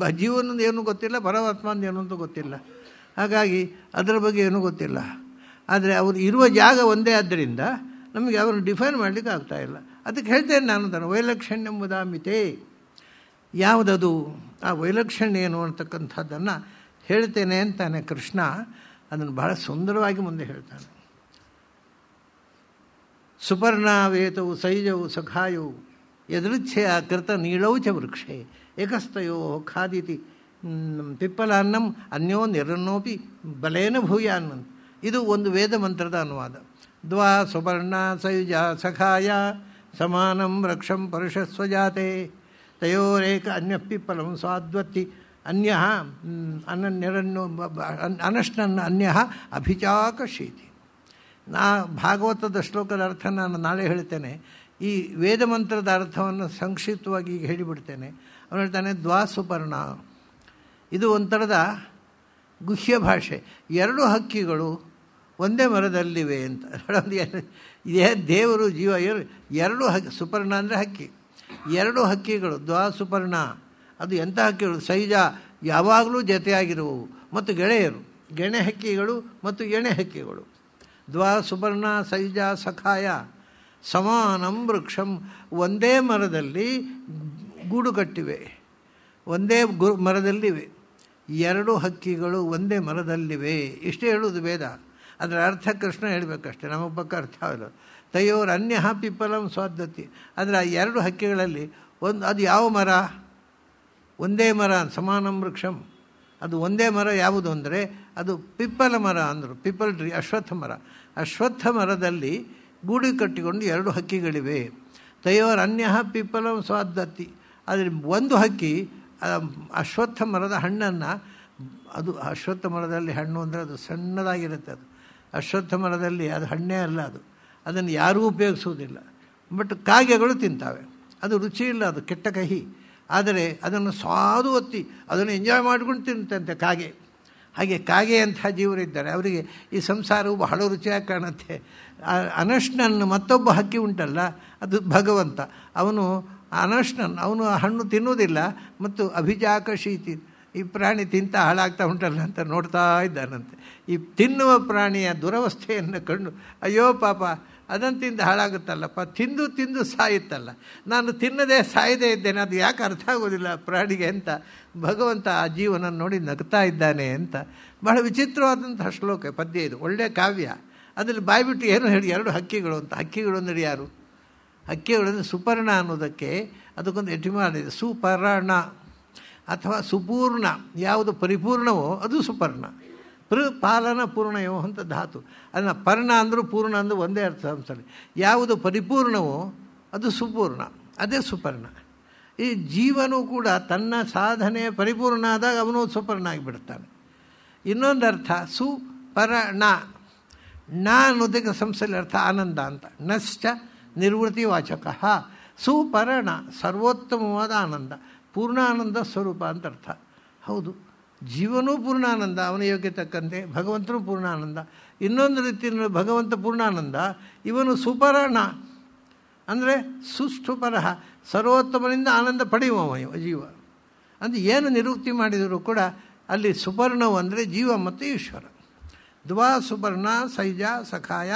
ಬ ಜೀವನದ ಏನೂ ಗೊತ್ತಿಲ್ಲ ಪರಮಾತ್ಮಂದು ಏನು ಅಂತ ಗೊತ್ತಿಲ್ಲ ಹಾಗಾಗಿ ಅದರ ಬಗ್ಗೆ ಏನೂ ಗೊತ್ತಿಲ್ಲ ಆದರೆ ಅವರು ಇರುವ ಜಾಗ ಒಂದೇ ಆದ್ದರಿಂದ ನಮಗೆ ಅವರು ಡಿಫೈನ್ ಮಾಡಲಿಕ್ಕೆ ಆಗ್ತಾಯಿಲ್ಲ ಅದಕ್ಕೆ ಹೇಳ್ತೇನೆ ನಾನು ಅದನ್ನು ವೈಲಕ್ಷಣ್ಯ ಮುದಾಮಿತೆ ಯಾವುದದು ಆ ವೈಲಕ್ಷಣ್ಯ ಏನು ಅಂತಕ್ಕಂಥದ್ದನ್ನು ಹೇಳ್ತೇನೆ ಅಂತಾನೆ ಕೃಷ್ಣ ಅದನ್ನು ಬಹಳ ಸುಂದರವಾಗಿ ಮುಂದೆ ಹೇಳ್ತಾನೆ ಸುಪರ್ಣಾವೇತವು ಸೈಜವು ಸಖಾಯವು ಆ ಕೃತ ನೀಳೌಚ ವೃಕ್ಷೆ ಏಕಸ್ತಯೋ ಖಾದಿತಿ ಪಿಪ್ಪಲಾನ್ನಂ ಅನ್ಯೋ ನಿರನ್ನೋಪಿ ಬಲೇನ ಭೂಯಾನ್ನಂತ ಇದು ಒಂದು ವೇದ ಮಂತ್ರದ ಅನುವಾದ ದ್ವಾ ಸುವರ್ಣ ಸಯುಜ ಸಖಾಯ ಸಮಾನಂ ಪರುಷಸ್ವ ಪರುಷಸ್ವಜಾತೆ ತಯೋರೇಕ ಅನ್ಯ ಪಿಪ್ಪಲಂ ಸ್ವಾದ್ವತ್ತಿ ಅನ್ಯ ಅನನ್ಯರನ್ನು ಅನಷ್ಟನ್ನ ಅನ್ಯ ಶೀತಿ ನಾ ಭಾಗವತದ ಶ್ಲೋಕದ ಅರ್ಥ ನಾನು ನಾಳೆ ಹೇಳ್ತೇನೆ ಈ ವೇದ ಮಂತ್ರದ ಅರ್ಥವನ್ನು ಸಂಕ್ಷಿಪ್ತವಾಗಿ ಈಗ ಹೇಳಿಬಿಡ್ತೇನೆ ಅವನು ಹೇಳ್ತಾನೆ ದ್ವಾಸುಪರ್ಣ ಇದು ಒಂಥರದ ಗುಹ್ಯ ಭಾಷೆ ಎರಡು ಹಕ್ಕಿಗಳು ಒಂದೇ ಮರದಲ್ಲಿವೆ ಅಂತ ಇದೇ ದೇವರು ಜೀವ ಎರಡು ಹಕ್ಕಿ ಸುಪರ್ಣ ಅಂದರೆ ಹಕ್ಕಿ ಎರಡು ಹಕ್ಕಿಗಳು ದ್ವಾ ಸುಪರ್ಣ ಅದು ಎಂಥ ಹಕ್ಕಿಗಳು ಸೈಜ ಯಾವಾಗಲೂ ಜೊತೆಯಾಗಿರುವವು ಮತ್ತು ಗೆಳೆಯರು ಗೆಣೆ ಹಕ್ಕಿಗಳು ಮತ್ತು ಎಣೆ ಹಕ್ಕಿಗಳು ದ್ವಾ ಸುಪರ್ಣ ಸೈಜ ಸಖಾಯ ಸಮಾನಂ ವೃಕ್ಷಂ ಒಂದೇ ಮರದಲ್ಲಿ ಗೂಡು ಕಟ್ಟಿವೆ ಒಂದೇ ಗು ಮರದಲ್ಲಿವೆ ಎರಡು ಹಕ್ಕಿಗಳು ಒಂದೇ ಮರದಲ್ಲಿವೆ ಇಷ್ಟೇ ಹೇಳುವುದು ವೇದ ಅದರ ಅರ್ಥ ಕೃಷ್ಣ ಹೇಳಬೇಕಷ್ಟೆ ನಮ್ಮ ಪಕ್ಕ ಅರ್ಥ ಆಗಲ್ಲ ತಯೋರ್ ಅನ್ಯ ಪಿಪ್ಪಲಂ ಸ್ವಾದ್ದತಿ ಅಂದರೆ ಆ ಎರಡು ಹಕ್ಕಿಗಳಲ್ಲಿ ಒಂದು ಅದು ಯಾವ ಮರ ಒಂದೇ ಮರ ಸಮಾನಂ ವೃಕ್ಷಂ ಅದು ಒಂದೇ ಮರ ಯಾವುದು ಅಂದರೆ ಅದು ಪಿಪ್ಪಲ ಮರ ಅಂದರು ಪಿಪ್ಪಲ್ ಟ್ರೀ ಅಶ್ವತ್ಥ ಮರ ಅಶ್ವತ್ಥ ಮರದಲ್ಲಿ ಗೂಡು ಕಟ್ಟಿಕೊಂಡು ಎರಡು ಹಕ್ಕಿಗಳಿವೆ ತಯೋರ್ ಅನ್ಯ ಪಿಪ್ಪಲಂ ಸ್ವಾದ್ದತಿ ಆದರೆ ಒಂದು ಹಕ್ಕಿ ಅಶ್ವತ್ಥ ಮರದ ಹಣ್ಣನ್ನು ಅದು ಅಶ್ವತ್ಥ ಮರದಲ್ಲಿ ಹಣ್ಣು ಅಂದರೆ ಅದು ಸಣ್ಣದಾಗಿರುತ್ತೆ ಅದು ಅಶ್ವತ್ಥ ಮರದಲ್ಲಿ ಅದು ಹಣ್ಣೇ ಅಲ್ಲ ಅದು ಅದನ್ನು ಯಾರೂ ಉಪಯೋಗಿಸುವುದಿಲ್ಲ ಬಟ್ ಕಾಗೆಗಳು ತಿಂತಾವೆ ಅದು ರುಚಿ ಇಲ್ಲ ಅದು ಕೆಟ್ಟ ಕಹಿ ಆದರೆ ಅದನ್ನು ಸಾಧು ಒತ್ತಿ ಅದನ್ನು ಎಂಜಾಯ್ ಮಾಡ್ಕೊಂಡು ತಿಂತಂತೆ ಕಾಗೆ ಹಾಗೆ ಕಾಗೆ ಜೀವರು ಜೀವರಿದ್ದಾರೆ ಅವರಿಗೆ ಈ ಸಂಸಾರವು ಬಹಳ ರುಚಿಯಾಗಿ ಕಾಣುತ್ತೆ ಅನಷ್ಟನ್ನು ಮತ್ತೊಬ್ಬ ಹಕ್ಕಿ ಉಂಟಲ್ಲ ಅದು ಭಗವಂತ ಅವನು ಅನಷ್ಟನ್ ಅವನು ಆ ಹಣ್ಣು ತಿನ್ನುವುದಿಲ್ಲ ಮತ್ತು ಅಭಿಜಾಕ ಶೀತಿ ಈ ಪ್ರಾಣಿ ತಿಂತ ಹಾಳಾಗ್ತಾ ಉಂಟಲ್ಲ ಅಂತ ನೋಡ್ತಾ ಇದ್ದಾನಂತೆ ಈ ತಿನ್ನುವ ಪ್ರಾಣಿಯ ದುರವಸ್ಥೆಯನ್ನು ಕಂಡು ಅಯ್ಯೋ ಪಾಪ ಅದನ್ನು ತಿಂದು ಹಾಳಾಗುತ್ತಲ್ಲಪ್ಪ ತಿಂದು ತಿಂದು ಸಾಯುತ್ತಲ್ಲ ನಾನು ತಿನ್ನದೇ ಸಾಯದೇ ಇದ್ದೇನೆ ಅದು ಯಾಕೆ ಅರ್ಥ ಆಗೋದಿಲ್ಲ ಪ್ರಾಣಿಗೆ ಅಂತ ಭಗವಂತ ಆ ಜೀವನ ನೋಡಿ ನಗ್ತಾ ಇದ್ದಾನೆ ಅಂತ ಬಹಳ ವಿಚಿತ್ರವಾದಂಥ ಶ್ಲೋಕ ಪದ್ಯ ಇದು ಒಳ್ಳೆಯ ಕಾವ್ಯ ಅದರಲ್ಲಿ ಬಾಯ್ಬಿಟ್ಟು ಏನು ಹೇಳಿ ಎರಡು ಹಕ್ಕಿಗಳು ಅಂತ ಹಕ್ಕಿಗಳು ಅಂದರೆ ಯಾರು ಅಕ್ಕಿ ಉಳಿದ್ರೆ ಸುಪರ್ಣ ಅನ್ನೋದಕ್ಕೆ ಅದಕ್ಕೊಂದು ಯಜಮಾನ ಇದೆ ಸುಪರ್ಣ ಅಥವಾ ಸುಪೂರ್ಣ ಯಾವುದು ಪರಿಪೂರ್ಣವೋ ಅದು ಸುಪರ್ಣ ಪೃ ಪಾಲನ ಪೂರ್ಣಯೋ ಅಂತ ಧಾತು ಅದನ್ನ ಪರ್ಣ ಅಂದರೂ ಪೂರ್ಣ ಅಂದರೆ ಒಂದೇ ಅರ್ಥ ಅಂತಾರೆ ಯಾವುದು ಪರಿಪೂರ್ಣವೋ ಅದು ಸುಪೂರ್ಣ ಅದೇ ಸುಪರ್ಣ ಈ ಜೀವನು ಕೂಡ ತನ್ನ ಸಾಧನೆ ಪರಿಪೂರ್ಣ ಆದಾಗ ಅವನು ಸುಪರ್ಣ ಆಗಿಬಿಡ್ತಾನೆ ಇನ್ನೊಂದು ಅರ್ಥ ಸುಪರ್ಣ ಣ ಅನ್ನೋದಕ್ಕೆ ಸಂಸ್ಥೆಯಲ್ಲಿ ಅರ್ಥ ಆನಂದ ಅಂತ ನಶ್ಚ ವಾಚಕ ಸುಪರ್ಣ ಸರ್ವೋತ್ತಮವಾದ ಆನಂದ ಪೂರ್ಣಾನಂದ ಸ್ವರೂಪ ಅಂತ ಅರ್ಥ ಹೌದು ಜೀವನೂ ಪೂರ್ಣಾನಂದ ಅವನ ಯೋಗ್ಯ ತಕ್ಕಂತೆ ಭಗವಂತನೂ ಪೂರ್ಣಾನಂದ ಇನ್ನೊಂದು ರೀತಿಯಲ್ಲಿ ಭಗವಂತ ಪೂರ್ಣಾನಂದ ಇವನು ಸುಪರ್ಣ ಅಂದರೆ ಸುಷ್ಠುಪರ ಸರ್ವೋತ್ತಮನಿಂದ ಆನಂದ ಪಡೆಯುವ ಜೀವ ಅಂದರೆ ಏನು ನಿರುಕ್ತಿ ಮಾಡಿದರೂ ಕೂಡ ಅಲ್ಲಿ ಸುಪರ್ಣವು ಅಂದರೆ ಜೀವ ಮತ್ತು ಈಶ್ವರ ದ್ವಾ ಸುಪರ್ಣ ಸೈಜ ಸಖಾಯ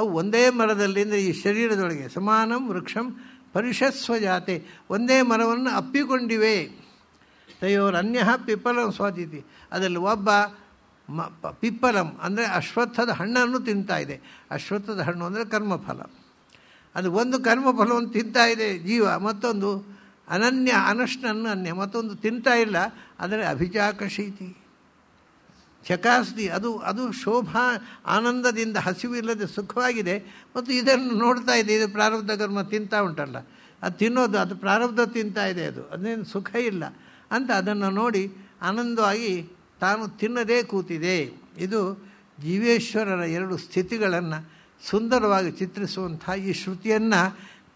ಅವು ಒಂದೇ ಮರದಲ್ಲಿ ಅಂದರೆ ಈ ಶರೀರದೊಳಗೆ ಸಮಾನಂ ವೃಕ್ಷಂ ಪರಿಷತ್ಸ್ವ ಜಾತೆ ಒಂದೇ ಮರವನ್ನು ಅಪ್ಪಿಕೊಂಡಿವೆ ಅನ್ಯ ಪಿಪ್ಪಲಂ ಸ್ವಾತಿಥಿ ಅದರಲ್ಲಿ ಒಬ್ಬ ಮ ಪಿಪ್ಪಲಂ ಅಂದರೆ ಅಶ್ವತ್ಥದ ಹಣ್ಣನ್ನು ತಿಂತಾ ಇದೆ ಅಶ್ವತ್ಥದ ಹಣ್ಣು ಅಂದರೆ ಕರ್ಮಫಲ ಅದು ಒಂದು ಕರ್ಮಫಲವನ್ನು ತಿಂತಾ ಇದೆ ಜೀವ ಮತ್ತೊಂದು ಅನನ್ಯ ಅನಷ್ಟನ್ನು ಅನ್ಯ ಮತ್ತೊಂದು ತಿಂತಾ ಇಲ್ಲ ಆದರೆ ಅಭಿಜಾಕಶೀತಿ ಚಕಾಸ್ತಿ ಅದು ಅದು ಶೋಭಾ ಆನಂದದಿಂದ ಹಸಿವಿಲ್ಲದೆ ಸುಖವಾಗಿದೆ ಮತ್ತು ಇದನ್ನು ನೋಡ್ತಾ ಇದೆ ಇದು ಪ್ರಾರಬ್ಧ ಕರ್ಮ ತಿಂತಾ ಉಂಟಲ್ಲ ಅದು ತಿನ್ನೋದು ಅದು ಪ್ರಾರಬ್ಧ ತಿಂತಾ ಇದೆ ಅದು ಅದೇನು ಸುಖ ಇಲ್ಲ ಅಂತ ಅದನ್ನು ನೋಡಿ ಆನಂದವಾಗಿ ತಾನು ತಿನ್ನದೇ ಕೂತಿದೆ ಇದು ಜೀವೇಶ್ವರರ ಎರಡು ಸ್ಥಿತಿಗಳನ್ನು ಸುಂದರವಾಗಿ ಚಿತ್ರಿಸುವಂಥ ಈ ಶ್ರುತಿಯನ್ನು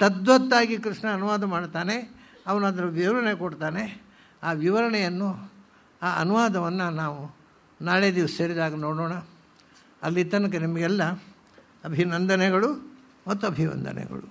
ತದ್ವತ್ತಾಗಿ ಕೃಷ್ಣ ಅನುವಾದ ಮಾಡ್ತಾನೆ ಅವನು ಅದರ ವಿವರಣೆ ಕೊಡ್ತಾನೆ ಆ ವಿವರಣೆಯನ್ನು ಆ ಅನುವಾದವನ್ನು ನಾವು ನಾಳೆ ದಿವಸ ಸೇರಿದಾಗ ನೋಡೋಣ ಅಲ್ಲಿ ತನಕ ನಿಮಗೆಲ್ಲ ಅಭಿನಂದನೆಗಳು ಮತ್ತು ಅಭಿವಂದನೆಗಳು